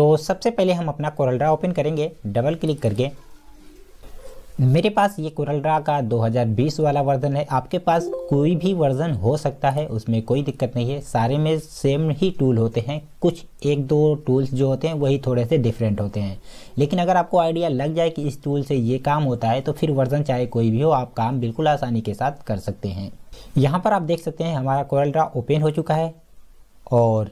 तो सबसे पहले हम अपना कोरल ड्रा ओपन करेंगे डबल क्लिक करके मेरे पास ये कोरल ड्रा का 2020 वाला वर्जन है आपके पास कोई भी वर्जन हो सकता है उसमें कोई दिक्कत नहीं है सारे में सेम ही टूल होते हैं कुछ एक दो टूल्स जो होते हैं वही थोड़े से डिफरेंट होते हैं लेकिन अगर आपको आइडिया लग जाए कि इस टूल से ये काम होता है तो फिर वर्जन चाहे कोई भी हो आप काम बिल्कुल आसानी के साथ कर सकते हैं यहाँ पर आप देख सकते हैं हमारा कोरल ड्रा ओपन हो चुका है और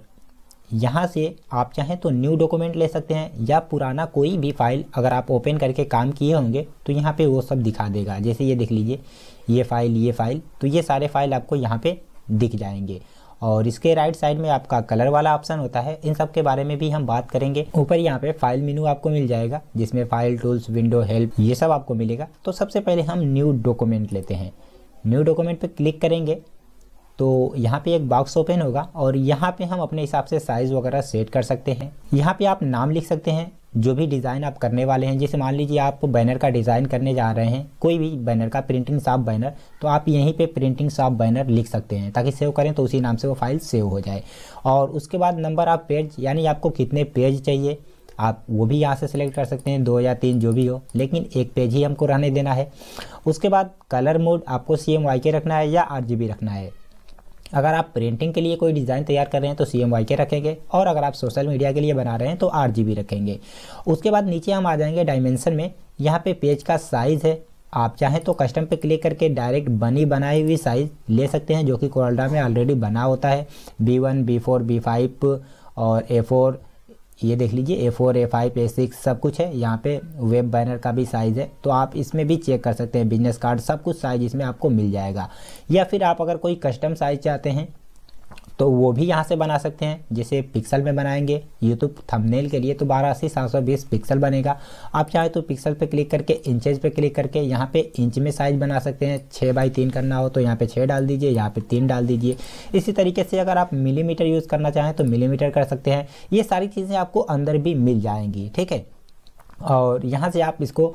यहाँ से आप चाहें तो न्यू डॉक्यूमेंट ले सकते हैं या पुराना कोई भी फाइल अगर आप ओपन करके काम किए होंगे तो यहाँ पे वो सब दिखा देगा जैसे ये देख लीजिए ये फाइल ये फाइल तो ये सारे फाइल आपको यहाँ पे दिख जाएंगे और इसके राइट साइड में आपका कलर वाला ऑप्शन होता है इन सब के बारे में भी हम बात करेंगे ऊपर यहाँ पे फाइल मेनू आपको मिल जाएगा जिसमें फाइल टूल्स विंडो हेल्प ये सब आपको मिलेगा तो सबसे पहले हम न्यू डॉक्यूमेंट लेते हैं न्यू डॉक्यूमेंट पर क्लिक करेंगे तो यहाँ पे एक बॉक्स ओपन होगा और यहाँ पे हम अपने हिसाब से साइज़ वगैरह सेट कर सकते हैं यहाँ पे आप नाम लिख सकते हैं जो भी डिज़ाइन आप करने वाले हैं जैसे मान लीजिए आप बैनर का डिज़ाइन करने जा रहे हैं कोई भी बैनर का प्रिंटिंग साफ बैनर तो आप यहीं पे प्रिंटिंग साफ बैनर लिख सकते हैं ताकि सेव करें तो उसी नाम से वो फाइल सेव हो जाए और उसके बाद नंबर ऑफ पेज यानी आपको कितने पेज चाहिए आप वो भी यहाँ से सिलेक्ट कर सकते हैं दो या तीन जो भी हो लेकिन एक पेज ही हमको रहने देना है उसके बाद कलर मोड आपको सी एम वाई के रखना है या आर जी बी रखना है अगर आप प्रिंटिंग के लिए कोई डिज़ाइन तैयार कर रहे हैं तो सी एम वाई के रखेंगे और अगर आप सोशल मीडिया के लिए बना रहे हैं तो आठ जी बी रखेंगे उसके बाद नीचे हम आ जाएंगे डायमेंशन में यहाँ पे पेज का साइज़ है आप चाहें तो कस्टम पे क्लिक करके डायरेक्ट बनी बनाई हुई साइज़ ले सकते हैं जो कि कोरल्डा में ऑलरेडी बना होता है B one B four B five और ए फोर ये देख लीजिए A four A five A six सब कुछ है यहाँ पे वेब बैनर का भी साइज़ है तो आप इसमें भी चेक कर सकते हैं बिजनेस कार्ड सब कुछ साइज़ इसमें आपको मिल जाएगा या फिर आप अगर कोई कस्टम साइज़ चाहते हैं तो वो भी यहाँ से बना सकते हैं जैसे पिक्सल में बनाएंगे यूट्यूब थंबनेल तो के लिए तो बारह अस्सी सात सौ बीस पिक्सल बनेगा आप चाहे तो पिक्सल पे क्लिक करके इंचेज पे क्लिक करके यहाँ पे इंच में साइज बना सकते हैं छः बाई तीन करना हो तो यहाँ पे छः डाल दीजिए यहाँ पे तीन डाल दीजिए इसी तरीके से अगर आप मिलीमीटर यूज़ करना चाहें तो मिलीमीटर कर सकते हैं ये सारी चीज़ें आपको अंदर भी मिल जाएंगी ठीक है और यहाँ से आप इसको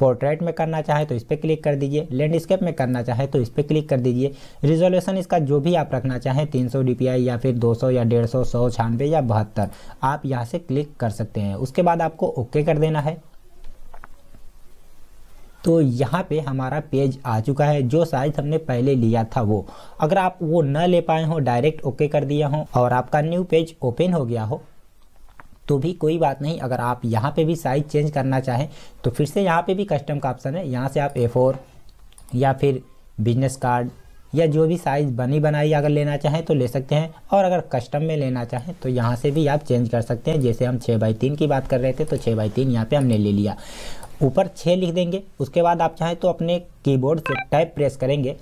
पोर्ट्रेट में करना चाहे तो इस पर क्लिक कर दीजिए लैंडस्केप में करना चाहे तो इस पर क्लिक कर दीजिए रिजोल्यूशन इसका जो भी आप रखना चाहें तीन सौ या फिर दो सौ या डेढ़ सौ सौ छियानवे या बहत्तर आप यहाँ से क्लिक कर सकते हैं उसके बाद आपको ओके कर देना है तो यहाँ पे हमारा पेज आ चुका है जो साइज हमने पहले लिया था वो अगर आप वो न ले पाए हो डायरेक्ट ओके कर दिया हो और आपका न्यू पेज ओपन हो गया हो तो भी कोई बात नहीं अगर आप यहाँ पे भी साइज़ चेंज करना चाहें तो फिर से यहाँ पे भी कस्टम का ऑप्शन है यहाँ से आप ए या फिर बिजनेस कार्ड या जो भी साइज़ बनी बनाई अगर लेना चाहें तो ले सकते हैं और अगर कस्टम में लेना चाहें तो यहाँ से भी आप चेंज कर सकते हैं जैसे हम छः बाई तीन की बात कर रहे थे तो छः बाई तीन यहाँ पर हमने ले लिया ऊपर छः लिख देंगे उसके बाद आप चाहें तो अपने कीबोर्ड से टाइप प्रेस करेंगे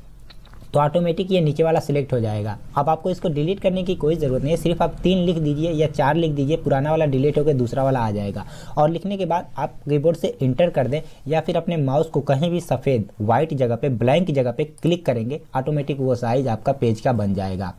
तो ऑटोमेटिक ये नीचे वाला सिलेक्ट हो जाएगा अब आपको इसको डिलीट करने की कोई ज़रूरत नहीं है सिर्फ आप तीन लिख दीजिए या चार लिख दीजिए पुराना वाला डिलीट होकर दूसरा वाला आ जाएगा और लिखने के बाद आप कीबोर्ड से इंटर कर दें या फिर अपने माउस को कहीं भी सफ़ेद वाइट जगह पर ब्लैंक जगह पर क्लिक करेंगे ऑटोमेटिक वो साइज आपका पेज का बन जाएगा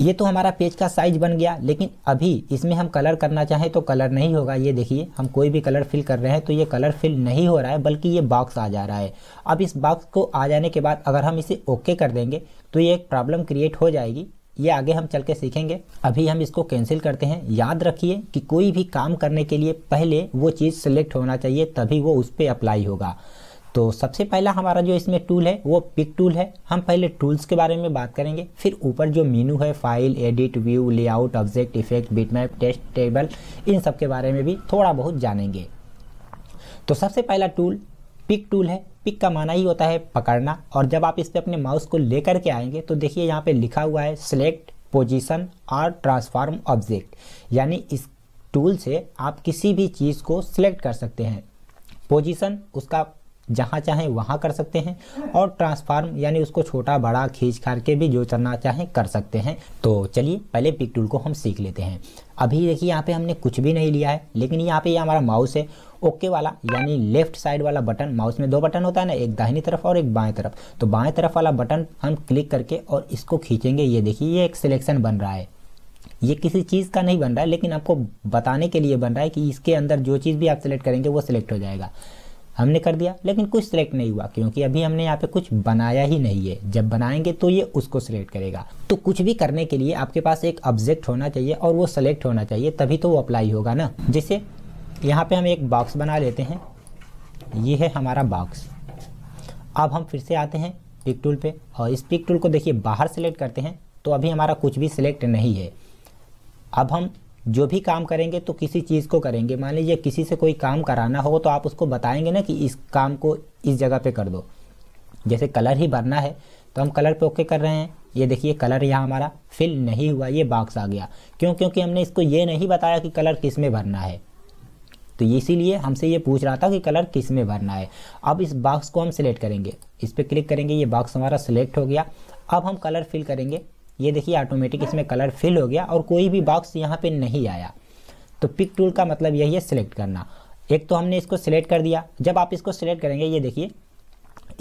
ये तो हमारा पेज का साइज बन गया लेकिन अभी इसमें हम कलर करना चाहें तो कलर नहीं होगा ये देखिए हम कोई भी कलर फिल कर रहे हैं तो ये कलर फिल नहीं हो रहा है बल्कि ये बॉक्स आ जा रहा है अब इस बॉक्स को आ जाने के बाद अगर हम इसे ओके कर देंगे तो ये एक प्रॉब्लम क्रिएट हो जाएगी ये आगे हम चल के सीखेंगे अभी हम इसको कैंसिल करते हैं याद रखिए कि कोई भी काम करने के लिए पहले वो चीज़ सेलेक्ट होना चाहिए तभी वो उस पर अप्लाई होगा तो सबसे पहला हमारा जो इसमें टूल है वो पिक टूल है हम पहले टूल्स के बारे में बात करेंगे फिर ऊपर जो मीनू है file edit view layout object effect bitmap test table इन सब के बारे में भी थोड़ा बहुत जानेंगे तो सबसे पहला टूल पिक टूल है पिक का माना ही होता है पकड़ना और जब आप इस पर अपने माउस को लेकर के आएंगे तो देखिए यहाँ पे लिखा हुआ है सिलेक्ट पोजिशन और ट्रांसफार्म ऑब्जेक्ट यानी इस टूल से आप किसी भी चीज़ को सिलेक्ट कर सकते हैं पोजीशन उसका जहाँ चाहें वहाँ कर सकते हैं और ट्रांसफार्म यानी उसको छोटा बड़ा खींच खार के भी जो चलना चाहें कर सकते हैं तो चलिए पहले पिक टूल को हम सीख लेते हैं अभी देखिए यहाँ पे हमने कुछ भी नहीं लिया है लेकिन यहाँ पे ये यह हमारा माउस है ओके वाला यानी लेफ्ट साइड वाला बटन माउस में दो बटन होता है ना एक दाहिनी तरफ और एक बाएं तरफ तो बाएं तरफ वाला बटन हम क्लिक करके और इसको खींचेंगे ये देखिए ये एक सिलेक्शन बन रहा है ये किसी चीज़ का नहीं बन रहा है लेकिन आपको बताने के लिए बन रहा है कि इसके अंदर जो चीज़ भी आप सिलेक्ट करेंगे वो सिलेक्ट हो जाएगा हमने कर दिया लेकिन कुछ सिलेक्ट नहीं हुआ क्योंकि अभी हमने यहाँ पे कुछ बनाया ही नहीं है जब बनाएंगे तो ये उसको सिलेक्ट करेगा तो कुछ भी करने के लिए आपके पास एक ऑब्जेक्ट होना चाहिए और वो सिलेक्ट होना चाहिए तभी तो वो अप्लाई होगा ना जैसे यहाँ पे हम एक बॉक्स बना लेते हैं ये है हमारा बॉक्स अब हम फिर से आते हैं पिक टूल पे और इस पिक टूल को देखिए बाहर सेलेक्ट करते हैं तो अभी हमारा कुछ भी सिलेक्ट नहीं है अब हम जो भी काम करेंगे तो किसी चीज़ को करेंगे मान लीजिए किसी से कोई काम कराना हो तो आप उसको बताएंगे ना कि इस काम को इस जगह पे कर दो जैसे कलर ही भरना है तो हम कलर पे ओके कर रहे हैं ये देखिए कलर यहाँ हमारा फिल नहीं हुआ ये बाक्स आ गया क्यों क्योंकि हमने इसको ये नहीं बताया कि कलर किस में भरना है तो इसीलिए हमसे ये पूछ रहा था कि कलर किस में भरना है अब इस बाक्स को हम सिलेक्ट करेंगे इस पर क्लिक करेंगे ये बाक्स हमारा सिलेक्ट हो गया अब हम कलर फिल करेंगे ये देखिए ऑटोमेटिक इसमें कलर फिल हो गया और कोई भी बॉक्स यहाँ पे नहीं आया तो पिक टूल का मतलब यही है सिलेक्ट करना एक तो हमने इसको सिलेक्ट कर दिया जब आप इसको सिलेक्ट करेंगे ये देखिए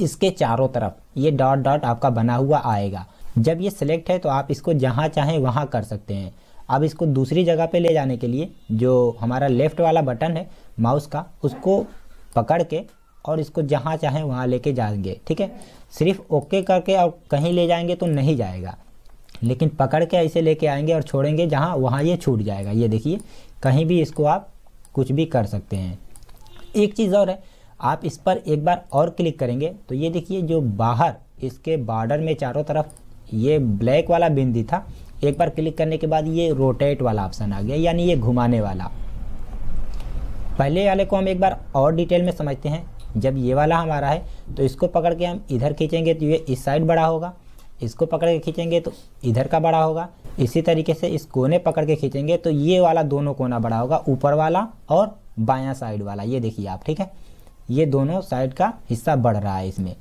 इसके चारों तरफ ये डॉट डॉट आपका बना हुआ आएगा जब ये सिलेक्ट है तो आप इसको जहाँ चाहें वहाँ कर सकते हैं अब इसको दूसरी जगह पर ले जाने के लिए जो हमारा लेफ़्ट वाला बटन है माउस का उसको पकड़ के और इसको जहाँ चाहें वहाँ लेके जाएंगे ठीक है सिर्फ ओके करके और कहीं ले जाएंगे तो नहीं जाएगा लेकिन पकड़ के ऐसे लेके आएंगे और छोड़ेंगे जहाँ वहाँ ये छूट जाएगा ये देखिए कहीं भी इसको आप कुछ भी कर सकते हैं एक चीज़ और है आप इस पर एक बार और क्लिक करेंगे तो ये देखिए जो बाहर इसके बॉर्डर में चारों तरफ ये ब्लैक वाला बिंदी था एक बार क्लिक करने के बाद ये रोटेट वाला ऑप्शन आ गया यानी ये घुमाने वाला पहले वाले को हम एक बार और डिटेल में समझते हैं जब ये वाला हमारा है तो इसको पकड़ के हम इधर खींचेंगे तो ये इस साइड बड़ा होगा इसको पकड़ के खींचेंगे तो इधर का बड़ा होगा इसी तरीके से इस कोने पकड़ के खींचेंगे तो ये वाला दोनों कोना बड़ा होगा ऊपर वाला और बायां साइड वाला ये देखिए आप ठीक है ये दोनों साइड का हिस्सा बढ़ रहा है इसमें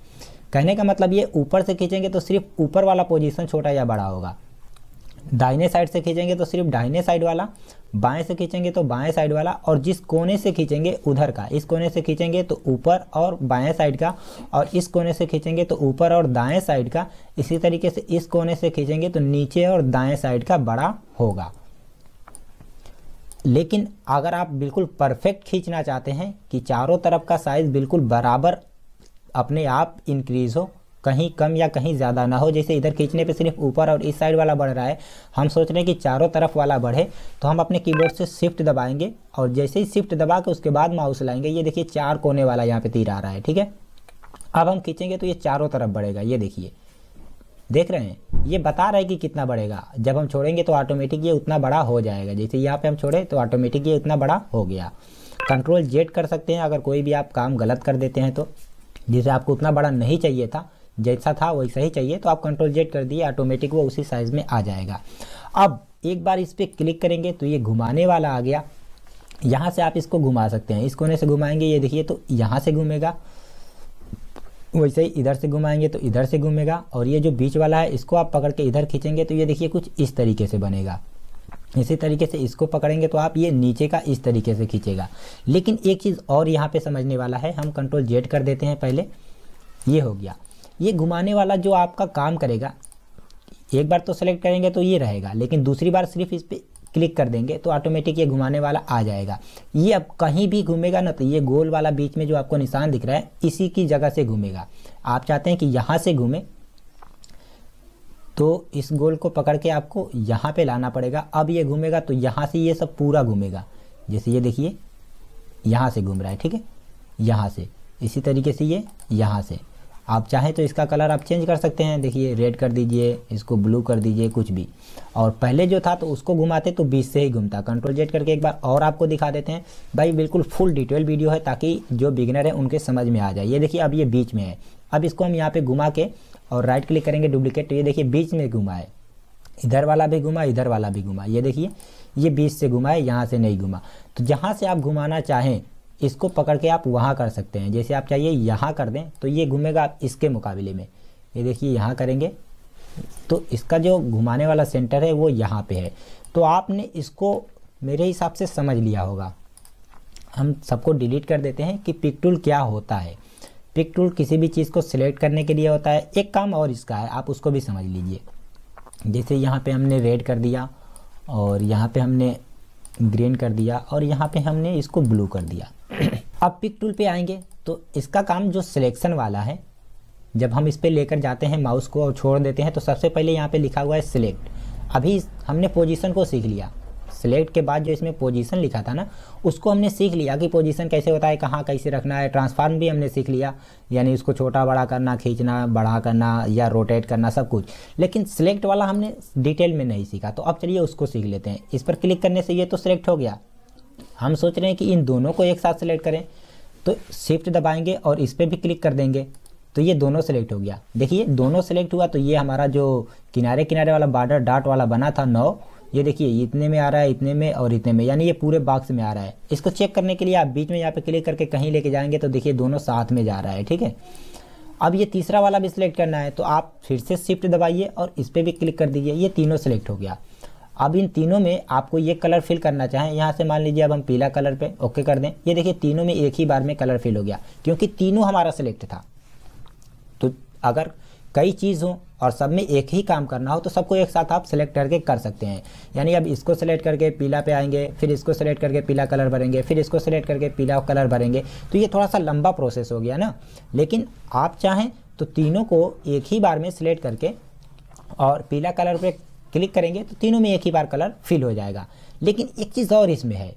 कहने का मतलब ये ऊपर से खींचेंगे तो सिर्फ ऊपर वाला पोजीशन छोटा या बड़ा होगा दाहिने साइड से खींचेंगे तो सिर्फ दाहिने साइड वाला बाएं से खींचेंगे तो बाएं साइड वाला और जिस कोने से खींचेंगे उधर का इस कोने से खींचेंगे तो ऊपर और बाएं साइड का और इस कोने से खींचेंगे तो ऊपर और दाएं साइड का इसी तरीके से इस कोने से खींचेंगे तो नीचे और दाएं साइड का बड़ा होगा लेकिन अगर आप बिल्कुल परफेक्ट खींचना चाहते हैं कि चारों तरफ का साइज़ बिल्कुल बराबर अपने आप इंक्रीज़ हो कहीं कम या कहीं ज़्यादा ना हो जैसे इधर खींचने पे सिर्फ ऊपर और इस साइड वाला बढ़ रहा है हम सोच रहे हैं कि चारों तरफ वाला बढ़े तो हम अपने कीबोर्ड से शिफ्ट दबाएंगे और जैसे ही शिफ्ट दबा के उसके बाद माउस लाएंगे ये देखिए चार कोने वाला यहाँ पर तीर आ रहा है ठीक है अब हम खींचेंगे तो ये चारों तरफ बढ़ेगा ये देखिए देख रहे हैं ये बता रहा है कि कितना बढ़ेगा जब हम छोड़ेंगे तो ऑटोमेटिक ये उतना बड़ा हो जाएगा जैसे यहाँ पर हम छोड़ें तो ऑटोमेटिक ये उतना बड़ा हो गया कंट्रोल जेड कर सकते हैं अगर कोई भी आप काम गलत कर देते हैं तो जिसे आपको उतना बड़ा नहीं चाहिए था जैसा था वैसा ही चाहिए तो आप कंट्रोल जेड कर दिए ऑटोमेटिक वो उसी साइज़ में आ जाएगा अब एक बार इस पर क्लिक करेंगे तो ये घुमाने वाला आ गया यहाँ से आप इसको घुमा सकते हैं इस कोने से घुमाएंगे ये देखिए तो यहाँ से घूमेगा वैसे ही इधर से घुमाएंगे तो इधर से घूमेगा और ये जो बीच वाला है इसको आप पकड़ के इधर खींचेंगे तो ये देखिए कुछ इस तरीके से बनेगा इसी तरीके से इसको पकड़ेंगे तो आप ये नीचे का इस तरीके से खींचेगा लेकिन एक चीज़ और यहाँ पे समझने वाला है हम कंट्रोल जेड कर देते हैं पहले ये हो गया ये घुमाने वाला जो आपका काम करेगा एक बार तो सेलेक्ट करेंगे तो ये रहेगा लेकिन दूसरी बार सिर्फ इस पर क्लिक कर देंगे तो ऑटोमेटिक ये घुमाने वाला आ जाएगा ये अब कहीं भी घूमेगा ना तो ये गोल वाला बीच में जो आपको निशान दिख रहा है इसी की जगह से घूमेगा आप चाहते हैं कि यहाँ से घूमे तो इस गोल को पकड़ के आपको यहाँ पे लाना पड़ेगा अब ये घूमेगा तो यहाँ से ये सब पूरा घूमेगा जैसे ये देखिए यहाँ से घूम रहा है ठीक है यहाँ से इसी तरीके से ये यहाँ से आप चाहें तो इसका कलर आप चेंज कर सकते हैं देखिए रेड कर दीजिए इसको ब्लू कर दीजिए कुछ भी और पहले जो था तो उसको घुमाते तो बीस से ही घूमता कंट्रोल जेट करके एक बार और आपको दिखा देते हैं भाई बिल्कुल फुल डिटेल वीडियो है ताकि जो बिगनर है उनके समझ में आ जाए ये देखिए अब ये बीच में है अब इसको हम यहाँ पर घुमा के और राइट क्लिक करेंगे डुप्लीकेट तो ये देखिए बीच में घुमाए इधर वाला भी घुमा इधर वाला भी घुमा ये देखिए ये बीच से घुमाए यहाँ से नहीं घुमा तो जहाँ से आप घुमाना चाहें इसको पकड़ के आप वहाँ कर सकते हैं जैसे आप चाहिए यहाँ कर दें तो ये घूमेगा आप इसके मुकाबले में ये देखिए यहाँ करेंगे तो इसका जो घुमाने वाला सेंटर है वो यहाँ पे है तो आपने इसको मेरे हिसाब से समझ लिया होगा हम सबको डिलीट कर देते हैं कि पिक टूल क्या होता है पिक टूल किसी भी चीज़ को सिलेक्ट करने के लिए होता है एक काम और इसका है आप उसको भी समझ लीजिए जैसे यहाँ पर हमने रेड कर दिया और यहाँ पर हमने ग्रीन कर दिया और यहाँ पे हमने इसको ब्लू कर दिया अब पिक टूल पे आएंगे तो इसका काम जो सिलेक्शन वाला है जब हम इस पर लेकर जाते हैं माउस को और छोड़ देते हैं तो सबसे पहले यहाँ पे लिखा हुआ है सिलेक्ट अभी हमने पोजीशन को सीख लिया सेलेक्ट के बाद जो इसमें पोजीशन लिखा था ना उसको हमने सीख लिया कि पोजीशन कैसे होता है कहाँ कैसे रखना है ट्रांसफार्म भी हमने सीख लिया यानी उसको छोटा बड़ा करना खींचना बड़ा करना या रोटेट करना सब कुछ लेकिन सिलेक्ट वाला हमने डिटेल में नहीं सीखा तो अब चलिए उसको सीख लेते हैं इस पर क्लिक करने से ये तो सिलेक्ट हो गया हम सोच रहे हैं कि इन दोनों को एक साथ सेलेक्ट करें तो शिफ्ट दबाएंगे और इस पर भी क्लिक कर देंगे तो ये दोनों सेलेक्ट हो गया देखिए दोनों सेलेक्ट हुआ तो ये हमारा जो किनारे किनारे वाला बॉर्डर डाट वाला बना था नौ ये देखिए इतने में आ रहा है इतने में और इतने में यानी ये पूरे बॉक्स में आ रहा है इसको चेक करने के लिए आप बीच में यहाँ पे क्लिक करके कहीं लेके जाएंगे तो देखिए दोनों साथ में जा रहा है ठीक है अब ये तीसरा वाला भी सिलेक्ट करना है तो आप फिर से शिफ्ट दबाइए और इस पर भी क्लिक कर दीजिए ये तीनों सेलेक्ट हो गया अब इन तीनों में आपको ये कलर फिल करना चाहें यहाँ से मान लीजिए अब हम पीला कलर पर ओके कर दें ये देखिए तीनों में एक ही बार में कलर फिल हो गया क्योंकि तीनों हमारा सेलेक्ट था तो अगर कई चीज़ हो और सब में एक ही काम करना हो तो सबको एक साथ आप सेलेक्ट करके कर सकते हैं यानी अब इसको सेलेक्ट करके पीला पे आएंगे फिर इसको सेलेक्ट करके पीला कलर भरेंगे फिर इसको सेलेक्ट करके पीला कलर भरेंगे तो ये थोड़ा सा लंबा प्रोसेस हो गया ना लेकिन आप चाहें तो तीनों को एक ही बार में सिलेक्ट करके और पीला कलर पर क्लिक करेंगे तो तीनों में एक ही बार कलर फिल हो जाएगा लेकिन एक चीज़ और इसमें है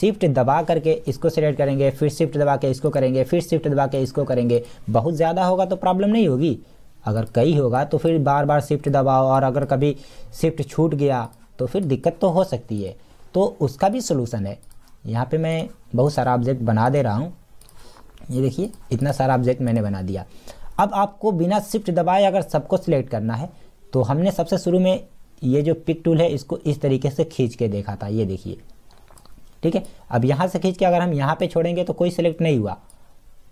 शिफ्ट दबा करके इसको सेलेक्ट करेंगे फिर शिफ्ट दबा के इसको करेंगे फिर शिफ्ट दबा के इसको करेंगे बहुत ज़्यादा होगा तो प्रॉब्लम नहीं होगी अगर कई होगा तो फिर बार बार शिफ्ट दबाओ और अगर कभी शिफ्ट छूट गया तो फिर दिक्कत तो हो सकती है तो उसका भी सोलूसन है यहाँ पे मैं बहुत सारा ऑब्जेक्ट बना दे रहा हूँ ये देखिए इतना सारा ऑब्जेक्ट मैंने बना दिया अब आपको बिना शिफ्ट दबाए अगर सबको सिलेक्ट करना है तो हमने सबसे शुरू में ये जो पिक टूल है इसको इस तरीके से खींच के देखा था ये देखिए ठीक है अब यहाँ से खींच के अगर हम यहाँ पर छोड़ेंगे तो कोई सिलेक्ट नहीं हुआ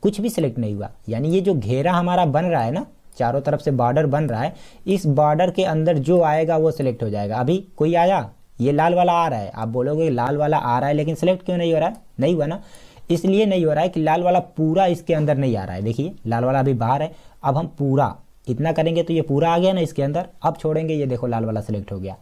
कुछ भी सिलेक्ट नहीं हुआ यानी ये जो घेरा हमारा बन रहा है ना चारों तरफ से बॉर्डर बन रहा है इस बॉर्डर के अंदर जो आएगा वो सिलेक्ट हो जाएगा अभी कोई आया ये लाल वाला आ रहा है आप बोलोगे लाल वाला आ रहा है लेकिन सिलेक्ट क्यों नहीं हो रहा है नहीं हुआ ना इसलिए नहीं हो रहा है कि लाल वाला पूरा इसके अंदर नहीं आ रहा है देखिए लाल वाला अभी बाहर है अब हम पूरा इतना करेंगे तो ये पूरा आ गया ना इसके अंदर अब छोड़ेंगे ये देखो लाल वाला सिलेक्ट हो गया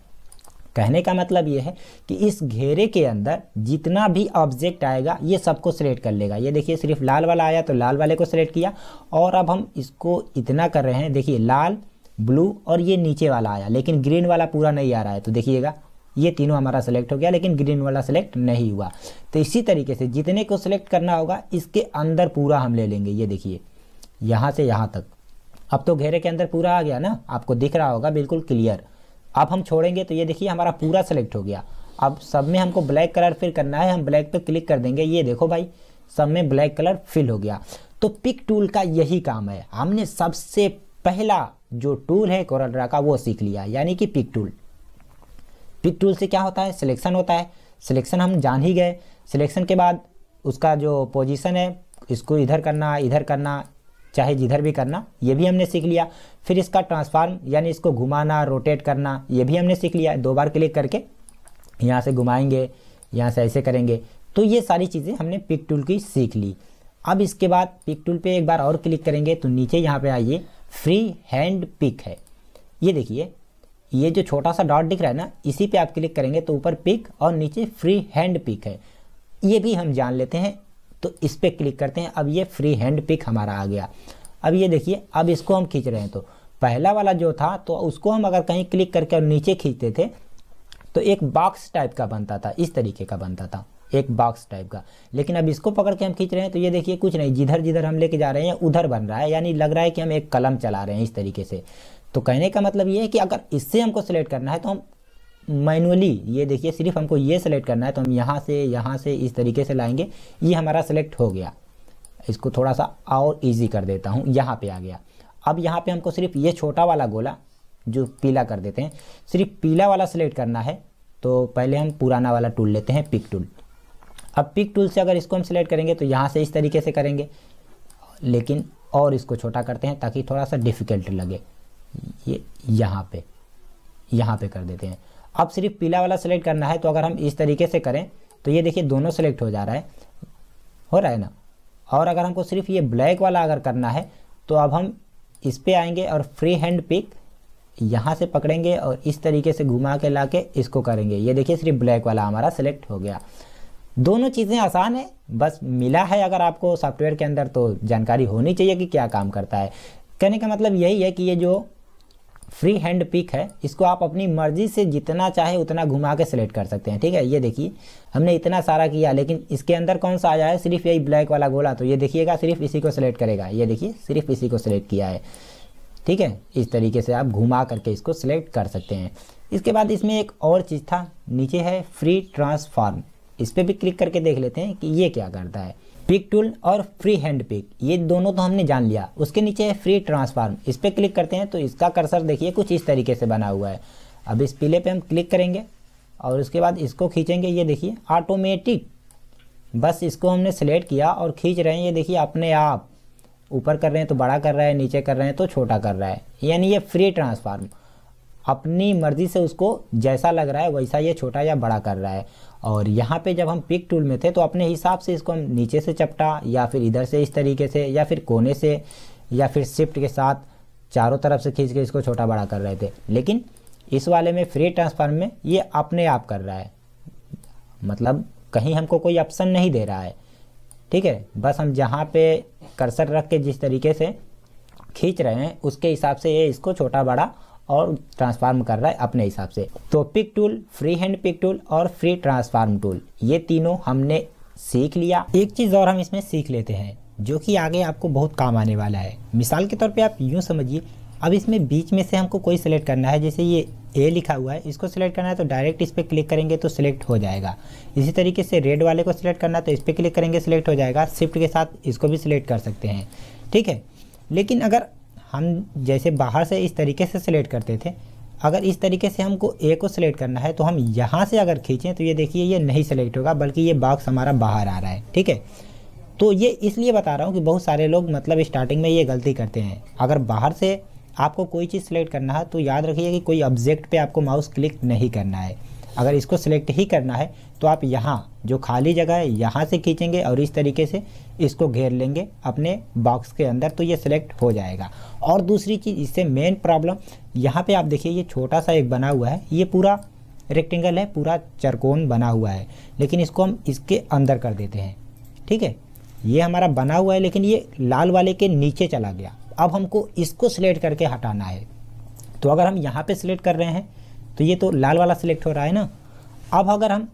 कहने का मतलब ये है कि इस घेरे के अंदर जितना भी ऑब्जेक्ट आएगा ये सबको सिलेक्ट कर लेगा ये देखिए सिर्फ लाल वाला आया तो लाल वाले को सिलेक्ट किया और अब हम इसको इतना कर रहे हैं देखिए लाल ब्लू और ये नीचे वाला आया लेकिन ग्रीन वाला पूरा नहीं आ रहा है तो देखिएगा ये तीनों हमारा सेलेक्ट हो गया लेकिन ग्रीन वाला सेलेक्ट नहीं हुआ तो इसी तरीके से जितने को सिलेक्ट करना होगा इसके अंदर पूरा हम ले लेंगे ये देखिए यहाँ से यहाँ तक अब तो घेरे के अंदर पूरा आ गया ना आपको दिख रहा होगा बिल्कुल क्लियर अब हम छोड़ेंगे तो ये देखिए हमारा पूरा सेलेक्ट हो गया अब सब में हमको ब्लैक कलर फिल करना है हम ब्लैक पर क्लिक कर देंगे ये देखो भाई सब में ब्लैक कलर फिल हो गया तो पिक टूल का यही काम है हमने सबसे पहला जो टूल है कोरल ड्रा का वो सीख लिया यानी कि पिक टूल पिक टूल से क्या होता है सिलेक्शन होता है सिलेक्शन हम जान ही गए सिलेक्शन के बाद उसका जो पोजीशन है इसको इधर करना इधर करना चाहे जिधर भी करना ये भी हमने सीख लिया फिर इसका ट्रांसफार्म यानी इसको घुमाना रोटेट करना ये भी हमने सीख लिया दो बार क्लिक करके यहाँ से घुमाएंगे यहाँ से ऐसे करेंगे तो ये सारी चीज़ें हमने पिक टूल की सीख ली अब इसके बाद पिक टूल पे एक बार और क्लिक करेंगे तो नीचे यहाँ पे आइए फ्री हैंड पिक है ये देखिए ये जो छोटा सा डॉट दिख रहा है ना इसी पे आप क्लिक करेंगे तो ऊपर पिक और नीचे फ्री हैंड पिक है ये भी हम जान लेते हैं तो इस पर क्लिक करते हैं अब ये फ्री हैंड पिक हमारा आ गया अब ये देखिए अब इसको हम खींच रहे हैं तो पहला वाला जो था तो उसको हम अगर कहीं क्लिक करके और नीचे खींचते थे तो एक बॉक्स टाइप का बनता था इस तरीके का बनता था एक बॉक्स टाइप का लेकिन अब इसको पकड़ के हम खींच रहे हैं तो ये देखिए कुछ नहीं जिधर जिधर हम लेके जा रहे हैं उधर बन रहा है यानी लग रहा है कि हम एक कलम चला रहे हैं इस तरीके से तो कहने का मतलब ये है कि अगर इससे हमको सिलेक्ट करना है तो हम मैनुअली ये देखिए सिर्फ हमको ये सेलेक्ट करना है तो हम यहाँ से यहाँ से इस तरीके से लाएंगे ये हमारा सेलेक्ट हो गया इसको थोड़ा सा और इजी कर देता हूँ यहाँ पे आ गया अब यहाँ पे हमको सिर्फ ये छोटा वाला गोला जो पीला कर देते हैं सिर्फ पीला वाला सेलेक्ट करना है तो पहले हम पुराना वाला टूल लेते हैं पिक टूल अब पिक टूल से अगर इसको हम सेलेक्ट करेंगे तो यहाँ से इस तरीके से करेंगे लेकिन और इसको छोटा करते हैं ताकि थोड़ा सा डिफ़िकल्ट लगे ये यहाँ पर यहाँ पर कर देते हैं अब सिर्फ पीला वाला सेलेक्ट करना है तो अगर हम इस तरीके से करें तो ये देखिए दोनों सेलेक्ट हो जा रहा है हो रहा है ना और अगर हमको सिर्फ ये ब्लैक वाला अगर करना है तो अब हम इस पर आएंगे और फ्री हैंड पिक यहाँ से पकड़ेंगे और इस तरीके से घुमा के ला के इसको करेंगे ये देखिए सिर्फ ब्लैक वाला हमारा सेलेक्ट हो गया दोनों चीज़ें आसान है बस मिला है अगर आपको सॉफ्टवेयर के अंदर तो जानकारी होनी चाहिए कि क्या काम करता है कहने का मतलब यही है कि ये जो फ्री हैंड पिक है इसको आप अपनी मर्जी से जितना चाहे उतना घुमा के सेलेक्ट कर सकते हैं ठीक है ये देखिए हमने इतना सारा किया लेकिन इसके अंदर कौन सा आया है सिर्फ यही ब्लैक वाला गोला तो ये देखिएगा सिर्फ इसी को सेलेक्ट करेगा ये देखिए सिर्फ इसी को सेलेक्ट किया है ठीक है इस तरीके से आप घुमा करके इसको सिलेक्ट कर सकते हैं इसके बाद इसमें एक और चीज़ था नीचे है फ्री ट्रांसफार्म इस पर भी क्लिक करके देख लेते हैं कि ये क्या करता है पिक टूल और फ्री हैंड पिक ये दोनों तो हमने जान लिया उसके नीचे है फ्री ट्रांसफार्म इस पर क्लिक करते हैं तो इसका कर्सर देखिए कुछ इस तरीके से बना हुआ है अब इस पीले पे हम क्लिक करेंगे और उसके बाद इसको खींचेंगे ये देखिए ऑटोमेटिक बस इसको हमने सेलेक्ट किया और खींच रहे हैं ये देखिए अपने आप ऊपर कर रहे हैं तो बड़ा कर रहा है नीचे कर रहे हैं तो छोटा कर रहा है यानी ये फ्री ट्रांसफार्म अपनी मर्ज़ी से उसको जैसा लग रहा है वैसा ये छोटा या बड़ा कर रहा है और यहाँ पे जब हम पिक टूल में थे तो अपने हिसाब से इसको हम नीचे से चपटा या फिर इधर से इस तरीके से या फिर कोने से या फिर शिफ्ट के साथ चारों तरफ से खींच के इसको छोटा बड़ा कर रहे थे लेकिन इस वाले में फ्री ट्रांसफार्म में ये अपने आप कर रहा है मतलब कहीं हमको कोई ऑप्शन नहीं दे रहा है ठीक है बस हम जहाँ पे कर्सर रख के जिस तरीके से खींच रहे हैं उसके हिसाब से ये इसको छोटा बड़ा और ट्रांसफार्म कर रहा है अपने हिसाब से तो pick tool free hand pick tool और फ्री ट्रांसफार्म टूल ये तीनों हमने सीख लिया एक चीज़ और हम इसमें सीख लेते हैं जो कि आगे आपको बहुत काम आने वाला है मिसाल के तौर पे आप यूँ समझिए अब इसमें बीच में से हमको कोई सिलेक्ट करना है जैसे ये ए लिखा हुआ है इसको सिलेक्ट करना है तो डायरेक्ट इस पर क्लिक करेंगे तो सिलेक्ट हो जाएगा इसी तरीके से रेड वाले को सिलेक्ट करना है तो इस पर क्लिक करेंगे सिलेक्ट हो जाएगा शिफ्ट के साथ इसको भी सिलेक्ट कर सकते हैं ठीक है लेकिन अगर हम जैसे बाहर से इस तरीके से सिलेक्ट करते थे अगर इस तरीके से हमको ए को सिलेक्ट करना है तो हम यहाँ से अगर खींचें तो ये देखिए ये नहीं सिलेक्ट होगा बल्कि ये बॉक्स हमारा बाहर आ रहा है ठीक है तो ये इसलिए बता रहा हूँ कि बहुत सारे लोग मतलब स्टार्टिंग में ये गलती करते हैं अगर बाहर से आपको कोई चीज़ सेलेक्ट करना है तो याद रखिए कि कोई ऑब्जेक्ट पर आपको माउस क्लिक नहीं करना है अगर इसको सिलेक्ट ही करना है तो आप यहाँ जो खाली जगह है यहाँ से खींचेंगे और इस तरीके से इसको घेर लेंगे अपने बॉक्स के अंदर तो ये सिलेक्ट हो जाएगा और दूसरी चीज़ इससे मेन प्रॉब्लम यहाँ पे आप देखिए ये छोटा सा एक बना हुआ है ये पूरा रेक्टेंगल है पूरा चरकोन बना हुआ है लेकिन इसको हम इसके अंदर कर देते हैं ठीक है ये हमारा बना हुआ है लेकिन ये लाल वाले के नीचे चला गया अब हमको इसको सिलेक्ट करके हटाना है तो अगर हम यहाँ पर सिलेक्ट कर रहे हैं तो ये तो लाल वाला सिलेक्ट हो रहा है ना अब अगर हम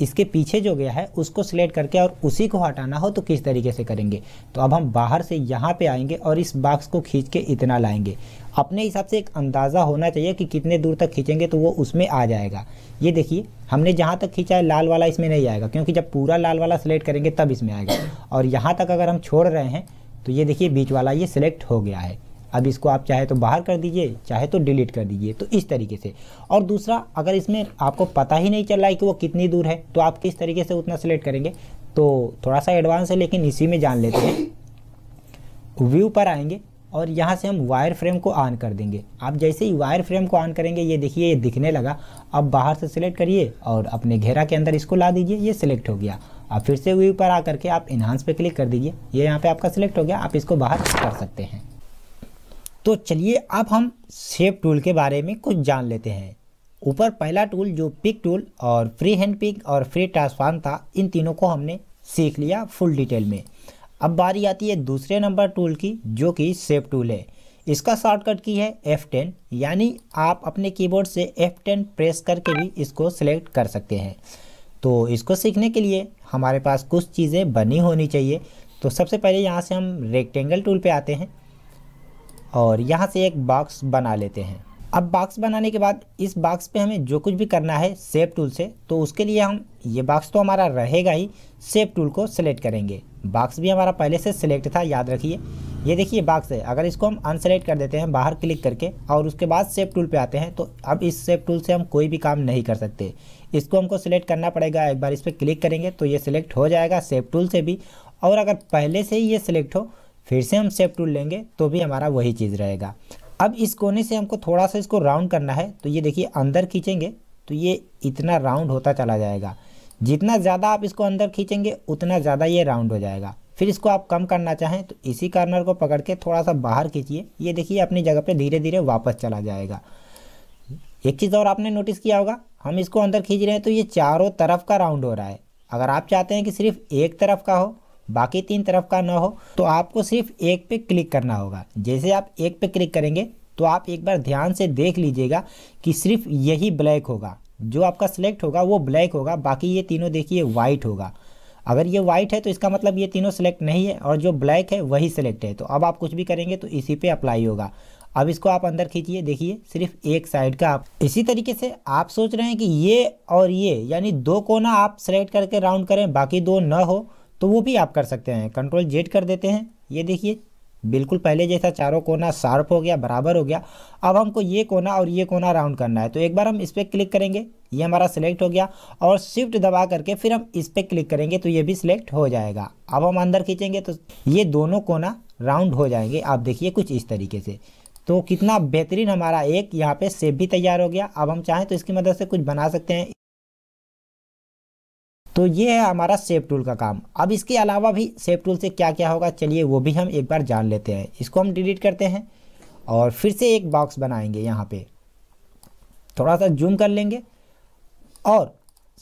इसके पीछे जो गया है उसको सिलेक्ट करके और उसी को हटाना हो तो किस तरीके से करेंगे तो अब हम बाहर से यहाँ पे आएंगे और इस बाक्स को खींच के इतना लाएंगे अपने हिसाब से एक अंदाज़ा होना चाहिए कि कितने दूर तक खींचेंगे तो वो उसमें आ जाएगा ये देखिए हमने जहाँ तक खींचा है लाल वाला इसमें नहीं आएगा क्योंकि जब पूरा लाल वाला सिलेक्ट करेंगे तब इसमें आएगा और यहाँ तक अगर हम छोड़ रहे हैं तो ये देखिए बीच वाला ये सिलेक्ट हो गया है अब इसको आप चाहे तो बाहर कर दीजिए चाहे तो डिलीट कर दीजिए तो इस तरीके से और दूसरा अगर इसमें आपको पता ही नहीं चल रहा है कि वो कितनी दूर है तो आप किस तरीके से उतना सेलेक्ट करेंगे तो थोड़ा सा एडवांस है लेकिन इसी में जान लेते हैं व्यू पर आएंगे और यहाँ से हम वायर फ्रेम को ऑन कर देंगे आप जैसे ही वायर फ्रेम को ऑन करेंगे ये देखिए ये दिखने लगा अब बाहर से सिलेक्ट करिए और अपने घेरा के अंदर इसको ला दीजिए ये सिलेक्ट हो गया अब फिर से व्यू पर आ करके आप इन्हांस पे क्लिक कर दीजिए ये यहाँ पे आपका सिलेक्ट हो गया आप इसको बाहर कर सकते हैं तो चलिए अब हम शेप टूल के बारे में कुछ जान लेते हैं ऊपर पहला टूल जो पिक टूल और फ्री हैंड पिक और फ्री ट्रांसफार्म था इन तीनों को हमने सीख लिया फुल डिटेल में अब बारी आती है दूसरे नंबर टूल की जो कि शेप टूल है इसका शॉर्टकट की है F10 यानी आप अपने कीबोर्ड से F10 प्रेस करके भी इसको सिलेक्ट कर सकते हैं तो इसको सीखने के लिए हमारे पास कुछ चीज़ें बनी होनी चाहिए तो सबसे पहले यहाँ से हम रेक्टेंगल टूल पे आते हैं और यहाँ से एक बॉक्स बना लेते हैं अब बॉक्स बनाने के बाद इस बॉक्स पे हमें जो कुछ भी करना है सेप टूल से तो उसके लिए हम ये बॉक्स तो हमारा रहेगा ही सेप टूल को सिलेक्ट करेंगे बॉक्स भी हमारा पहले से सिलेक्ट था याद रखिए ये देखिए बॉक्स है अगर इसको हम अनसेलेक्ट कर देते हैं बाहर क्लिक करके और उसके बाद सेप टूल पे आते हैं तो अब इस सेप टूल से हम कोई भी काम नहीं कर सकते इसको हमको सिलेक्ट करना पड़ेगा एक बार इस पर क्लिक करेंगे तो ये सिलेक्ट हो जाएगा सेप टूल से भी और अगर पहले से ही ये सिलेक्ट हो फिर से हम सेफ टूल लेंगे तो भी हमारा वही चीज़ रहेगा अब इस कोने से हमको थोड़ा सा इसको राउंड करना है तो ये देखिए अंदर खींचेंगे तो ये इतना राउंड होता चला जाएगा जितना ज़्यादा आप इसको अंदर खींचेंगे उतना ज़्यादा ये राउंड हो जाएगा फिर इसको आप कम करना चाहें तो इसी कार्नर को पकड़ के थोड़ा सा बाहर खींचिए ये देखिए अपनी जगह पे धीरे धीरे वापस चला जाएगा एक चीज़ और आपने नोटिस किया होगा हम इसको अंदर खींच रहे हैं तो ये चारों तरफ का राउंड हो रहा है अगर आप चाहते हैं कि सिर्फ एक तरफ का हो बाकी तीन तरफ का ना हो तो आपको सिर्फ एक पे क्लिक करना होगा जैसे आप एक पे क्लिक करेंगे तो आप एक बार ध्यान से देख लीजिएगा कि सिर्फ यही ब्लैक होगा जो आपका सिलेक्ट होगा वो ब्लैक होगा बाकी ये तीनों देखिए वाइट होगा अगर ये वाइट है तो इसका मतलब ये तीनों सेलेक्ट नहीं है और जो ब्लैक है वही सेलेक्ट है तो अब आप कुछ भी करेंगे तो इसी पे अप्लाई होगा अब इसको आप अंदर खींचिए देखिए सिर्फ एक साइड का आप इसी तरीके से आप सोच रहे हैं कि ये और ये यानी दो कोना आप सेलेक्ट करके राउंड करें बाकी दो न हो तो वो भी आप कर सकते हैं कंट्रोल जेड कर देते हैं ये देखिए बिल्कुल पहले जैसा चारों कोना शार्प हो गया बराबर हो गया अब हमको ये कोना और ये कोना राउंड करना है तो एक बार हम इस पर क्लिक करेंगे ये हमारा सिलेक्ट हो गया और शिफ्ट दबा करके फिर हम इस पर क्लिक करेंगे तो ये भी सिलेक्ट हो जाएगा अब हम अंदर खींचेंगे तो ये दोनों कोना राउंड हो जाएंगे आप देखिए कुछ इस तरीके से तो कितना बेहतरीन हमारा एक यहाँ पे सेब भी तैयार हो गया अब हम चाहें तो इसकी मदद से कुछ बना सकते हैं तो ये है हमारा सेफ टूल का काम अब इसके अलावा भी सेफ टूल से क्या क्या होगा चलिए वो भी हम एक बार जान लेते हैं इसको हम डिलीट करते हैं और फिर से एक बॉक्स बनाएंगे यहाँ पे थोड़ा सा जूम कर लेंगे और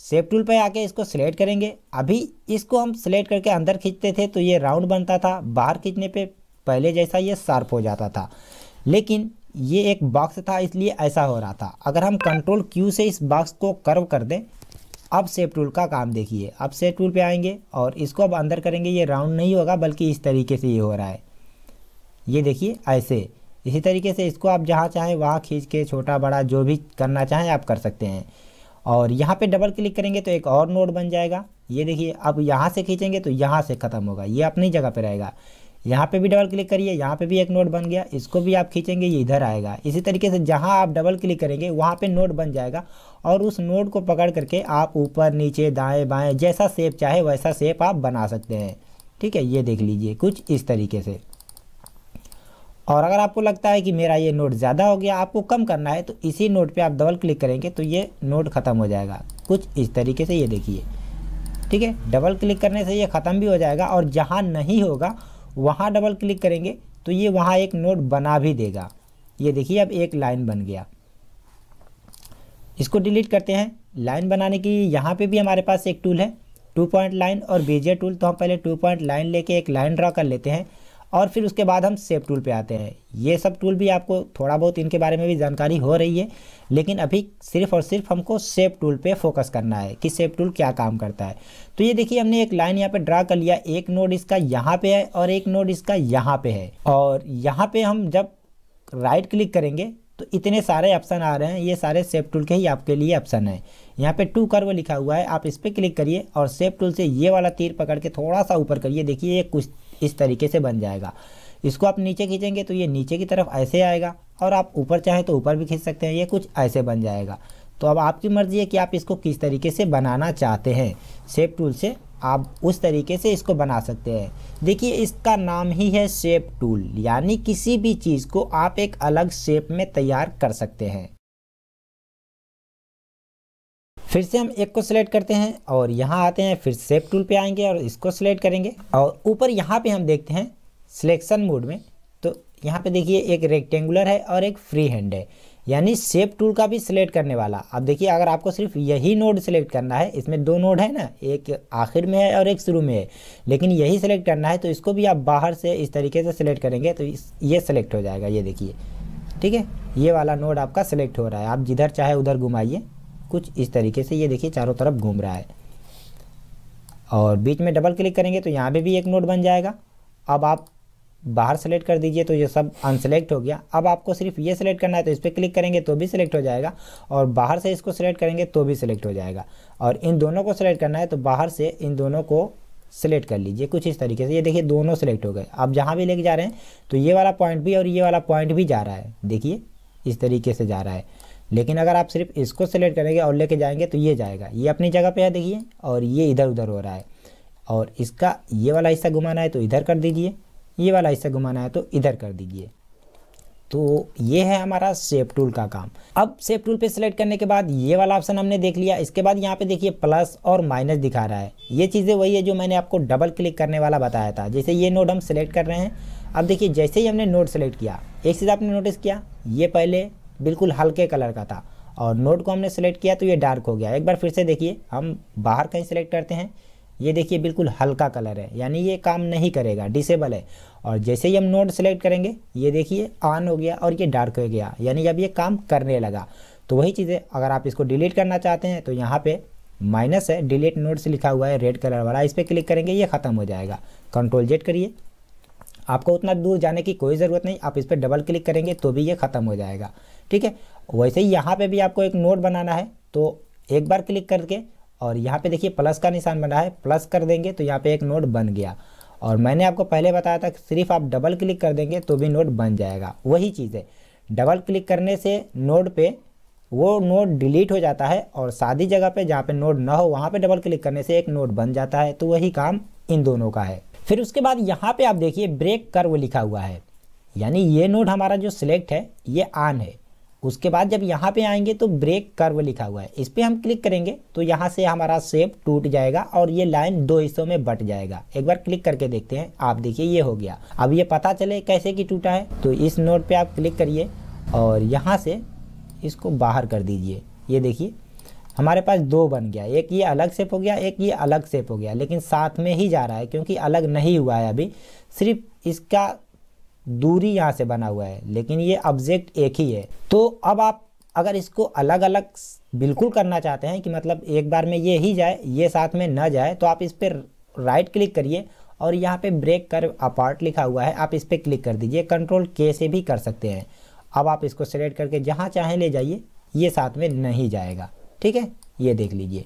सेफ टूल पे आके इसको सिलेक्ट करेंगे अभी इसको हम सिलेक्ट करके अंदर खींचते थे तो ये राउंड बनता था बाहर खींचने पर पहले जैसा ये शार्प हो जाता था लेकिन ये एक बॉक्स था इसलिए ऐसा हो रहा था अगर हम कंट्रोल क्यू से इस बॉक्स को कर्व कर दें अब सेप टूल का काम देखिए अब सेप टूल पे आएंगे और इसको अब अंदर करेंगे ये राउंड नहीं होगा बल्कि इस तरीके से ये हो रहा है ये देखिए ऐसे इसी तरीके से इसको आप जहाँ चाहें वहाँ खींच के छोटा बड़ा जो भी करना चाहें आप कर सकते हैं और यहाँ पे डबल क्लिक करेंगे तो एक और नोट बन जाएगा ये देखिए अब यहाँ से खींचेंगे तो यहाँ से ख़त्म होगा ये अपनी जगह पर रहेगा यहाँ पे भी डबल क्लिक करिए यहाँ पे भी एक नोट बन गया इसको भी आप खींचेंगे ये इधर आएगा इसी तरीके से जहाँ आप डबल क्लिक करेंगे वहाँ पे नोट बन जाएगा और उस नोट को पकड़ करके आप ऊपर नीचे दाएं बाएं जैसा सेप चाहे वैसा सेप आप बना सकते हैं ठीक है ये देख लीजिए कुछ इस तरीके से और अगर आपको लगता है कि मेरा ये नोट ज़्यादा हो गया आपको कम करना है तो इसी नोट पर आप डबल क्लिक करेंगे तो ये नोट ख़त्म हो जाएगा कुछ इस तरीके से ये देखिए ठीक है डबल क्लिक करने से ये ख़त्म भी हो जाएगा और जहाँ नहीं होगा वहाँ डबल क्लिक करेंगे तो ये वहाँ एक नोट बना भी देगा ये देखिए अब एक लाइन बन गया इसको डिलीट करते हैं लाइन बनाने की यहाँ पे भी हमारे पास एक टूल है टू पॉइंट लाइन और बेजियर टूल तो हम पहले टू पॉइंट लाइन लेके एक लाइन ड्रॉ कर लेते हैं और फिर उसके बाद हम सेप टूल पे आते हैं ये सब टूल भी आपको थोड़ा बहुत इनके बारे में भी जानकारी हो रही है लेकिन अभी सिर्फ और सिर्फ हमको सेप टूल पे फोकस करना है कि सेप टूल क्या काम करता है तो ये देखिए हमने एक लाइन यहाँ पे ड्रा कर लिया एक नोड इसका यहाँ पे है और एक नोड इसका यहाँ पे है और यहाँ पे हम जब राइट क्लिक करेंगे तो इतने सारे ऑप्शन आ रहे हैं ये सारे सेप टूल के ही आपके लिए ऑप्शन है यहाँ पे टू कर्व लिखा हुआ है आप इस पर क्लिक करिए और सेप टूल से ये वाला तीर पकड़ के थोड़ा सा ऊपर करिए देखिए ये कुछ इस तरीके से बन जाएगा इसको आप नीचे खींचेंगे तो ये नीचे की तरफ ऐसे आएगा और आप ऊपर चाहें तो ऊपर भी खींच सकते हैं ये कुछ ऐसे बन जाएगा तो अब आपकी मर्ज़ी है कि आप इसको किस तरीके से बनाना चाहते हैं शेप टूल से आप उस तरीके से इसको बना सकते हैं देखिए इसका नाम ही है शेप टूल यानी किसी भी चीज़ को आप एक अलग शेप में तैयार कर सकते हैं फिर से हम एक को सिलेक्ट करते हैं और यहाँ आते हैं फिर सेप टूल पे आएंगे और इसको सिलेक्ट करेंगे और ऊपर यहाँ पे हम देखते हैं सिलेक्शन मोड में तो यहाँ पे देखिए एक रेक्टेंगुलर है और एक फ्री हैंड है यानी सेप टूल का भी सिलेक्ट करने वाला अब देखिए अगर आपको सिर्फ यही नोड सिलेक्ट करना है इसमें दो नोड है ना एक आखिर में है और एक शुरू में है लेकिन यही सिलेक्ट करना है तो इसको भी आप बाहर से इस तरीके से सिलेक्ट करेंगे तो ये सिलेक्ट हो जाएगा ये देखिए ठीक है ये वाला नोड आपका सिलेक्ट हो रहा है आप जिधर चाहे उधर घुमाइए कुछ इस तरीके से ये देखिए चारों तरफ घूम रहा है और बीच में डबल क्लिक करेंगे तो यहाँ पर भी एक नोड बन जाएगा अब आप बाहर सेलेक्ट कर दीजिए तो ये सब अनसेलेक्ट हो गया अब आपको सिर्फ ये सिलेक्ट करना है तो इस पर क्लिक करेंगे तो भी सिलेक्ट हो जाएगा और बाहर से इसको सिलेक्ट करेंगे तो भी सिलेक्ट हो जाएगा और इन दोनों को सिलेक्ट करना है तो बाहर से इन दोनों को सेलेक्ट कर लीजिए कुछ इस तरीके से ये देखिए दोनों सेलेक्ट हो गए आप जहाँ भी लेके जा रहे हैं तो ये वाला पॉइंट भी और ये वाला पॉइंट भी जा रहा है देखिए इस तरीके से जा रहा है लेकिन अगर आप सिर्फ इसको सेलेक्ट करेंगे और लेके जाएंगे तो ये जाएगा ये अपनी जगह पे है देखिए और ये इधर उधर हो रहा है और इसका ये वाला हिस्सा घुमाना है तो इधर कर दीजिए ये वाला हिस्सा घुमाना है तो इधर कर दीजिए तो ये है हमारा सेफ टूल का काम अब सेफ टूल पे सिलेक्ट करने के बाद ये वाला ऑप्शन हमने देख लिया इसके बाद यहाँ पे देखिए प्लस और माइनस दिखा रहा है ये चीज़ें वही है जो मैंने आपको डबल क्लिक करने वाला बताया था जैसे ये नोड हम सिलेक्ट कर रहे हैं अब देखिए जैसे ही हमने नोड सेलेक्ट किया एक चीज़ आपने नोटिस किया ये पहले बिल्कुल हल्के कलर का था और नोट को हमने सेलेक्ट किया तो ये डार्क हो गया एक बार फिर से देखिए हम बाहर कहीं सेलेक्ट करते हैं ये देखिए बिल्कुल हल्का कलर है यानी ये काम नहीं करेगा डिसेबल है और जैसे ही हम नोड सेलेक्ट करेंगे ये देखिए ऑन हो गया और ये डार्क हो गया यानी अब ये काम करने लगा तो वही चीज़ें अगर आप इसको डिलीट करना चाहते हैं तो यहाँ पे माइनस है डिलीट नोट से लिखा हुआ है रेड कलर वाला इस पर क्लिक करेंगे ये ख़त्म हो जाएगा कंट्रोल जेट करिए आपको उतना दूर जाने की कोई ज़रूरत नहीं आप इस पर डबल क्लिक करेंगे तो भी ये ख़त्म हो जाएगा ठीक है वैसे ही यहाँ पर भी आपको एक नोट बनाना है तो एक बार क्लिक करके और यहाँ पे देखिए प्लस का निशान बना है प्लस कर देंगे तो यहाँ पे एक नोट बन गया और मैंने आपको पहले बताया था कि सिर्फ आप डबल क्लिक कर देंगे तो भी नोट बन जाएगा वही चीज़ है डबल क्लिक करने से नोट पे वो नोट डिलीट हो जाता है और सादी जगह पे जहाँ पे नोट ना हो वहाँ पे डबल क्लिक करने से एक नोट बन जाता है तो वही काम इन दोनों का है फिर उसके बाद यहाँ पर आप देखिए ब्रेक कर लिखा हुआ है यानी ये नोट हमारा जो सिलेक्ट है ये आन है उसके बाद जब यहाँ पे आएंगे तो ब्रेक कर्व लिखा हुआ है इस पर हम क्लिक करेंगे तो यहाँ से हमारा सेप टूट जाएगा और ये लाइन दो हिस्सों में बट जाएगा एक बार क्लिक करके देखते हैं आप देखिए ये हो गया अब ये पता चले कैसे कि टूटा है तो इस नोट पे आप क्लिक करिए और यहाँ से इसको बाहर कर दीजिए ये देखिए हमारे पास दो बन गया एक ये अलग सेप हो गया एक ये अलग सेप हो गया लेकिन साथ में ही जा रहा है क्योंकि अलग नहीं हुआ है अभी सिर्फ इसका दूरी यहाँ से बना हुआ है लेकिन ये ऑब्जेक्ट एक ही है तो अब आप अगर इसको अलग अलग बिल्कुल करना चाहते हैं कि मतलब एक बार में ये ही जाए ये साथ में ना जाए तो आप इस पर राइट क्लिक करिए और यहाँ पे ब्रेक कर अपार्ट लिखा हुआ है आप इस पर क्लिक कर दीजिए कंट्रोल के से भी कर सकते हैं अब आप इसको सेलेक्ट करके जहाँ चाहें ले जाइए ये साथ में नहीं जाएगा ठीक है ये देख लीजिए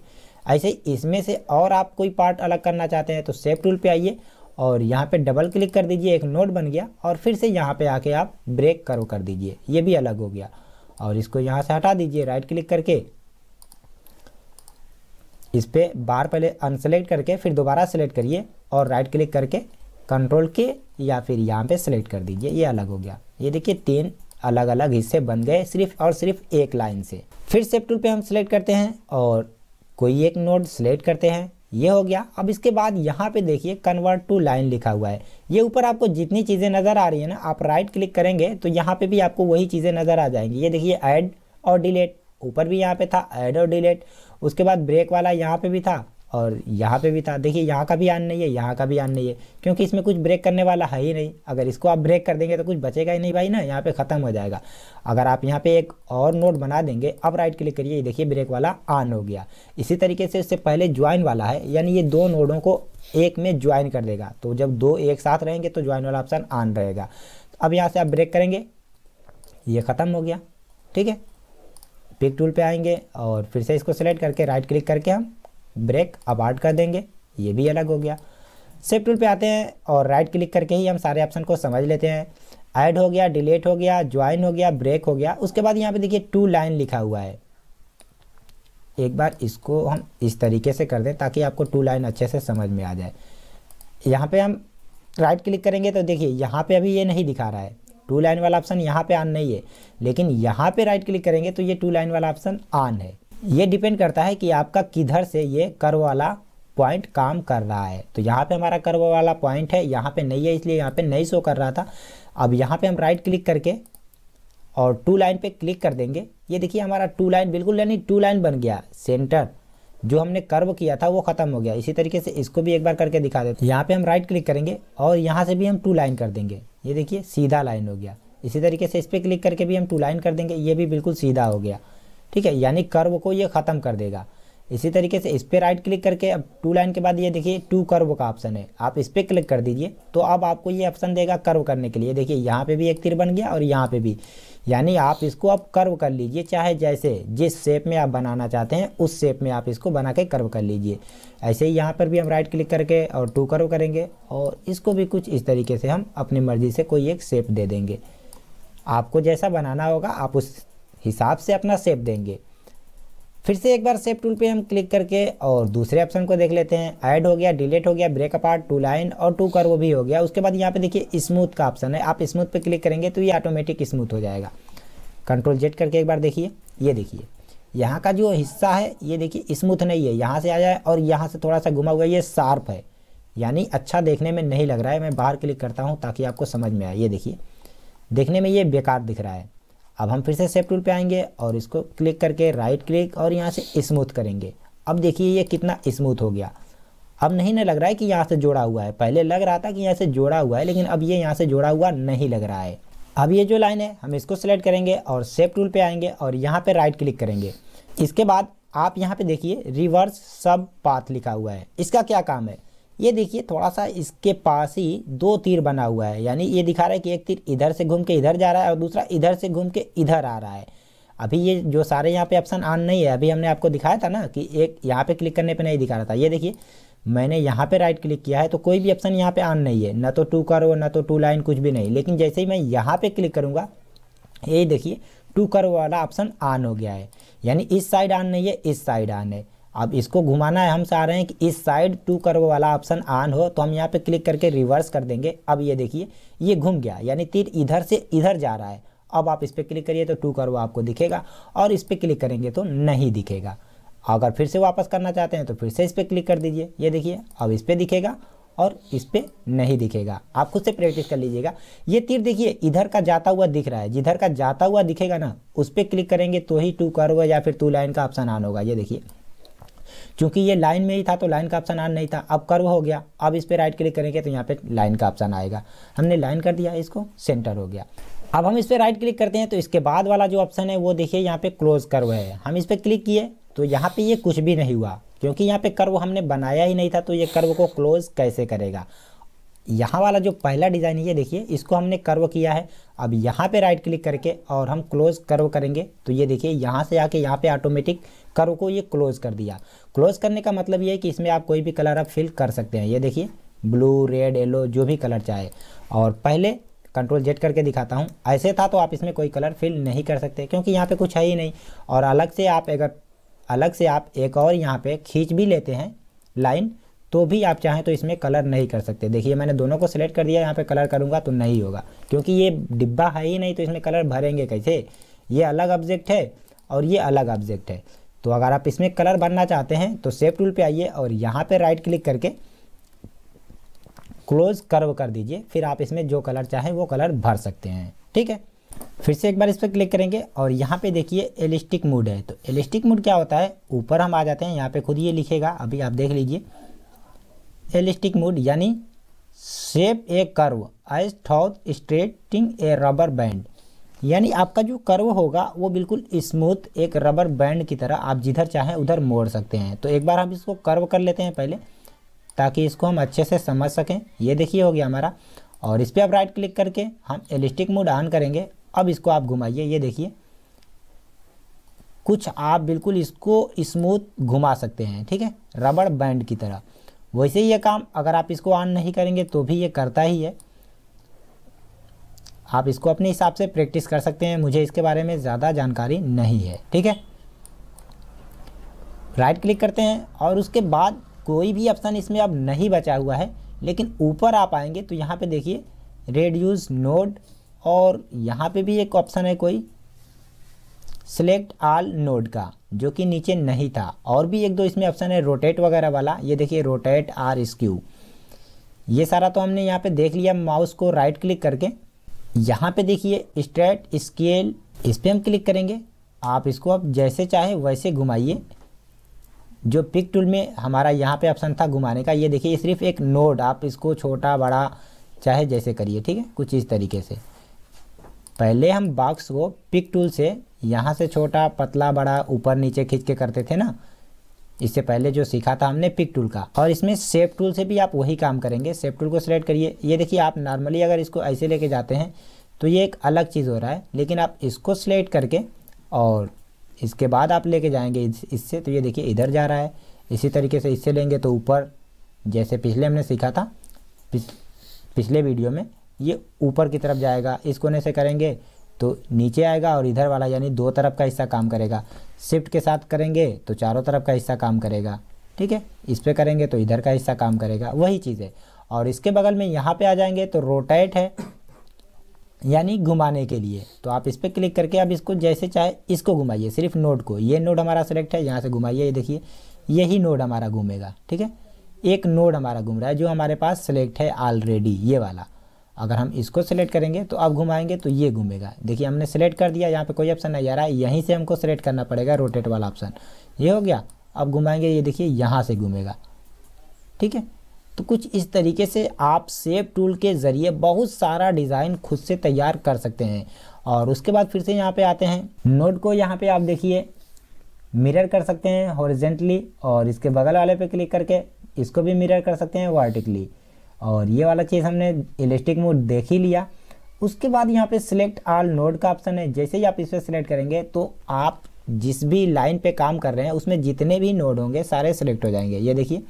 ऐसे इसमें से और आप कोई पार्ट अलग करना चाहते हैं तो सेफ टूल पर आइए और यहाँ पे डबल क्लिक कर दीजिए एक नोट बन गया और फिर से यहाँ पे आके आप ब्रेक करो कर दीजिए ये भी अलग हो गया और इसको यहाँ से हटा दीजिए राइट क्लिक करके इस पर बार पहले अनसेलेक्ट करके फिर दोबारा सेलेक्ट करिए और राइट क्लिक करके कंट्रोल के या फिर यहाँ पे सेलेक्ट कर दीजिए ये अलग हो गया ये देखिए तीन अलग अलग हिस्से बन गए सिर्फ और सिर्फ एक लाइन से फिर सेप टूल पे हम सेलेक्ट करते हैं और कोई एक नोड सेलेक्ट करते हैं ये हो गया अब इसके बाद यहाँ पे देखिए कन्वर्ट टू लाइन लिखा हुआ है ये ऊपर आपको जितनी चीज़ें नज़र आ रही है ना आप राइट क्लिक करेंगे तो यहाँ पे भी आपको वही चीज़ें नज़र आ जाएंगी ये देखिए ऐड और डिलेट ऊपर भी यहाँ पे था ऐड और डिलेट उसके बाद ब्रेक वाला यहाँ पे भी था और यहाँ पे भी था देखिए यहाँ का भी आन नहीं है यहाँ का भी आन नहीं है क्योंकि इसमें कुछ ब्रेक करने वाला है ही नहीं अगर इसको आप ब्रेक कर देंगे तो कुछ बचेगा ही नहीं भाई ना यहाँ पे ख़त्म हो जाएगा अगर आप यहाँ पे एक और नोट बना देंगे अब राइट क्लिक करिए देखिए ब्रेक वाला ऑन हो गया इसी तरीके से इससे पहले ज्वाइन वाला है यानी ये दो नोडों को एक में ज्वाइन कर देगा तो जब दो एक साथ रहेंगे तो ज्वाइन वाला ऑप्शन ऑन रहेगा अब यहाँ से आप ब्रेक करेंगे ये ख़त्म हो गया ठीक है पिक टूल पर आएंगे और फिर से इसको सेलेक्ट करके राइट क्लिक करके हम ब्रेक अबार्ट कर देंगे ये भी अलग हो गया सेप टूल पे आते हैं और राइट क्लिक करके ही हम सारे ऑप्शन को समझ लेते हैं ऐड हो गया डिलीट हो गया ज्वाइन हो गया ब्रेक हो गया उसके बाद यहाँ पे देखिए टू लाइन लिखा हुआ है एक बार इसको हम इस तरीके से कर दें ताकि आपको टू लाइन अच्छे से समझ में आ जाए यहाँ पे हम राइट क्लिक करेंगे तो देखिए यहाँ पे अभी ये नहीं दिखा रहा है टू लाइन वाला ऑप्शन यहाँ पे ऑन नहीं है लेकिन यहाँ पे राइट क्लिक करेंगे तो ये टू लाइन वाला ऑप्शन ऑन है ये डिपेंड करता है कि आपका किधर से ये कर्व वाला पॉइंट काम कर रहा है तो यहाँ पे हमारा कर्व वाला पॉइंट है यहाँ पे नहीं है इसलिए यहाँ पे नहीं शो कर रहा था अब यहाँ पे हम राइट क्लिक करके और टू लाइन पे क्लिक कर देंगे ये देखिए हमारा टू लाइन बिल्कुल यानी टू लाइन बन गया सेंटर जो हमने कर्व किया था वो ख़त्म हो गया इसी तरीके से इसको भी एक बार करके दिखा देते यहाँ पर हम राइट क्लिक करेंगे और यहाँ से भी हम टू लाइन कर देंगे ये देखिए सीधा लाइन हो गया इसी तरीके से इस पर क्लिक करके भी हम टू लाइन कर देंगे ये भी बिल्कुल सीधा हो गया ठीक है यानी कर्व को ये ख़त्म कर देगा इसी तरीके से इस पर राइट क्लिक करके अब टू लाइन के बाद ये देखिए टू कर्व का ऑप्शन है आप इस पर क्लिक कर दीजिए तो अब आपको ये ऑप्शन देगा कर्व करने के लिए देखिए यहाँ पे भी एक तीर बन गया और यहाँ पे भी यानी आप इसको अब कर्व कर लीजिए चाहे जैसे जिस शेप में आप बनाना चाहते हैं उस शेप में आप इसको बना के कर्व कर लीजिए ऐसे ही यहाँ पर भी हम राइट क्लिक करके और टू कर्व करेंगे और इसको भी कुछ इस तरीके से हम अपनी मर्ज़ी से कोई एक शेप दे देंगे आपको जैसा बनाना होगा आप उस हिसाब से अपना सेप देंगे फिर से एक बार सेप टूल पे हम क्लिक करके और दूसरे ऑप्शन को देख लेते हैं ऐड हो गया डिलीट हो गया ब्रेक अपार्ट टू लाइन और टू कर्व भी हो गया उसके बाद यहाँ पे देखिए स्मूथ का ऑप्शन है आप स्मूथ पे क्लिक करेंगे तो ये ऑटोमेटिक स्मूथ हो जाएगा कंट्रोल जेट करके एक बार देखिए ये देखिए यहाँ का जो हिस्सा है ये देखिए स्मूथ नहीं है यहाँ से आ जाए और यहाँ से थोड़ा सा घुमा हुआ ये शार्प है यानी अच्छा देखने में नहीं लग रहा है मैं बाहर क्लिक करता हूँ ताकि आपको समझ में आए ये देखिए देखने में ये बेकार दिख रहा है अब हम फिर से सेफ टूल पे आएंगे और इसको क्लिक करके राइट क्लिक और यहाँ से स्मूथ करेंगे अब देखिए ये कितना स्मूथ हो गया अब नहीं ना लग रहा है कि यहाँ से जोड़ा हुआ है पहले लग रहा था कि यहाँ से जोड़ा हुआ है लेकिन अब ये यहाँ से जोड़ा हुआ नहीं लग रहा है अब ये जो लाइन है हम इसको सिलेक्ट करेंगे और सेप टूल पे आएंगे और यहाँ पे राइट क्लिक करेंगे इसके बाद आप यहाँ पे देखिए रिवर्स सब पाथ लिखा हुआ है इसका क्या काम है ये देखिए थोड़ा सा इसके पास ही दो तीर बना हुआ है यानी ये दिखा रहा है कि एक तीर इधर से घूम के इधर जा रहा है और दूसरा इधर से घूम के इधर आ रहा है अभी ये जो सारे यहाँ पे ऑप्शन ऑन नहीं है अभी हमने आपको दिखाया था ना कि एक यहाँ पे क्लिक करने पे नहीं दिखा रहा था ये देखिए मैंने यहाँ पे राइट क्लिक किया है तो कोई भी ऑप्शन यहाँ पे ऑन नहीं है ना तो टू करो ना तो टू लाइन कुछ भी नहीं लेकिन जैसे ही मैं यहाँ पे क्लिक करूँगा ये देखिए टू करो वाला ऑप्शन ऑन हो गया है यानी इस साइड ऑन नहीं है इस साइड ऑन है अब इसको घुमाना है हम चाह रहे हैं कि इस साइड टू कर्व वाला ऑप्शन ऑन हो तो हम यहाँ पे क्लिक करके रिवर्स कर देंगे अब ये देखिए ये घूम गया यानी तीर इधर से इधर जा रहा है अब आप इस पर क्लिक करिए तो टू कर्व आपको दिखेगा और इस पर क्लिक करेंगे तो नहीं दिखेगा अगर फिर से वापस करना चाहते हैं तो फिर से इस पर क्लिक कर दीजिए ये देखिए अब इस पर दिखेगा और इस पर नहीं दिखेगा आप खुद से प्रैक्टिस कर लीजिएगा ये तीर देखिए इधर का जाता हुआ दिख रहा है जिधर का जाता हुआ दिखेगा ना उस पर क्लिक करेंगे तो ही टू कर्व या फिर टू लाइन का ऑप्शन ऑन होगा ये देखिए क्योंकि ये लाइन में ही था तो लाइन का ऑप्शन ऑन नहीं था अब कर्व हो गया अब इस पर राइट क्लिक करेंगे तो यहाँ पे लाइन का ऑप्शन आएगा हमने लाइन कर दिया इसको सेंटर हो गया अब हम इस पर राइट क्लिक करते हैं तो इसके बाद वाला जो ऑप्शन है वो देखिए यहाँ पे क्लोज कर्व है हम इस पर क्लिक किए तो यहाँ पे ये कुछ भी नहीं हुआ क्योंकि यहाँ पे कर्व हमने बनाया ही नहीं था तो ये कर्व को क्लोज कैसे करेगा यहाँ वाला जो पहला डिज़ाइन ये देखिए इसको हमने कर्व किया है अब यहाँ पे राइट क्लिक करके और हम क्लोज कर्व करेंगे तो ये देखिए यहाँ से आके यहाँ पे ऑटोमेटिक कर्व को ये क्लोज कर दिया क्लोज करने का मतलब ये है कि इसमें आप कोई भी कलर आप फिल कर सकते हैं ये देखिए ब्लू रेड येलो जो भी कलर चाहे और पहले कंट्रोल जेट करके दिखाता हूँ ऐसे था तो आप इसमें कोई कलर फिल नहीं कर सकते क्योंकि यहाँ पर कुछ है ही नहीं और अलग से आप अगर अलग से आप एक और यहाँ पर खींच भी लेते हैं लाइन तो भी आप चाहें तो इसमें कलर नहीं कर सकते देखिए मैंने दोनों को सिलेक्ट कर दिया यहाँ पे कलर करूँगा तो नहीं होगा क्योंकि ये डिब्बा है ही नहीं तो इसमें कलर भरेंगे कैसे ये अलग ऑब्जेक्ट है और ये अलग ऑब्जेक्ट है तो अगर आप इसमें कलर भरना चाहते हैं तो सेफ टूल पर आइए और यहाँ पर राइट क्लिक करके क्लोज कर्व कर दीजिए फिर आप इसमें जो कलर चाहें वो कलर भर सकते हैं ठीक है फिर से एक बार इस पर क्लिक करेंगे और यहाँ पे देखिए एलिस्टिक मूड है तो एलिस्टिक मूड क्या होता है ऊपर हम आ जाते हैं यहाँ पे खुद ये लिखेगा अभी आप देख लीजिए एलिस्टिक मूड यानी shape a curve as though stretching a rubber band यानी आपका जो कर्व होगा वो बिल्कुल स्मूथ एक रबर बैंड की तरह आप जिधर चाहें उधर मोड़ सकते हैं तो एक बार हम इसको कर्व कर लेते हैं पहले ताकि इसको हम अच्छे से समझ सकें ये देखिए हो गया हमारा और इस पर आप राइट क्लिक करके हम एलिस्टिक मूड ऑन करेंगे अब इसको आप घुमाइए ये देखिए कुछ आप बिल्कुल इसको स्मूथ घुमा सकते हैं ठीक है रबड़ बैंड की तरह वैसे ही ये काम अगर आप इसको ऑन नहीं करेंगे तो भी ये करता ही है आप इसको अपने हिसाब से प्रैक्टिस कर सकते हैं मुझे इसके बारे में ज़्यादा जानकारी नहीं है ठीक है राइट क्लिक करते हैं और उसके बाद कोई भी ऑप्शन इसमें अब नहीं बचा हुआ है लेकिन ऊपर आप आएंगे तो यहाँ पे देखिए रेड यूज़ नोड और यहाँ पे भी एक ऑप्शन है कोई सेलेक्ट आल नोड का जो कि नीचे नहीं था और भी एक दो इसमें ऑप्शन है रोटेट वगैरह वाला ये देखिए रोटेट आर स्क्यू ये सारा तो हमने यहाँ पे देख लिया माउस को राइट क्लिक करके यहाँ पे देखिए स्ट्रेट स्केल इस पर हम क्लिक करेंगे आप इसको आप जैसे चाहे वैसे घुमाइए जो पिक टूल में हमारा यहाँ पे ऑप्शन था घुमाने का ये देखिए सिर्फ एक नोड आप इसको छोटा बड़ा चाहे जैसे करिए ठीक है कुछ इस तरीके से पहले हम बॉक्स को पिक टूल से यहाँ से छोटा पतला बड़ा ऊपर नीचे खींच के करते थे ना इससे पहले जो सीखा था हमने पिक टूल का और इसमें सेप टूल से भी आप वही काम करेंगे सेप टूल को सिलेक्ट करिए ये देखिए आप नॉर्मली अगर इसको ऐसे लेके जाते हैं तो ये एक अलग चीज़ हो रहा है लेकिन आप इसको सिलेक्ट करके और इसके बाद आप लेके जाएंगे इससे तो ये देखिए इधर जा रहा है इसी तरीके से इससे लेंगे तो ऊपर जैसे पिछले हमने सीखा था पिछले वीडियो में ये ऊपर की तरफ जाएगा इस कोने से करेंगे तो नीचे आएगा और इधर वाला यानी दो तरफ का हिस्सा काम करेगा शिफ्ट के साथ करेंगे तो चारों तरफ का हिस्सा काम करेगा ठीक है इस पर करेंगे तो इधर का हिस्सा काम करेगा वही चीज़ है और इसके बगल में यहाँ पे आ जाएंगे तो रोटेट है यानी घुमाने के लिए तो आप इस पर क्लिक करके आप इसको जैसे चाहे इसको घुमाइए सिर्फ नोड को ये नोड हमारा सेलेक्ट है यहाँ से घुमाइए ये देखिए यही नोड हमारा घूमेगा ठीक है एक नोड हमारा घूम रहा है जो हमारे पास सेलेक्ट है ऑलरेडी ये वाला अगर हम इसको सेलेक्ट करेंगे तो अब घुमाएंगे तो ये घूमेगा देखिए हमने सेलेक्ट कर दिया यहाँ पे कोई ऑप्शन नहीं आ रहा है यहीं से हमको सेलेक्ट करना पड़ेगा रोटेट वाला ऑप्शन ये हो गया अब घुमाएंगे ये देखिए यहाँ से घूमेगा ठीक है तो कुछ इस तरीके से आप सेफ टूल के ज़रिए बहुत सारा डिज़ाइन खुद से तैयार कर सकते हैं और उसके बाद फिर से यहाँ पर आते हैं नोट को यहाँ पर आप देखिए मिरर कर सकते हैं हॉरिजेंटली और इसके बगल वाले पे क्लिक करके इसको भी मिरर कर सकते हैं वर्टिकली और ये वाला चीज़ हमने इलेक्ट्रिक मोड देख ही लिया उसके बाद यहाँ पे सिलेक्ट आल नोड का ऑप्शन है जैसे ही आप इस पर सिलेक्ट करेंगे तो आप जिस भी लाइन पे काम कर रहे हैं उसमें जितने भी नोड होंगे सारे सिलेक्ट हो जाएंगे ये देखिए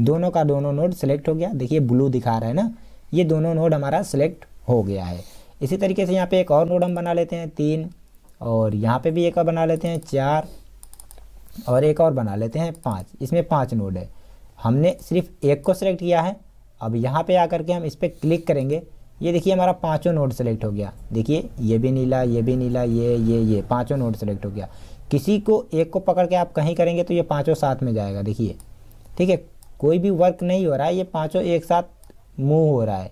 दोनों का दोनों नोड सिलेक्ट हो गया देखिए ब्लू दिखा रहा है ना ये दोनों नोड हमारा सिलेक्ट हो गया है इसी तरीके से यहाँ पर एक और नोड हम बना लेते हैं तीन और यहाँ पर भी एक और बना लेते हैं चार और एक और बना लेते हैं पाँच इसमें पाँच नोड है हमने सिर्फ एक को सिलेक्ट किया है अब यहाँ पे आकर के हम इस पर क्लिक करेंगे ये देखिए हमारा पांचों नोड सेलेक्ट हो गया देखिए ये भी नीला ये भी नीला ये ये ये पांचों नोड सेलेक्ट हो गया किसी को एक को पकड़ के आप कहीं करेंगे तो ये पांचों साथ में जाएगा देखिए ठीक है कोई भी वर्क नहीं हो रहा है ये पांचों एक साथ मूव हो रहा है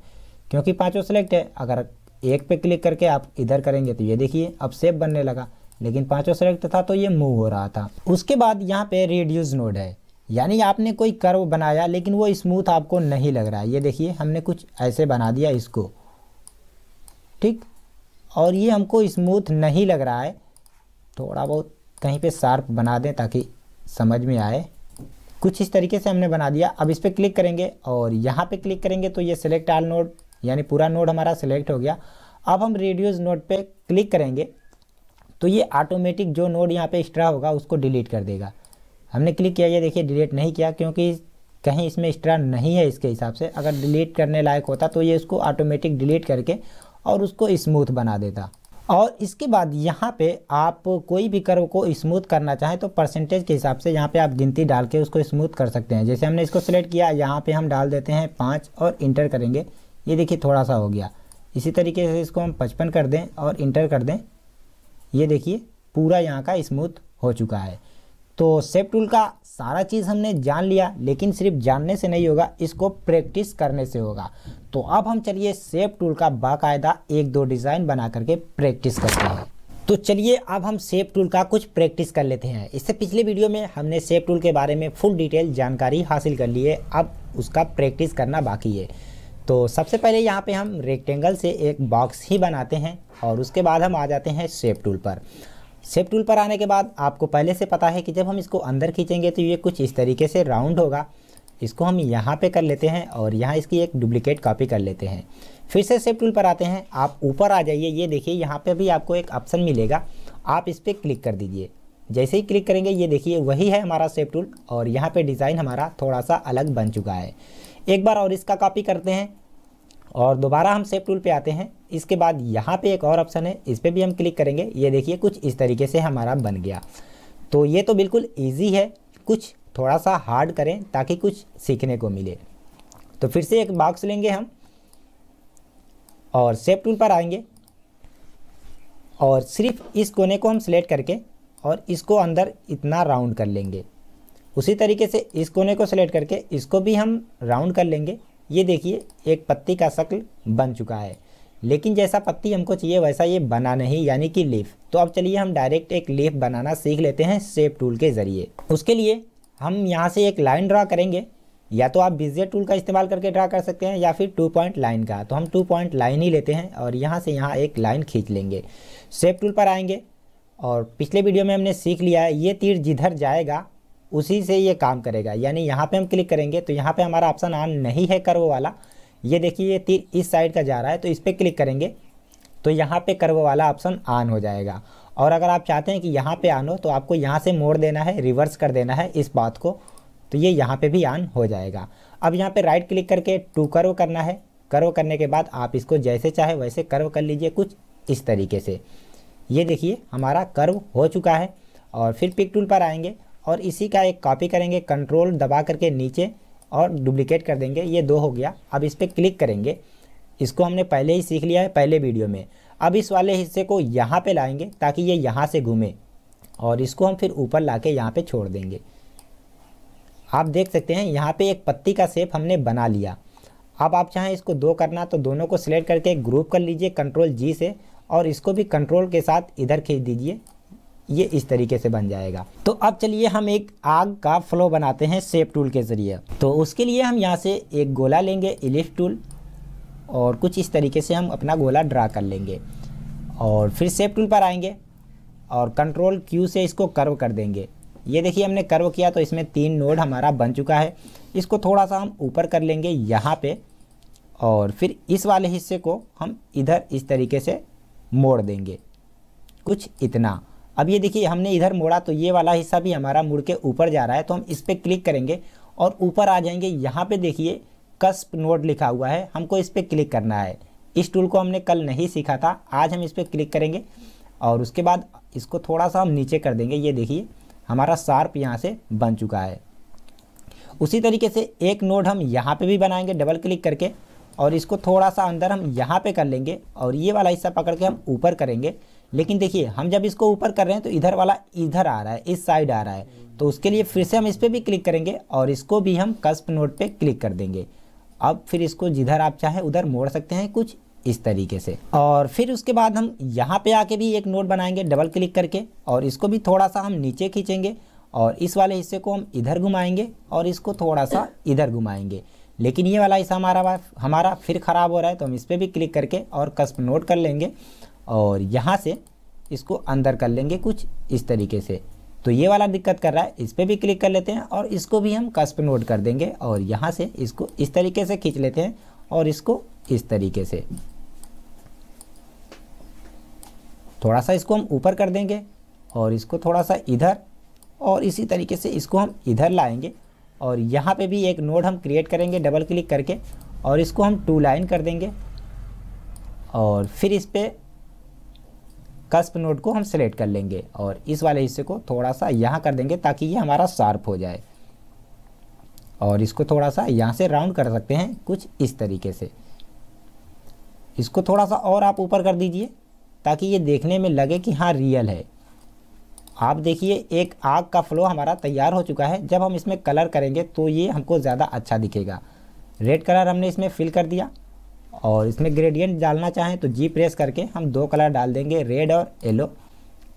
क्योंकि पाँचों सेलेक्ट है अगर एक पे क्लिक करके आप इधर करेंगे तो ये देखिए अब सेफ बनने लगा लेकिन पाँचों सेलेक्ट था तो ये मूव हो रहा था उसके बाद यहाँ पर रेड्यूज नोड है यानी आपने कोई कर्व बनाया लेकिन वो स्मूथ आपको नहीं लग रहा है ये देखिए हमने कुछ ऐसे बना दिया इसको ठीक और ये हमको स्मूथ नहीं लग रहा है थोड़ा बहुत कहीं पे शार्प बना दें ताकि समझ में आए कुछ इस तरीके से हमने बना दिया अब इस पर क्लिक करेंगे और यहाँ पे क्लिक करेंगे तो ये सिलेक्ट आल नोड यानी पूरा नोड हमारा सिलेक्ट हो गया अब हम रेडियोज नोड पे क्लिक करेंगे तो ये ऑटोमेटिक जो नोड यहाँ पे एक्स्ट्रा होगा उसको डिलीट कर देगा हमने क्लिक किया ये देखिए डिलीट नहीं किया क्योंकि कहीं इसमें एक्स्ट्रा नहीं है इसके हिसाब से अगर डिलीट करने लायक होता तो ये इसको ऑटोमेटिक डिलीट करके और उसको स्मूथ बना देता और इसके बाद यहाँ पे आप कोई भी कर्व को स्मूथ करना चाहें तो परसेंटेज के हिसाब से यहाँ पे आप गिनती डाल के उसको स्मूथ कर सकते हैं जैसे हमने इसको सिलेक्ट किया यहाँ पे हम डाल देते हैं पाँच और इंटर करेंगे ये देखिए थोड़ा सा हो गया इसी तरीके से इसको हम पचपन कर दें और इंटर कर दें ये देखिए पूरा यहाँ का स्मूथ हो चुका है तो सेफ टूल का सारा चीज़ हमने जान लिया लेकिन सिर्फ जानने से नहीं होगा इसको प्रैक्टिस करने से होगा तो अब हम चलिए सेफ टूल का बाकायदा एक दो डिज़ाइन बना करके प्रैक्टिस करते हैं तो चलिए अब हम सेफ टूल का कुछ प्रैक्टिस कर लेते हैं इससे पिछले वीडियो में हमने सेफ टूल के बारे में फुल डिटेल जानकारी हासिल कर ली है अब उसका प्रैक्टिस करना बाकी है तो सबसे पहले यहाँ पे हम रेक्टेंगल से एक बॉक्स ही बनाते हैं और उसके बाद हम आ जाते हैं सेफ टूल पर शेप टूल पर आने के बाद आपको पहले से पता है कि जब हम इसको अंदर खींचेंगे तो ये कुछ इस तरीके से राउंड होगा इसको हम यहाँ पे कर लेते हैं और यहाँ इसकी एक डुप्लीकेट कॉपी कर लेते हैं फिर से शेप टूल पर आते हैं आप ऊपर आ जाइए ये देखिए यहाँ पर भी आपको एक ऑप्शन मिलेगा आप इस पर क्लिक कर दीजिए जैसे ही क्लिक करेंगे ये देखिए वही है हमारा सेफ टूल और यहाँ पर डिज़ाइन हमारा थोड़ा सा अलग बन चुका है एक बार और इसका कॉपी करते हैं और दोबारा हम सेफ टूल पे आते हैं इसके बाद यहाँ पे एक और ऑप्शन है इस पर भी हम क्लिक करेंगे ये देखिए कुछ इस तरीके से हमारा बन गया तो ये तो बिल्कुल ईजी है कुछ थोड़ा सा हार्ड करें ताकि कुछ सीखने को मिले तो फिर से एक बॉक्स लेंगे हम और सेफ टूल पर आएंगे और सिर्फ इस कोने को हम सिलेक्ट करके और इसको अंदर इतना राउंड कर लेंगे उसी तरीके से इस कोने को सिलेक्ट करके इसको भी हम राउंड कर लेंगे ये देखिए एक पत्ती का शक्ल बन चुका है लेकिन जैसा पत्ती हमको चाहिए वैसा ये बना नहीं यानी कि लीफ तो अब चलिए हम डायरेक्ट एक लीफ बनाना सीख लेते हैं सेप टूल के ज़रिए उसके लिए हम यहाँ से एक लाइन ड्रा करेंगे या तो आप बिजियर टूल का इस्तेमाल करके ड्रा कर सकते हैं या फिर टू पॉइंट लाइन का तो हम टू पॉइंट लाइन ही लेते हैं और यहाँ से यहाँ एक लाइन खींच लेंगे सेप टूल पर आएंगे और पिछले वीडियो में हमने सीख लिया है ये तीर जिधर जाएगा उसी से ये काम करेगा यानी यहाँ पे हम क्लिक करेंगे तो यहाँ पे हमारा ऑप्शन ऑन नहीं है कर्व वाला ये देखिए ये तीर इस साइड का जा रहा है तो इस पर क्लिक करेंगे तो यहाँ पे कर्व वाला ऑप्शन ऑन हो जाएगा और अगर आप चाहते हैं कि यहाँ पे ऑन हो तो आपको यहाँ से मोड़ देना है रिवर्स कर देना है इस बात को तो ये यहाँ पर भी ऑन हो जाएगा अब यहाँ पर राइट क्लिक करके टू कर्व करना है कर्व करने के बाद आप इसको जैसे चाहे वैसे कर्व कर लीजिए कुछ इस तरीके से ये देखिए हमारा कर्व हो चुका है और फिर पिक टूल पर आएंगे और इसी का एक कॉपी करेंगे कंट्रोल दबा करके नीचे और डुप्लीकेट कर देंगे ये दो हो गया अब इस पर क्लिक करेंगे इसको हमने पहले ही सीख लिया है पहले वीडियो में अब इस वाले हिस्से को यहाँ पे लाएंगे ताकि ये यहाँ से घूमे और इसको हम फिर ऊपर ला के यहाँ पर छोड़ देंगे आप देख सकते हैं यहाँ पे एक पत्ती का सेप हमने बना लिया अब आप चाहें इसको दो करना तो दोनों को सिलेक्ट करके ग्रुप कर लीजिए कंट्रोल जी से और इसको भी कंट्रोल के साथ इधर खींच दीजिए ये इस तरीके से बन जाएगा तो अब चलिए हम एक आग का फ्लो बनाते हैं सेप टूल के ज़रिए तो उसके लिए हम यहाँ से एक गोला लेंगे इलिफ टूल और कुछ इस तरीके से हम अपना गोला ड्रा कर लेंगे और फिर सेप टूल पर आएंगे और कंट्रोल क्यू से इसको कर्व कर देंगे ये देखिए हमने कर्व किया तो इसमें तीन नोड हमारा बन चुका है इसको थोड़ा सा हम ऊपर कर लेंगे यहाँ पे और फिर इस वाले हिस्से को हम इधर इस तरीके से मोड़ देंगे कुछ इतना अब ये देखिए हमने इधर मोड़ा तो ये वाला हिस्सा भी हमारा मुड़ के ऊपर जा रहा है तो हम इस पर क्लिक करेंगे और ऊपर आ जाएंगे यहाँ पे देखिए कस्प नोड लिखा हुआ है हमको इस पर क्लिक करना है इस टूल को हमने कल नहीं सीखा था आज हम इस पर क्लिक करेंगे और उसके बाद इसको थोड़ा सा हम नीचे कर देंगे ये देखिए हमारा शार्प यहाँ से बन चुका है उसी तरीके से एक नोड हम यहाँ पे भी बनाएंगे डबल क्लिक करके और इसको थोड़ा सा अंदर हम यहाँ पे कर लेंगे और ये वाला हिस्सा पकड़ के हम ऊपर करेंगे लेकिन देखिए हम जब इसको ऊपर कर रहे हैं तो इधर वाला इधर आ रहा है इस साइड आ रहा है तो उसके लिए फिर से हम इस पर भी क्लिक करेंगे और इसको भी हम कस्प नोट पे क्लिक कर देंगे अब फिर इसको जिधर आप चाहें उधर मोड़ सकते हैं कुछ इस तरीके से और फिर उसके बाद हम यहाँ पे आके भी एक नोट बनाएंगे डबल क्लिक करके और इसको भी थोड़ा सा हम नीचे खींचेंगे और इस वाले हिस्से को हम इधर घुमाएंगे और इसको थोड़ा सा इधर घुमाएंगे लेकिन ये वाला हिस्सा हमारा हमारा फिर ख़राब हो रहा है तो हम इस पर भी क्लिक करके और कस्प नोट कर लेंगे और यहाँ से इसको अंदर कर लेंगे कुछ इस तरीके से तो ये वाला दिक्कत कर रहा है इस पर भी क्लिक कर लेते हैं और इसको भी हम कस्प नोट कर देंगे और यहाँ से इसको इस तरीके से खींच लेते हैं और इसको इस तरीके से थोड़ा सा इसको हम ऊपर कर देंगे और इसको थोड़ा सा इधर और इसी तरीके से इसको हम इधर लाएंगे और यहाँ पे भी एक नोड हम क्रिएट करेंगे डबल क्लिक करके और इसको हम टू लाइन कर देंगे और फिर इस पर कस्प नोट को हम सेलेक्ट कर लेंगे और इस वाले हिस्से को थोड़ा सा यहाँ कर देंगे ताकि ये हमारा शार्प हो जाए और इसको थोड़ा सा यहाँ से राउंड कर सकते हैं कुछ इस तरीके से इसको थोड़ा सा और आप ऊपर कर दीजिए ताकि ये देखने में लगे कि हाँ रियल है आप देखिए एक आग का फ्लो हमारा तैयार हो चुका है जब हम इसमें कलर करेंगे तो ये हमको ज़्यादा अच्छा दिखेगा रेड कलर हमने इसमें फिल कर दिया और इसमें ग्रेडियंट डालना चाहें तो जी प्रेस करके हम दो कलर डाल देंगे रेड और येलो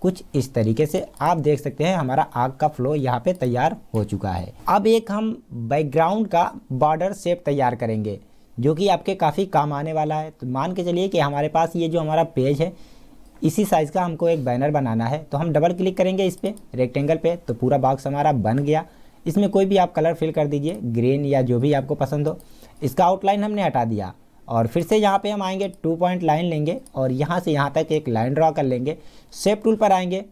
कुछ इस तरीके से आप देख सकते हैं हमारा आग का फ्लो यहाँ पे तैयार हो चुका है अब एक हम बैकग्राउंड का बॉर्डर शेप तैयार करेंगे जो कि आपके काफ़ी काम आने वाला है तो मान के चलिए कि हमारे पास ये जो हमारा पेज है इसी साइज़ का हमको एक बैनर बनाना है तो हम डबल क्लिक करेंगे इस पर रेक्टेंगल पर तो पूरा बॉक्स हमारा बन गया इसमें कोई भी आप कलर फिल कर दीजिए ग्रीन या जो भी आपको पसंद हो इसका आउटलाइन हमने हटा दिया और फिर से यहाँ पे हम आएंगे टू पॉइंट लाइन लेंगे और यहाँ से यहाँ तक एक लाइन ड्रॉ कर लेंगे सेप टूल पर आएंगे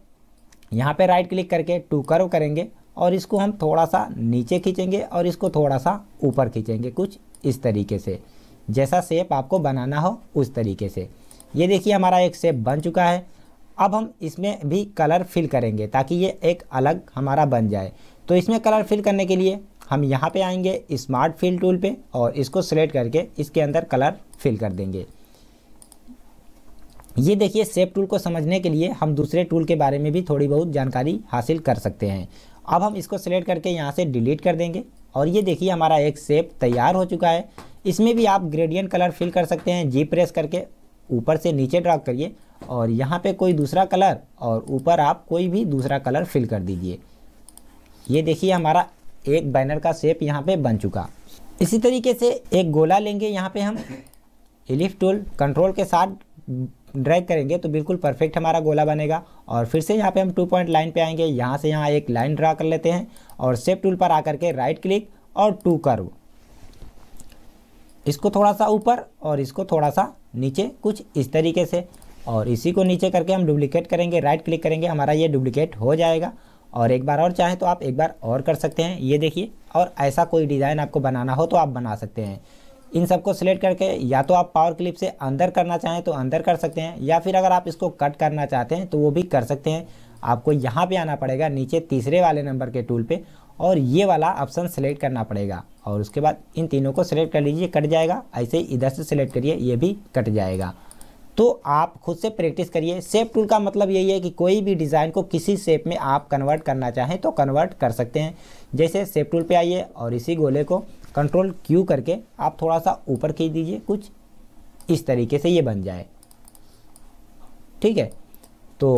यहाँ पे राइट क्लिक करके टू करो करेंगे और इसको हम थोड़ा सा नीचे खींचेंगे और इसको थोड़ा सा ऊपर खींचेंगे कुछ इस तरीके से जैसा सेप आपको बनाना हो उस तरीके से ये देखिए हमारा एक सेप बन चुका है अब हम इसमें भी कलर फिल करेंगे ताकि ये एक अलग हमारा बन जाए तो इसमें कलर फिल करने के लिए हम यहाँ पे आएंगे स्मार्ट फिल टूल पे और इसको सेलेक्ट करके इसके अंदर कलर फिल कर देंगे ये देखिए सेप टूल को समझने के लिए हम दूसरे टूल के बारे में भी थोड़ी बहुत जानकारी हासिल कर सकते हैं अब हम इसको सेलेक्ट करके यहाँ से डिलीट कर देंगे और ये देखिए हमारा एक सेप तैयार हो चुका है इसमें भी आप ग्रेडियंट कलर फिल कर सकते हैं जी प्रेस करके ऊपर से नीचे ड्रॉप करिए और यहाँ पे कोई दूसरा कलर और ऊपर आप कोई भी दूसरा कलर फिल कर दीजिए ये देखिए हमारा एक बैनर का शेप यहाँ पे बन चुका इसी तरीके से एक गोला लेंगे यहाँ पे हम एलिफ टूल कंट्रोल के साथ ड्रैग करेंगे तो बिल्कुल परफेक्ट हमारा गोला बनेगा और फिर से यहाँ पे हम टू पॉइंट लाइन पे आएंगे यहाँ से यहाँ एक लाइन ड्रा कर लेते हैं और सेफ टूल पर आकर के राइट क्लिक और टू कर इसको थोड़ा सा ऊपर और इसको थोड़ा सा नीचे कुछ इस तरीके से और इसी को नीचे करके हम डुप्लीकेट करेंगे राइट क्लिक करेंगे हमारा ये डुप्लीकेट हो जाएगा और एक बार और चाहें तो आप एक बार और कर सकते हैं ये देखिए और ऐसा कोई डिज़ाइन आपको बनाना हो तो आप बना सकते हैं इन सबको सिलेक्ट करके या तो आप पावर क्लिप से अंदर करना चाहें तो अंदर कर सकते हैं या फिर अगर आप इसको कट करना चाहते हैं तो वो भी कर सकते हैं आपको यहाँ पे आना पड़ेगा नीचे तीसरे वाले नंबर के टूल पे और ये वाला ऑप्शन सेलेक्ट करना पड़ेगा और उसके बाद इन तीनों को सिलेक्ट कर लीजिए कट जाएगा ऐसे ही इधर से सिलेक्ट करिए ये भी कट जाएगा तो आप खुद से प्रैक्टिस करिए सेप टूल का मतलब यही है कि कोई भी डिज़ाइन को किसी सेप में आप कन्वर्ट करना चाहें तो कन्वर्ट कर सकते हैं जैसे सेप टूल पे आइए और इसी गोले को कंट्रोल क्यू करके आप थोड़ा सा ऊपर खींच दीजिए कुछ इस तरीके से ये बन जाए ठीक है तो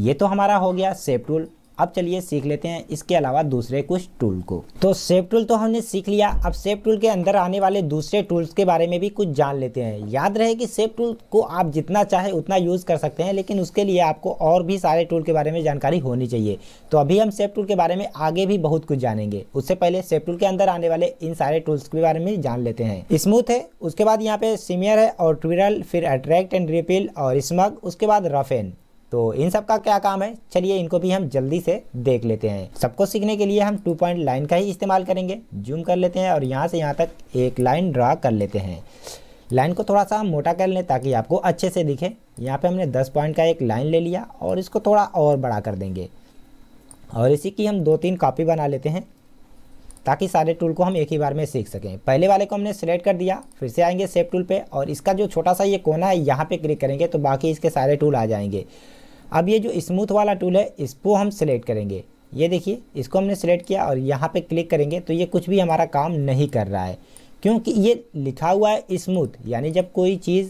ये तो हमारा हो गया सेप टूल अब चलिए सीख लेते हैं इसके अलावा दूसरे कुछ टूल को तो सेव टूल तो हमने सीख लिया अब सेव टूल के अंदर आने वाले दूसरे टूल्स के बारे में भी कुछ जान लेते हैं याद रहे कि सेफ टूल को आप जितना चाहे उतना यूज़ कर सकते हैं लेकिन उसके लिए आपको और भी सारे टूल के बारे में जानकारी होनी चाहिए तो अभी हम सेफ टूल के बारे में आगे भी बहुत कुछ जानेंगे उससे पहले सेफ टूल के अंदर आने वाले इन सारे टूल्स के बारे में जान लेते हैं स्मूथ है उसके बाद यहाँ पे सीमियर है और ट्विरल फिर अट्रैक्ट एंड रिपील और स्मग उसके बाद रफेन तो इन सब का क्या काम है चलिए इनको भी हम जल्दी से देख लेते हैं सबको सीखने के लिए हम टू पॉइंट लाइन का ही इस्तेमाल करेंगे जूम कर लेते हैं और यहाँ से यहाँ तक एक लाइन ड्रा कर लेते हैं लाइन को थोड़ा सा हम मोटा कर लें ताकि आपको अच्छे से दिखे यहाँ पे हमने 10 पॉइंट का एक लाइन ले लिया और इसको थोड़ा और बड़ा कर देंगे और इसी की हम दो तीन कॉपी बना लेते हैं ताकि सारे टूल को हम एक ही बार में सीख सकें पहले वाले को हमने सेलेक्ट कर दिया फिर से आएंगे सेफ टूल पे और इसका जो छोटा सा ये कोना है यहाँ पे क्लिक करेंगे तो बाकी इसके सारे टूल आ जाएंगे अब ये जो स्मूथ वाला टूल है इसको हम सिलेक्ट करेंगे ये देखिए इसको हमने सेलेक्ट किया और यहाँ पे क्लिक करेंगे तो ये कुछ भी हमारा काम नहीं कर रहा है क्योंकि ये लिखा हुआ है स्मूथ यानी जब कोई चीज़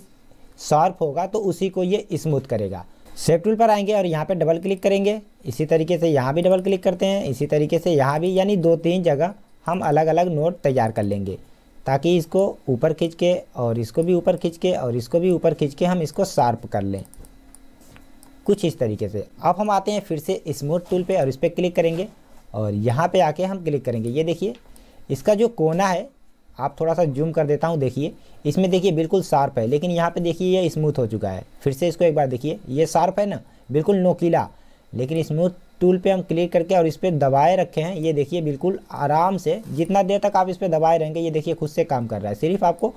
शार्प होगा तो उसी को ये स्मूथ करेगा सेफ टूल पर आएंगे और यहाँ पे डबल क्लिक करेंगे इसी तरीके से यहाँ भी डबल क्लिक करते हैं इसी तरीके से यहाँ भी यानी दो तीन जगह हम अलग अलग नोट तैयार कर लेंगे ताकि इसको ऊपर खींच के और इसको भी ऊपर खींच के और इसको भी ऊपर खींच के हम इसको शार्प कर लें कुछ इस तरीके से अब हम आते हैं फिर से स्मूथ टूल पे और इस पर क्लिक करेंगे और यहाँ पे आके हम क्लिक करेंगे ये देखिए इसका जो कोना है आप थोड़ा सा जूम कर देता हूँ देखिए इसमें देखिए बिल्कुल शार्प है लेकिन यहाँ पे देखिए ये स्मूथ हो चुका है फिर से इसको एक बार देखिए ये शार्प है ना बिल्कुल नोकीला लेकिन स्मूथ टूल पे हम क्लिक करके और इस पर दबाए रखे हैं ये देखिए बिल्कुल आराम से जितना देर तक आप इस पर दबाए रहेंगे ये देखिए खुद से काम कर रहा है सिर्फ आपको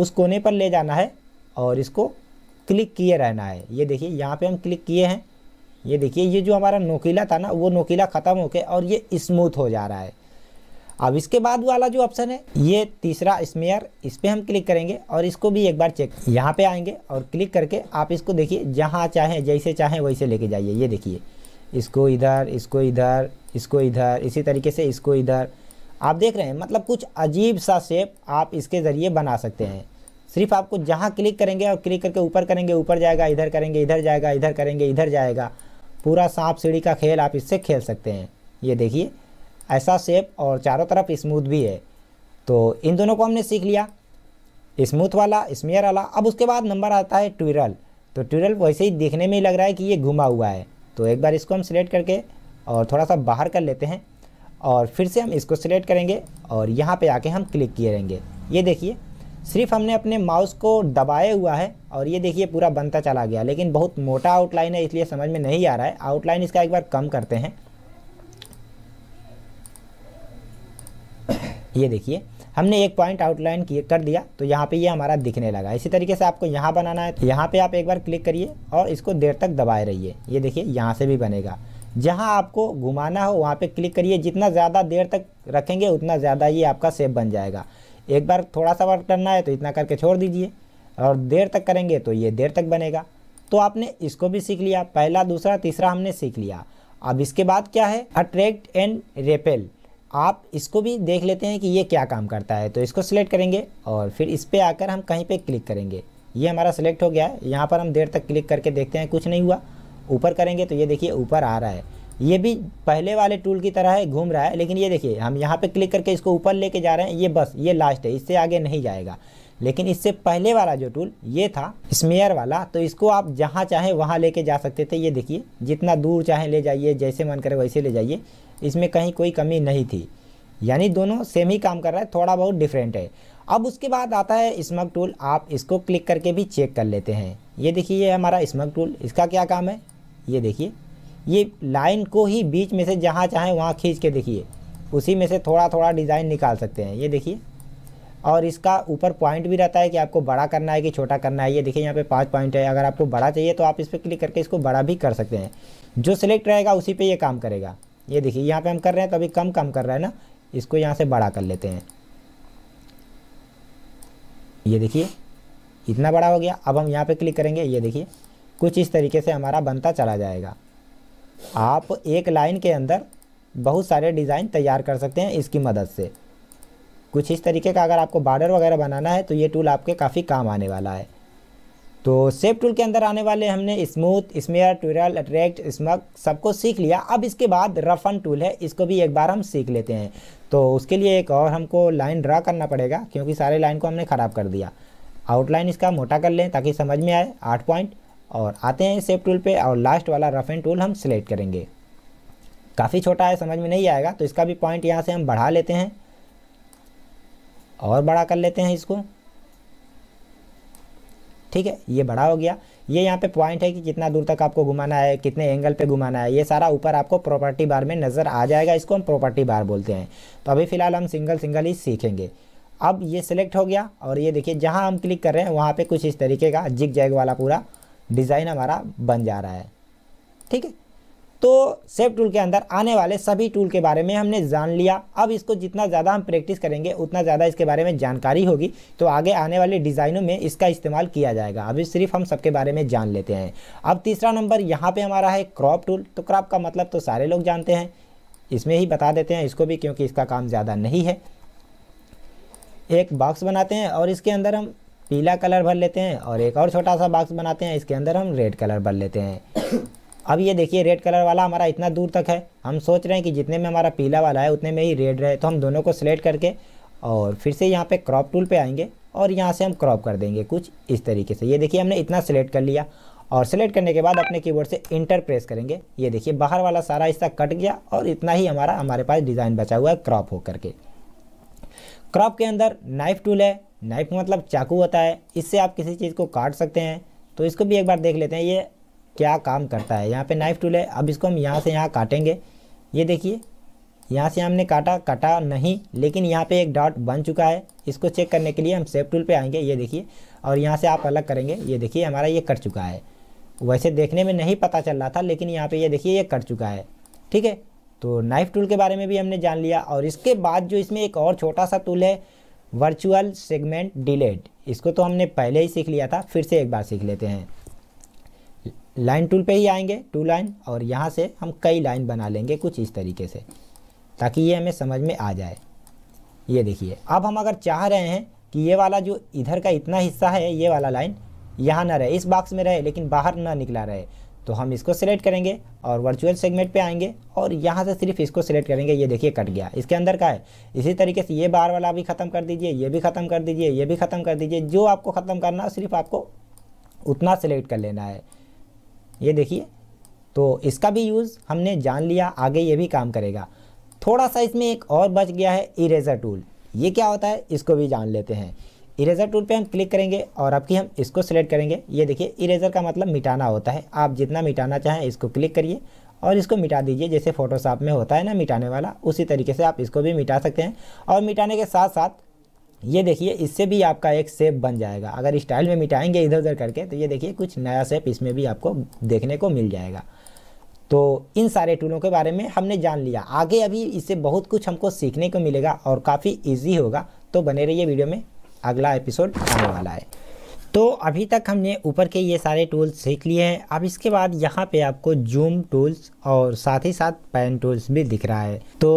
उस कोने पर ले जाना है और इसको क्लिक किए रहना है ये देखिए यहाँ पे हम क्लिक किए हैं ये देखिए ये जो हमारा नोकीला था ना वो नोकीला ख़त्म होके और ये स्मूथ हो जा रहा है अब इसके बाद वाला जो ऑप्शन है ये तीसरा स्मेयर इस पर हम क्लिक करेंगे और इसको भी एक बार चेक यहाँ पे आएंगे और क्लिक करके आप इसको देखिए जहाँ चाहें जैसे चाहें वैसे लेके जाइए ये देखिए इसको इधर इसको इधर इसको इधर इसी तरीके से इसको इधर आप देख रहे हैं मतलब कुछ अजीब सा शेप आप इसके ज़रिए बना सकते हैं सिर्फ आपको जहाँ क्लिक करेंगे और क्लिक करके ऊपर करेंगे ऊपर जाएगा इधर करेंगे इधर जाएगा इधर करेंगे इधर जाएगा पूरा सांप सीढ़ी का खेल आप इससे खेल सकते हैं ये देखिए ऐसा शेप और चारों तरफ स्मूथ भी है तो इन दोनों को हमने सीख लिया स्मूथ वाला स्मेयर वाला अब उसके बाद नंबर आता है ट्यूरल तो ट्यूरल वैसे ही देखने में ही लग रहा है कि ये घुमा हुआ है तो एक बार इसको हम सिलेक्ट करके और थोड़ा सा बाहर कर लेते हैं और फिर से हम इसको सिलेक्ट करेंगे और यहाँ पर आके हम क्लिक किए रहेंगे ये देखिए सिर्फ हमने अपने माउस को दबाए हुआ है और ये देखिए पूरा बनता चला गया लेकिन बहुत मोटा आउटलाइन है इसलिए समझ में नहीं आ रहा है आउटलाइन इसका एक बार कम करते हैं ये देखिए हमने एक पॉइंट आउटलाइन कर दिया तो यहाँ पे ये यह हमारा दिखने लगा इसी तरीके से आपको यहाँ बनाना है तो यहाँ पे आप एक बार क्लिक करिए और इसको देर तक दबाए रहिए ये देखिए यहाँ से भी बनेगा जहाँ आपको घुमाना हो वहाँ पे क्लिक करिए जितना ज़्यादा देर तक रखेंगे उतना ज़्यादा ये आपका सेप बन जाएगा एक बार थोड़ा सा वर्क करना है तो इतना करके छोड़ दीजिए और देर तक करेंगे तो ये देर तक बनेगा तो आपने इसको भी सीख लिया पहला दूसरा तीसरा हमने सीख लिया अब इसके बाद क्या है अट्रैक्ट एंड रेपेल आप इसको भी देख लेते हैं कि ये क्या काम करता है तो इसको सिलेक्ट करेंगे और फिर इस पर आकर हम कहीं पर क्लिक करेंगे ये हमारा सिलेक्ट हो गया है यहाँ पर हम देर तक क्लिक करके देखते हैं कुछ नहीं हुआ ऊपर करेंगे तो ये देखिए ऊपर आ रहा है ये भी पहले वाले टूल की तरह है घूम रहा है लेकिन ये देखिए हम यहाँ पे क्लिक करके इसको ऊपर लेके जा रहे हैं ये बस ये लास्ट है इससे आगे नहीं जाएगा लेकिन इससे पहले वाला जो टूल ये था स्मेयर वाला तो इसको आप जहाँ चाहें वहाँ लेके जा सकते थे ये देखिए जितना दूर चाहें ले जाइए जैसे मन करे वैसे ले जाइए इसमें कहीं कोई कमी नहीं थी यानी दोनों सेम ही काम कर रहा है थोड़ा बहुत डिफरेंट है अब उसके बाद आता है स्मग टूल आप इसको क्लिक करके भी चेक कर लेते हैं ये देखिए ये हमारा स्मग टूल इसका क्या काम है ये देखिए ये लाइन को ही बीच में से जहाँ चाहें वहाँ खींच के देखिए उसी में से थोड़ा थोड़ा डिज़ाइन निकाल सकते हैं ये देखिए और इसका ऊपर पॉइंट भी रहता है कि आपको बड़ा करना है कि छोटा करना है ये देखिए यहाँ पे पांच पॉइंट है अगर आपको बड़ा चाहिए तो आप इस पर क्लिक करके इसको बड़ा भी कर सकते हैं जो सिलेक्ट रहेगा उसी पे ये काम करेगा ये देखिए यहाँ पे हम कर रहे हैं तो अभी कम काम कर रहा है ना इसको यहाँ से बड़ा कर लेते हैं ये देखिए इतना बड़ा हो गया अब हम यहाँ पर क्लिक करेंगे ये देखिए कुछ इस तरीके से हमारा बनता चला जाएगा आप एक लाइन के अंदर बहुत सारे डिज़ाइन तैयार कर सकते हैं इसकी मदद से कुछ इस तरीके का अगर आपको बॉर्डर वगैरह बनाना है तो ये टूल आपके काफ़ी काम आने वाला है तो सेप टूल के अंदर आने वाले हमने smooth smear twirl attract smudge सबको सीख लिया अब इसके बाद रफन टूल है इसको भी एक बार हम सीख लेते हैं तो उसके लिए एक और हमको लाइन ड्रा करना पड़ेगा क्योंकि सारे लाइन को हमने ख़राब कर दिया आउटलाइन इसका मोटा कर लें ताकि समझ में आए आठ पॉइंट और आते हैं सेफ टूल पे और लास्ट वाला रफ एंड टूल हम सिलेक्ट करेंगे काफ़ी छोटा है समझ में नहीं आएगा तो इसका भी पॉइंट यहाँ से हम बढ़ा लेते हैं और बड़ा कर लेते हैं इसको ठीक है ये बड़ा हो गया ये यहाँ पे पॉइंट है कि कितना दूर तक आपको घुमाना है कितने एंगल पे घुमाना है ये सारा ऊपर आपको प्रॉपर्टी बार में नज़र आ जाएगा इसको हम प्रॉपर्टी बार बोलते हैं तो अभी फ़िलहाल हम सिंगल सिंगल ही सीखेंगे अब ये सिलेक्ट हो गया और ये देखिए जहाँ हम क्लिक कर रहे हैं वहाँ पे कुछ इस तरीके का जिग जैग वाला पूरा डिज़ाइन हमारा बन जा रहा है ठीक है तो सेफ टूल के अंदर आने वाले सभी टूल के बारे में हमने जान लिया अब इसको जितना ज़्यादा हम प्रैक्टिस करेंगे उतना ज़्यादा इसके बारे में जानकारी होगी तो आगे आने वाले डिज़ाइनों में इसका इस्तेमाल किया जाएगा अभी सिर्फ हम सबके बारे में जान लेते हैं अब तीसरा नंबर यहाँ पे हमारा है क्रॉप टूल तो क्रॉप का मतलब तो सारे लोग जानते हैं इसमें ही बता देते हैं इसको भी क्योंकि इसका काम ज़्यादा नहीं है एक बॉक्स बनाते हैं और इसके अंदर हम पीला कलर भर लेते हैं और एक और छोटा सा बॉक्स बनाते हैं इसके अंदर हम रेड कलर भर लेते हैं अब ये देखिए रेड कलर वाला हमारा इतना दूर तक है हम सोच रहे हैं कि जितने में हमारा पीला वाला है उतने में ही रेड रहे तो हम दोनों को सिलेक्ट करके और फिर से यहाँ पे क्रॉप टूल पे आएंगे और यहाँ से हम क्रॉप कर देंगे कुछ इस तरीके से ये देखिए हमने इतना सिलेक्ट कर लिया और सिलेक्ट करने के बाद अपने कीबोर्ड से इंटर प्रेस करेंगे ये देखिए बाहर वाला सारा हिस्सा कट गया और इतना ही हमारा हमारे पास डिज़ाइन बचा हुआ है क्रॉप होकर के क्रॉप के अंदर नाइफ टूल है नाइफ मतलब चाकू होता है इससे आप किसी चीज़ को काट सकते हैं तो इसको भी एक बार देख लेते हैं ये क्या काम करता है यहाँ पे नाइफ टूल है अब इसको हम यहाँ से यहाँ काटेंगे ये देखिए यहाँ से हमने काटा काटा नहीं लेकिन यहाँ पे एक डॉट बन चुका है इसको चेक करने के लिए हम सेफ टूल पे आएंगे ये देखिए और यहाँ से आप अलग करेंगे ये देखिए हमारा ये कट चुका है वैसे देखने में नहीं पता चल रहा था लेकिन यहाँ पर ये देखिए ये कट चुका है ठीक है तो नाइफ टूल के बारे में भी हमने जान लिया और इसके बाद जो इसमें एक और छोटा सा टूल है वर्चुअल सेगमेंट डिलेड इसको तो हमने पहले ही सीख लिया था फिर से एक बार सीख लेते हैं लाइन टूल पे ही आएंगे टू लाइन और यहाँ से हम कई लाइन बना लेंगे कुछ इस तरीके से ताकि ये हमें समझ में आ जाए ये देखिए अब हम अगर चाह रहे हैं कि ये वाला जो इधर का इतना हिस्सा है ये वाला लाइन यहाँ ना रहे इस बॉक्स में रहे लेकिन बाहर ना निकला रहे तो हम इसको सिलेक्ट करेंगे और वर्चुअल सेगमेंट पे आएंगे और यहाँ से सिर्फ इसको सिलेक्ट करेंगे ये देखिए कट गया इसके अंदर का है इसी तरीके से ये बार वाला भी ख़त्म कर दीजिए ये भी ख़त्म कर दीजिए ये भी ख़त्म कर दीजिए जो आपको ख़त्म करना है सिर्फ आपको उतना सिलेक्ट कर लेना है ये देखिए तो इसका भी यूज़ हमने जान लिया आगे ये भी काम करेगा थोड़ा सा इसमें एक और बच गया है इरेज़र टूल ये क्या होता है इसको भी जान लेते हैं इरेजर टूल पे हम क्लिक करेंगे और अब की हम इसको सिलेक्ट करेंगे ये देखिए इरेजर का मतलब मिटाना होता है आप जितना मिटाना चाहें इसको क्लिक करिए और इसको मिटा दीजिए जैसे फ़ोटोशॉप में होता है ना मिटाने वाला उसी तरीके से आप इसको भी मिटा सकते हैं और मिटाने के साथ साथ ये देखिए इससे भी आपका एक सेप बन जाएगा अगर स्टाइल में मिटाएंगे इधर उधर करके तो ये देखिए कुछ नया सेप इसमें भी आपको देखने को मिल जाएगा तो इन सारे टूलों के बारे में हमने जान लिया आगे अभी इससे बहुत कुछ हमको सीखने को मिलेगा और काफ़ी ईजी होगा तो बने रहिए वीडियो में अगला एपिसोड आने वाला है तो अभी तक हमने ऊपर के ये सारे टूल्स सीख लिए हैं अब इसके बाद यहाँ पे आपको जूम टूल्स और साथ ही साथ पैन टूल्स भी दिख रहा है तो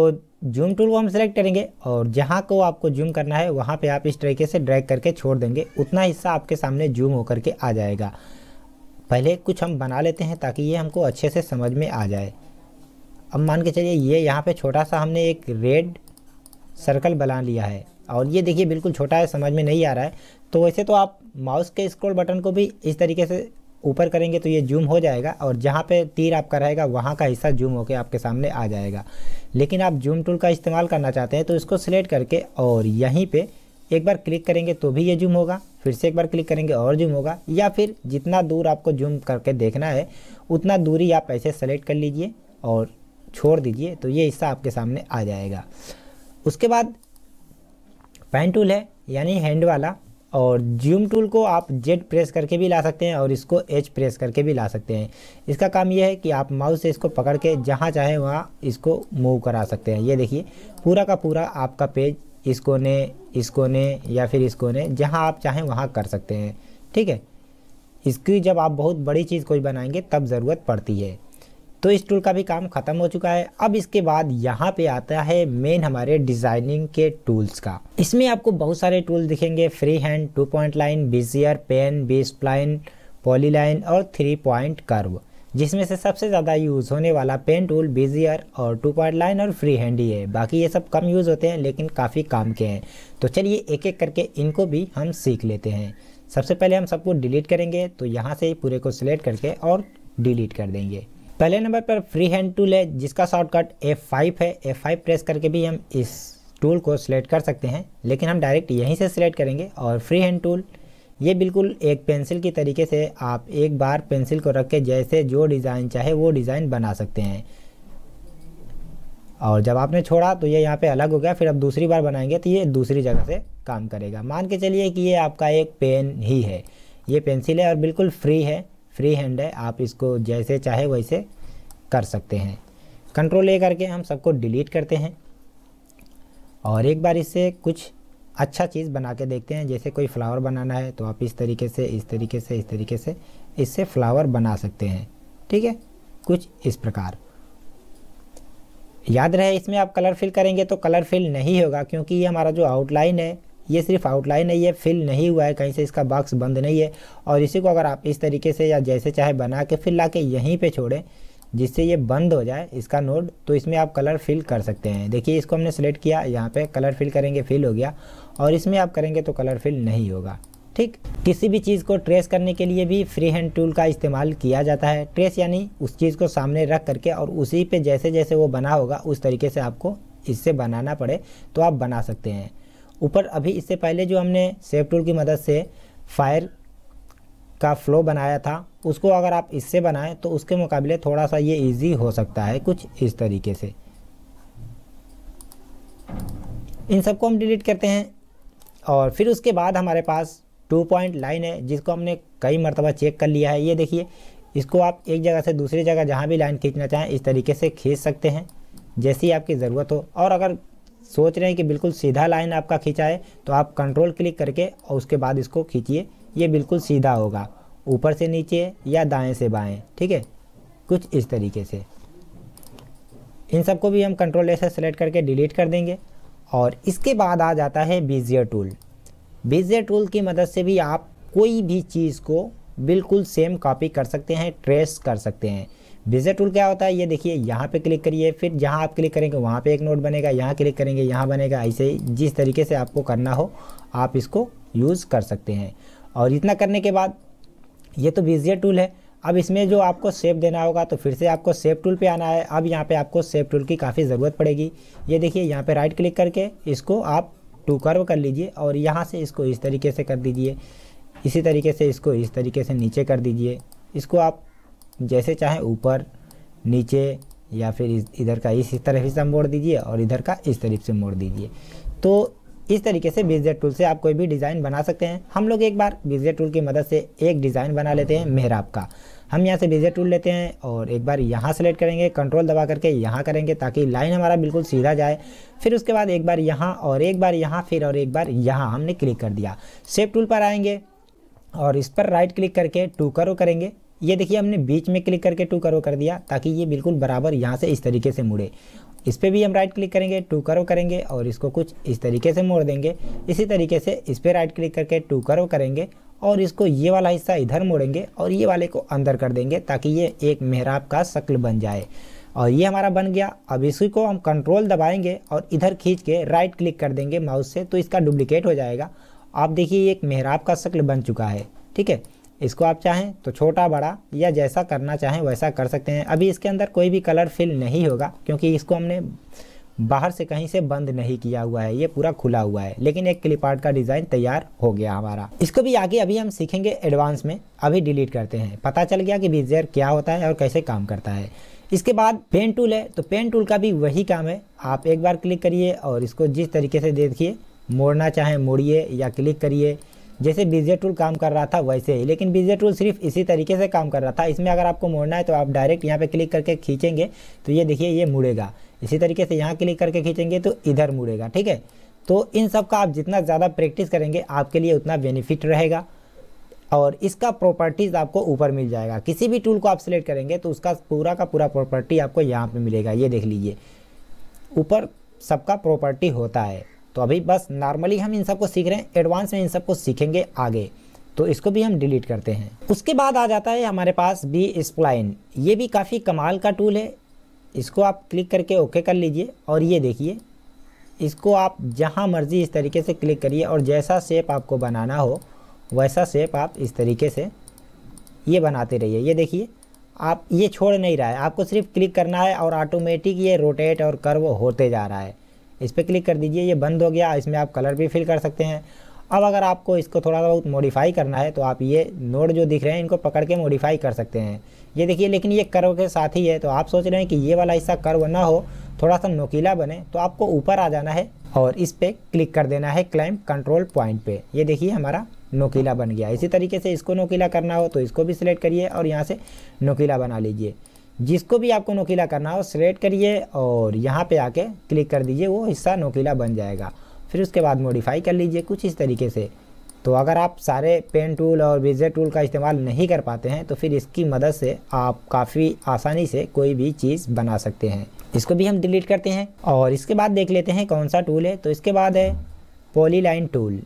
जूम टूल को हम सेलेक्ट करेंगे और जहाँ को आपको जूम करना है वहाँ पे आप इस तरीके से ड्रैग करके छोड़ देंगे उतना हिस्सा आपके सामने जूम होकर के आ जाएगा पहले कुछ हम बना लेते हैं ताकि ये हमको अच्छे से समझ में आ जाए अब मान के चलिए ये यहाँ पर छोटा सा हमने एक रेड सर्कल बना लिया है और ये देखिए बिल्कुल छोटा है समझ में नहीं आ रहा है तो वैसे तो आप माउस के स्क्रोल बटन को भी इस तरीके से ऊपर करेंगे तो ये जूम हो जाएगा और जहाँ पे तीर आपका रहेगा वहाँ का हिस्सा जूम होकर आपके सामने आ जाएगा लेकिन आप जूम टूल का इस्तेमाल करना चाहते हैं तो इसको सिलेक्ट करके और यहीं पे एक बार क्लिक करेंगे तो भी ये जूम होगा फिर से एक बार क्लिक करेंगे और जूम होगा या फिर जितना दूर आपको जूम करके देखना है उतना दूरी आप ऐसे सेलेक्ट कर लीजिए और छोड़ दीजिए तो ये हिस्सा आपके सामने आ जाएगा उसके बाद पेन टूल है यानी हैंड वाला और जूम टूल को आप जेड प्रेस करके भी ला सकते हैं और इसको एच प्रेस करके भी ला सकते हैं इसका काम यह है कि आप माउस से इसको पकड़ के जहाँ चाहे वहाँ इसको मूव करा सकते हैं ये देखिए पूरा का पूरा आपका पेज इसको ने इसको ने या फिर इसको ने जहाँ आप चाहें वहाँ कर सकते हैं ठीक है इसकी जब आप बहुत बड़ी चीज़ कोई बनाएंगे तब ज़रूरत पड़ती है तो इस टूल का भी काम ख़त्म हो चुका है अब इसके बाद यहाँ पे आता है मेन हमारे डिज़ाइनिंग के टूल्स का इसमें आपको बहुत सारे टूल दिखेंगे free hand two point line bezier pen B spline polyline और थ्री पॉइंट कर्व जिसमें से सबसे ज़्यादा यूज़ होने वाला पेन टूल बिजियर और टू पॉइंट लाइन और फ्री हैंड ही है बाकी ये सब कम यूज़ होते हैं लेकिन काफ़ी काम के हैं तो चलिए एक एक करके इनको भी हम सीख लेते हैं सबसे पहले हम सबको डिलीट करेंगे तो यहाँ से पूरे को सिलेक्ट करके और डिलीट कर देंगे पहले नंबर पर फ्री हैंड टूल है जिसका शॉर्टकट F5 है F5 प्रेस करके भी हम इस टूल को सिलेक्ट कर सकते हैं लेकिन हम डायरेक्ट यहीं से सिलेक्ट करेंगे और फ्री हैंड टूल ये बिल्कुल एक पेंसिल की तरीके से आप एक बार पेंसिल को रख के जैसे जो डिज़ाइन चाहे वो डिज़ाइन बना सकते हैं और जब आपने छोड़ा तो ये यहाँ पे अलग हो गया फिर आप दूसरी बार बनाएंगे तो ये दूसरी जगह से काम करेगा मान के चलिए कि ये आपका एक पेन ही है ये पेंसिल है और बिल्कुल फ्री है फ्री हैंड है आप इसको जैसे चाहे वैसे कर सकते हैं कंट्रोल ए करके हम सबको डिलीट करते हैं और एक बार इससे कुछ अच्छा चीज़ बना के देखते हैं जैसे कोई फ्लावर बनाना है तो आप इस तरीके से इस तरीके से इस तरीके से इससे फ्लावर बना सकते हैं ठीक है कुछ इस प्रकार याद रहे इसमें आप कलर फिल करेंगे तो कलर फिल नहीं होगा क्योंकि ये हमारा जो आउटलाइन है ये सिर्फ आउटलाइन नहीं है फिल नहीं हुआ है कहीं से इसका बॉक्स बंद नहीं है और इसी को अगर आप इस तरीके से या जैसे चाहे बना के फिर ला के यहीं पर छोड़ें जिससे ये बंद हो जाए इसका नोड तो इसमें आप कलर फिल कर सकते हैं देखिए इसको हमने सेलेक्ट किया यहाँ पे कलर फिल करेंगे फिल हो गया और इसमें आप करेंगे तो कलर फिल नहीं होगा ठीक किसी भी चीज़ को ट्रेस करने के लिए भी फ्री हैंड टूल का इस्तेमाल किया जाता है ट्रेस यानी उस चीज़ को सामने रख करके और उसी पर जैसे जैसे वो बना होगा उस तरीके से आपको इससे बनाना पड़े तो आप बना सकते हैं ऊपर अभी इससे पहले जो हमने सेफ टूल की मदद से फायर का फ्लो बनाया था उसको अगर आप इससे बनाएं तो उसके मुकाबले थोड़ा सा ये इजी हो सकता है कुछ इस तरीके से इन सबको हम डिलीट करते हैं और फिर उसके बाद हमारे पास टू पॉइंट लाइन है जिसको हमने कई मरतबा चेक कर लिया है ये देखिए इसको आप एक जगह से दूसरी जगह जहाँ भी लाइन खींचना चाहें इस तरीके से खींच सकते हैं जैसी आपकी ज़रूरत हो और अगर सोच रहे हैं कि बिल्कुल सीधा लाइन आपका खींचा है तो आप कंट्रोल क्लिक करके और उसके बाद इसको खींचिए ये बिल्कुल सीधा होगा ऊपर से नीचे या दाएं से बाएं ठीक है कुछ इस तरीके से इन सबको भी हम कंट्रोल ऐसे सेलेक्ट करके डिलीट कर देंगे और इसके बाद आ जाता है बीजियर टूल बीजियर टूल की मदद से भी आप कोई भी चीज़ को बिल्कुल सेम कॉपी कर सकते हैं ट्रेस कर सकते हैं विजिट टूल क्या होता है ये देखिए यहाँ पे क्लिक करिए फिर जहाँ आप क्लिक करेंगे वहाँ पे एक नोट बनेगा यहाँ क्लिक करेंगे यहाँ बनेगा ऐसे ही जिस तरीके से आपको करना हो आप इसको यूज़ कर सकते हैं और इतना करने के बाद ये तो विजिट टूल है अब इसमें जो आपको सेव देना होगा तो फिर से आपको सेव टूल पे आना है अब यहाँ पे आपको सेव टूल की काफ़ी ज़रूरत पड़ेगी ये देखिए यहाँ पे राइट क्लिक करके इसको आप टू कर्व कर लीजिए और यहाँ से इसको इस तरीके से कर दीजिए इसी तरीके से इसको इस तरीके से नीचे कर दीजिए इसको आप जैसे चाहे ऊपर नीचे या फिर इधर का इस तरफ से मोड़ दीजिए और इधर का इस तरफ से मोड़ दीजिए तो इस तरीके से बीजेड टूल से आप कोई भी डिज़ाइन बना सकते हैं हम लोग एक बार बीजेड टूल की मदद से एक डिज़ाइन बना लेते हैं मेहराब का हम यहाँ से बीजेड टूल लेते हैं और एक बार यहाँ सेलेक्ट करेंगे कंट्रोल दबा करके यहाँ करेंगे ताकि लाइन हमारा बिल्कुल सीधा जाए फिर उसके बाद एक बार यहाँ और एक बार यहाँ फिर और एक बार यहाँ हमने क्लिक कर दिया सेफ टूल पर आएंगे और इस पर राइट क्लिक करके टू करो करेंगे ये देखिए हमने बीच में क्लिक करके टू करो कर दिया ताकि ये बिल्कुल बराबर यहाँ से इस तरीके से मुड़े इस पर भी हम राइट क्लिक करेंगे टू करो करेंगे और इसको कुछ इस तरीके से मोड़ देंगे इसी तरीके से इस पर राइट क्लिक करके टू करो करेंगे और इसको ये वाला हिस्सा इधर मोड़ेंगे और ये वाले को अंदर कर देंगे ताकि ये एक मेहराब का शक्ल बन जाए और ये हमारा बन गया अब इसी को हम कंट्रोल दबाएंगे और इधर खींच के राइट क्लिक कर देंगे माउस से तो इसका डुप्लिकेट हो जाएगा आप देखिए एक मेहराब का शक्ल बन चुका है ठीक है इसको आप चाहें तो छोटा बड़ा या जैसा करना चाहें वैसा कर सकते हैं अभी इसके अंदर कोई भी कलर फिल नहीं होगा क्योंकि इसको हमने बाहर से कहीं से बंद नहीं किया हुआ है ये पूरा खुला हुआ है लेकिन एक क्लिप आर्ट का डिज़ाइन तैयार हो गया हमारा इसको भी आगे अभी हम सीखेंगे एडवांस में अभी डिलीट करते हैं पता चल गया कि बीजेयर क्या होता है और कैसे काम करता है इसके बाद पेन टूल है तो पेन टूल का भी वही काम है आप एक बार क्लिक करिए और इसको जिस तरीके से देखिए मोड़ना चाहें मोड़िए या क्लिक करिए जैसे बीजे टूल काम कर रहा था वैसे ही लेकिन बीजे टूल सिर्फ इसी तरीके से काम कर रहा था इसमें अगर आपको मोड़ना है तो आप डायरेक्ट यहाँ पे क्लिक करके खींचेंगे तो ये देखिए ये मुड़ेगा इसी तरीके से यहाँ क्लिक करके खींचेंगे तो इधर मुड़ेगा ठीक है तो इन सब का आप जितना ज़्यादा प्रैक्टिस करेंगे आपके लिए उतना बेनिफिट रहेगा और इसका प्रॉपर्टीज़ आपको ऊपर मिल जाएगा किसी भी टूल को आप सिलेक्ट करेंगे तो उसका पूरा का पूरा प्रॉपर्टी आपको यहाँ पे मिलेगा ये देख लीजिए ऊपर सबका प्रॉपर्टी होता है तो अभी बस नॉर्मली हम इन सबको सीख रहे हैं एडवांस में इन सबको सीखेंगे आगे तो इसको भी हम डिलीट करते हैं उसके बाद आ जाता है हमारे पास बी स्प्लाइन ये भी काफ़ी कमाल का टूल है इसको आप क्लिक करके ओके कर लीजिए और ये देखिए इसको आप जहाँ मर्ज़ी इस तरीके से क्लिक करिए और जैसा शेप आपको बनाना हो वैसा शेप आप इस तरीके से ये बनाते रहिए ये देखिए आप ये छोड़ नहीं रहा है आपको सिर्फ क्लिक करना है और ऑटोमेटिक ये रोटेट और कर्व होते जा रहा है इस पर क्लिक कर दीजिए ये बंद हो गया इसमें आप कलर भी फिल कर सकते हैं अब अगर आपको इसको थोड़ा बहुत मॉडिफाई करना है तो आप ये नोड जो दिख रहे हैं इनको पकड़ के मॉडिफाई कर सकते हैं ये देखिए लेकिन ये कर्व के साथ ही है तो आप सोच रहे हैं कि ये वाला हिस्सा कर्व ना हो थोड़ा सा नोकीला बने तो आपको ऊपर आ जाना है और इस पर क्लिक कर देना है क्लाइम कंट्रोल पॉइंट पर ये देखिए हमारा नोकीला बन गया इसी तरीके से इसको नोकीला करना हो तो इसको भी सिलेक्ट करिए और यहाँ से नोकीला बना लीजिए जिसको भी आपको नोकीला करना हो सिलेक्ट करिए और यहाँ पे आके क्लिक कर दीजिए वो हिस्सा नोकीला बन जाएगा फिर उसके बाद मॉडिफाई कर लीजिए कुछ इस तरीके से तो अगर आप सारे पेन टूल और विजय टूल का इस्तेमाल नहीं कर पाते हैं तो फिर इसकी मदद से आप काफ़ी आसानी से कोई भी चीज़ बना सकते हैं इसको भी हम डिलीट करते हैं और इसके बाद देख लेते हैं कौन सा टूल है तो इसके बाद है पॉलीलाइन टूल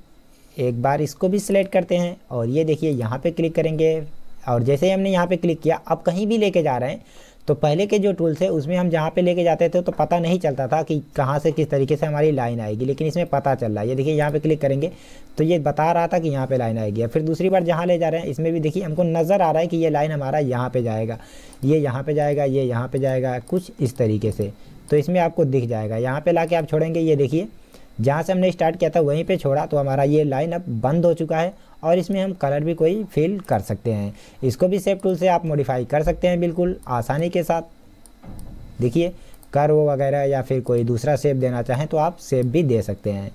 एक बार इसको भी सिलेक्ट करते हैं और ये देखिए यहाँ पे क्लिक करेंगे और जैसे ही हमने यहाँ पे क्लिक किया अब कहीं भी लेके जा रहे हैं तो पहले के जो टूल्स है उसमें हम जहाँ पे लेके जाते थे तो पता नहीं चलता था कि कहाँ से किस तरीके से हमारी लाइन आएगी लेकिन इसमें पता चल रहा है ये देखिए यहाँ पे क्लिक करेंगे तो ये बता रहा था कि यहाँ पे लाइन आएगी फिर दूसरी बार जहाँ ले जा रहे हैं इसमें भी देखिए हमको नज़र आ रहा है कि ये लाइन हमारा यहाँ पर जाएगा ये यहाँ पर जाएगा ये यहाँ पर जाएगा कुछ इस तरीके से तो इसमें आपको दिख जाएगा यहाँ पर ला आप छोड़ेंगे ये देखिए जहाँ से हमने स्टार्ट किया था वहीं पे छोड़ा तो हमारा ये लाइन अब बंद हो चुका है और इसमें हम कलर भी कोई फिल कर सकते हैं इसको भी सेफ टूल से आप मॉडिफाई कर सकते हैं बिल्कुल आसानी के साथ देखिए कर वगैरह या फिर कोई दूसरा सेप देना चाहें तो आप सेप भी दे सकते हैं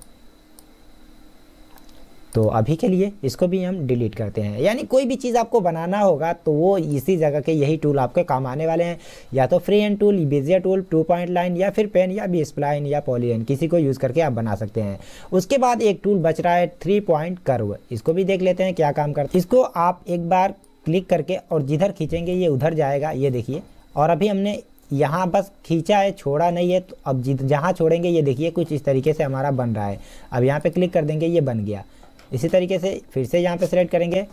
तो अभी के लिए इसको भी हम डिलीट करते हैं यानी कोई भी चीज़ आपको बनाना होगा तो वो इसी जगह के यही टूल आपके काम आने वाले हैं या तो free hand tool bezier tool two point line या फिर पेन या बी स्प्लाइन या पॉलीलाइन किसी को यूज़ करके आप बना सकते हैं उसके बाद एक टूल बच रहा है थ्री पॉइंट कर्व इसको भी देख लेते हैं क्या काम करते इसको आप एक बार क्लिक करके और जिधर खींचेंगे ये उधर जाएगा ये देखिए और अभी हमने यहाँ बस खींचा है छोड़ा नहीं है तो अब जहाँ छोड़ेंगे ये देखिए कुछ इस तरीके से हमारा बन रहा है अब यहाँ पे क्लिक कर देंगे ये बन गया इसी तरीके से फिर से यहाँ पे सेलेक्ट करेंगे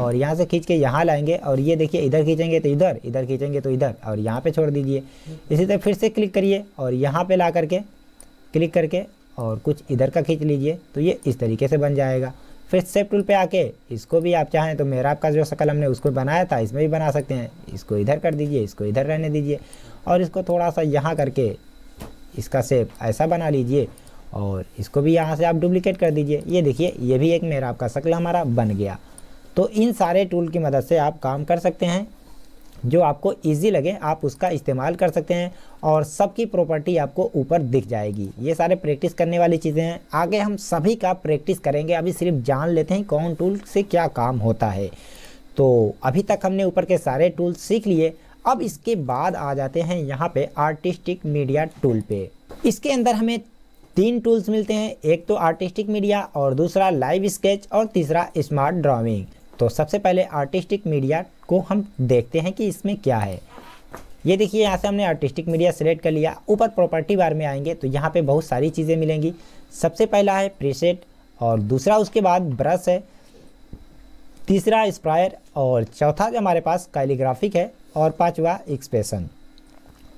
और यहाँ से खींच के यहाँ लाएंगे और ये देखिए इधर खींचेंगे तो इधर इधर खींचेंगे तो इधर और यहाँ पे छोड़ दीजिए इसी तरह फिर से क्लिक करिए और यहाँ पे ला करके क्लिक करके और कुछ इधर का खींच लीजिए तो ये इस तरीके से बन जाएगा फिर सेप टूल पे आके इसको भी आप चाहें तो मेरा आपका जो शक्ल हमने उसको बनाया था इसमें भी बना सकते हैं इसको इधर कर दीजिए इसको इधर रहने दीजिए और इसको थोड़ा सा यहाँ करके इसका सेप ऐसा बना लीजिए और इसको भी यहाँ से आप डुप्लीकेट कर दीजिए ये देखिए ये भी एक मेरा आपका शक्ल हमारा बन गया तो इन सारे टूल की मदद से आप काम कर सकते हैं जो आपको इजी लगे आप उसका इस्तेमाल कर सकते हैं और सबकी प्रॉपर्टी आपको ऊपर दिख जाएगी ये सारे प्रैक्टिस करने वाली चीज़ें हैं आगे हम सभी का प्रैक्टिस करेंगे अभी सिर्फ जान लेते हैं कौन टूल से क्या काम होता है तो अभी तक हमने ऊपर के सारे टूल सीख लिए अब इसके बाद आ जाते हैं यहाँ पे आर्टिस्टिक मीडिया टूल पे इसके अंदर हमें तीन टूल्स मिलते हैं एक तो आर्टिस्टिक मीडिया और दूसरा लाइव स्केच और तीसरा स्मार्ट ड्राइंग तो सबसे पहले आर्टिस्टिक मीडिया को हम देखते हैं कि इसमें क्या है ये देखिए यहाँ से हमने आर्टिस्टिक मीडिया सेलेक्ट कर लिया ऊपर प्रॉपर्टी बार में आएंगे तो यहाँ पे बहुत सारी चीज़ें मिलेंगी सबसे पहला है प्रीसेट और दूसरा उसके बाद ब्रश है तीसरा स्प्रायर और चौथा जो हमारे पास कैलीग्राफिक है और पाँचवा एक्सप्रेशन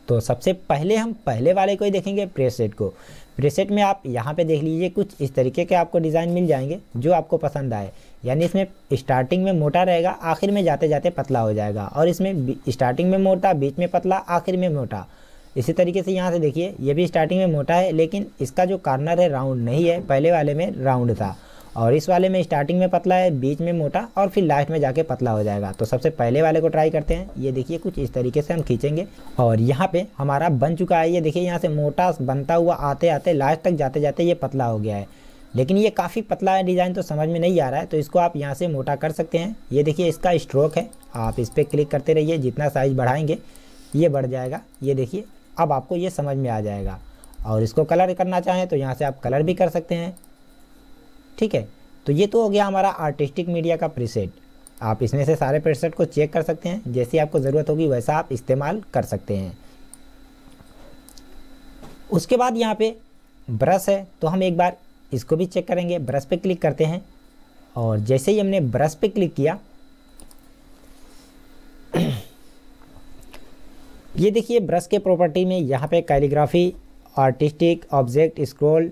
तो सबसे पहले हम पहले वाले को ही देखेंगे प्रेसेट को प्रेसेट में आप यहाँ पे देख लीजिए कुछ इस तरीके के आपको डिज़ाइन मिल जाएंगे जो आपको पसंद आए यानी इसमें स्टार्टिंग में मोटा रहेगा आखिर में जाते जाते पतला हो जाएगा और इसमें स्टार्टिंग में मोटा बीच में पतला आखिर में मोटा इसी तरीके से यहाँ से देखिए ये भी स्टार्टिंग में मोटा है लेकिन इसका जो कार्नर है राउंड नहीं है पहले वाले में राउंड था और इस वाले में स्टार्टिंग में पतला है बीच में मोटा और फिर लास्ट में जाके पतला हो जाएगा तो सबसे पहले वाले को ट्राई करते हैं ये देखिए कुछ इस तरीके से हम खींचेंगे और यहाँ पे हमारा बन चुका है ये देखिए यहाँ से मोटा बनता हुआ आते आते लास्ट तक जाते जाते ये पतला हो गया है लेकिन ये काफ़ी पतला है डिज़ाइन तो समझ में नहीं आ रहा है तो इसको आप यहाँ से मोटा कर सकते हैं ये देखिए इसका स्ट्रोक है आप इस पर क्लिक करते रहिए जितना साइज़ बढ़ाएंगे ये बढ़ जाएगा ये देखिए अब आपको ये समझ में आ जाएगा और इसको कलर करना चाहें तो यहाँ से आप कलर भी कर सकते हैं ठीक है तो ये तो हो गया हमारा आर्टिस्टिक मीडिया का प्रीसेट आप इसमें से सारे प्रीसेट को चेक कर सकते हैं जैसी आपको ज़रूरत होगी वैसा आप इस्तेमाल कर सकते हैं उसके बाद यहाँ पे ब्रश है तो हम एक बार इसको भी चेक करेंगे ब्रश पे क्लिक करते हैं और जैसे ही हमने ब्रश पे क्लिक किया ये देखिए ब्रश के प्रॉपर्टी में यहाँ पे calligraphy artistic object scroll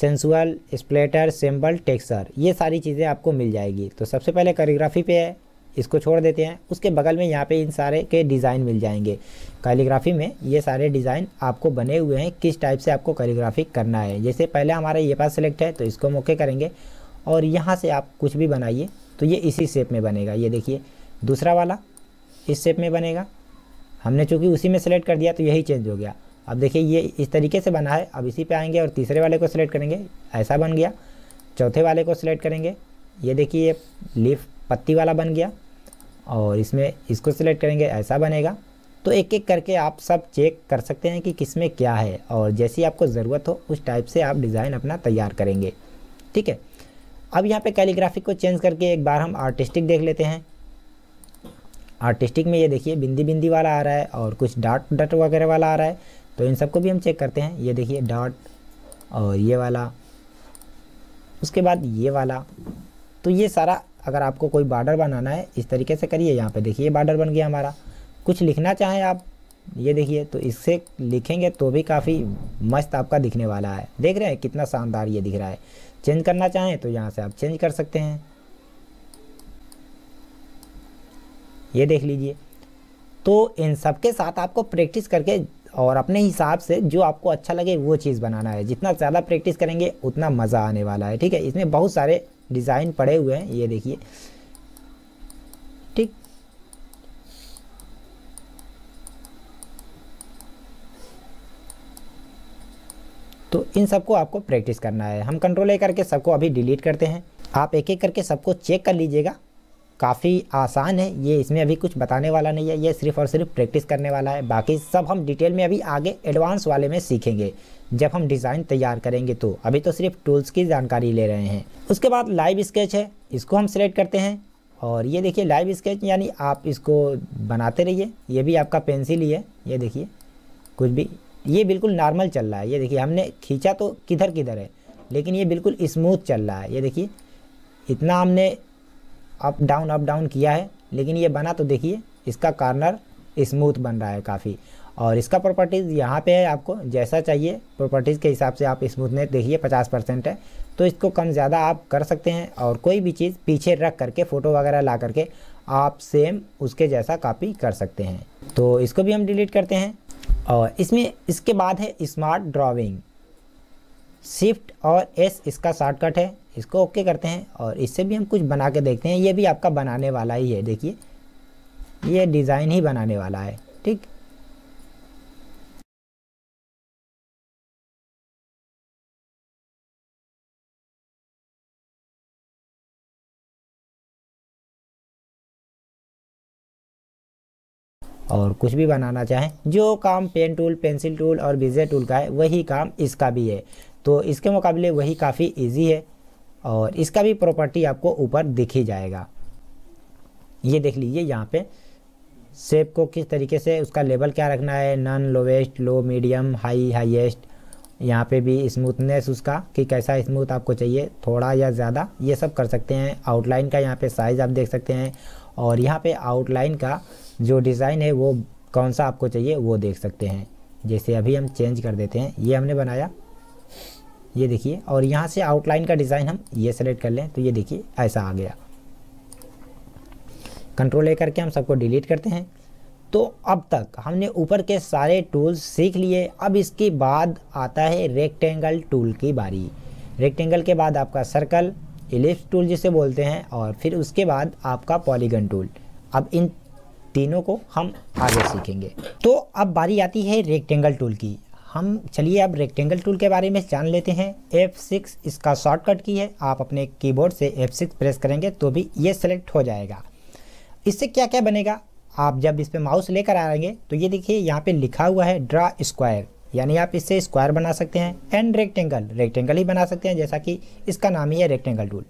sensual splatter symbol texture ये सारी चीज़ें आपको मिल जाएगी तो सबसे पहले कैलीग्राफी पे है इसको छोड़ देते हैं उसके बगल में यहाँ पे इन सारे के डिज़ाइन मिल जाएंगे कैलीग्राफी में ये सारे डिज़ाइन आपको बने हुए हैं किस टाइप से आपको कैलीग्राफी करना है जैसे पहले हमारा ये पास सेलेक्ट है तो इसको मौके करेंगे और यहाँ से आप कुछ भी बनाइए तो ये इसी शेप में बनेगा ये देखिए दूसरा वाला इस शेप में बनेगा हमने चूँकि उसी में सेलेक्ट कर दिया तो यही चेंज हो गया अब देखिए ये इस तरीके से बना है अब इसी पे आएंगे और तीसरे वाले को सिलेक्ट करेंगे ऐसा बन गया चौथे वाले को सिलेक्ट करेंगे ये देखिए ये लीफ पत्ती वाला बन गया और इसमें इसको सिलेक्ट करेंगे ऐसा बनेगा तो एक एक करके आप सब चेक कर सकते हैं कि किस में क्या है और जैसी आपको ज़रूरत हो उस टाइप से आप डिज़ाइन अपना तैयार करेंगे ठीक है अब यहाँ पे कैलीग्राफिक को चेंज करके एक बार हम आर्टिस्टिक देख लेते हैं आर्टिस्टिक में ये देखिए बिंदी बिंदी वाला आ रहा है और कुछ डाट डट वगैरह वाला आ रहा है तो इन सबको भी हम चेक करते हैं ये देखिए डॉट और ये वाला उसके बाद ये वाला तो ये सारा अगर आपको कोई बार्डर बनाना है इस तरीके से करिए यहाँ पे देखिए बार्डर बन गया हमारा कुछ लिखना चाहें आप ये देखिए तो इससे लिखेंगे तो भी काफ़ी मस्त आपका दिखने वाला है देख रहे हैं कितना शानदार ये दिख रहा है चेंज करना चाहें तो यहाँ से आप चेंज कर सकते हैं ये देख लीजिए तो इन सब के साथ आपको प्रैक्टिस करके और अपने हिसाब से जो आपको अच्छा लगे वो चीज़ बनाना है जितना ज़्यादा प्रैक्टिस करेंगे उतना मज़ा आने वाला है ठीक है इसमें बहुत सारे डिज़ाइन पड़े हुए हैं ये देखिए ठीक तो इन सबको आपको प्रैक्टिस करना है हम कंट्रोल ए करके सबको अभी डिलीट करते हैं आप एक एक करके सबको चेक कर लीजिएगा काफ़ी आसान है ये इसमें अभी कुछ बताने वाला नहीं है ये सिर्फ और सिर्फ प्रैक्टिस करने वाला है बाकी सब हम डिटेल में अभी आगे एडवांस वाले में सीखेंगे जब हम डिज़ाइन तैयार करेंगे तो अभी तो सिर्फ टूल्स की जानकारी ले रहे हैं उसके बाद लाइव स्केच है इसको हम सिलेक्ट करते हैं और ये देखिए लाइव स्केच यानी आप इसको बनाते रहिए ये भी आपका पेंसिल ही है ये देखिए कुछ भी ये बिल्कुल नॉर्मल चल रहा है ये देखिए हमने खींचा तो किधर किधर है लेकिन ये बिल्कुल स्मूथ चल रहा है ये देखिए इतना हमने अप डाउन अप डाउन किया है लेकिन ये बना तो देखिए इसका कार्नर स्मूथ बन रहा है काफ़ी और इसका प्रॉपर्टीज़ यहाँ पे है आपको जैसा चाहिए प्रॉपर्टीज़ के हिसाब से आप स्मूथनेस देखिए 50 परसेंट है तो इसको कम ज़्यादा आप कर सकते हैं और कोई भी चीज़ पीछे रख करके फ़ोटो वगैरह ला करके आप सेम उसके जैसा कॉपी कर सकते हैं तो इसको भी हम डिलीट करते हैं और इसमें इसके बाद है स्मार्ट ड्राॅइंग शिफ्ट और एस इसका शॉर्टकट है इसको ओके करते हैं और इससे भी हम कुछ बना के देखते हैं ये भी आपका बनाने वाला ही है देखिए ये डिज़ाइन ही बनाने वाला है ठीक और कुछ भी बनाना चाहें जो काम पेन टूल पेंसिल टूल और विजय टूल का है वही काम इसका भी है तो इसके मुकाबले वही काफ़ी ईजी है और इसका भी प्रॉपर्टी आपको ऊपर ही जाएगा ये देख लीजिए यहाँ पे सेप को किस तरीके से उसका लेवल क्या रखना है none lowest low medium high highest यहाँ पे भी स्मूथनेस उसका कि कैसा स्मूथ आपको चाहिए थोड़ा या ज़्यादा ये सब कर सकते हैं आउटलाइन का यहाँ पे साइज़ आप देख सकते हैं और यहाँ पे आउटलाइन का जो डिज़ाइन है वो कौन सा आपको चाहिए वो देख सकते हैं जैसे अभी हम चेंज कर देते हैं ये हमने बनाया ये देखिए और यहाँ से आउटलाइन का डिज़ाइन हम ये सेलेक्ट कर लें तो ये देखिए ऐसा आ गया कंट्रोल ए करके हम सबको डिलीट करते हैं तो अब तक हमने ऊपर के सारे टूल्स सीख लिए अब इसके बाद आता है रेक्टेंगल टूल की बारी रेक्टेंगल के बाद आपका सर्कल एलिप्स टूल जिसे बोलते हैं और फिर उसके बाद आपका पॉलीगन टूल अब इन तीनों को हम आगे सीखेंगे तो अब बारी आती है रेक्टेंगल टूल की हम चलिए अब रेक्टेंगल टूल के बारे में जान लेते हैं F6 इसका शॉर्टकट की है आप अपने कीबोर्ड से F6 प्रेस करेंगे तो भी ये सेलेक्ट हो जाएगा इससे क्या क्या बनेगा आप जब इस पर माउस लेकर आएंगे तो ये देखिए यहाँ पे लिखा हुआ है ड्रा स्क्वायर यानी आप इससे स्क्वायर बना सकते हैं एंड रेक्टेंगल रेक्टेंगल ही बना सकते हैं जैसा कि इसका नाम ही है rectangle tool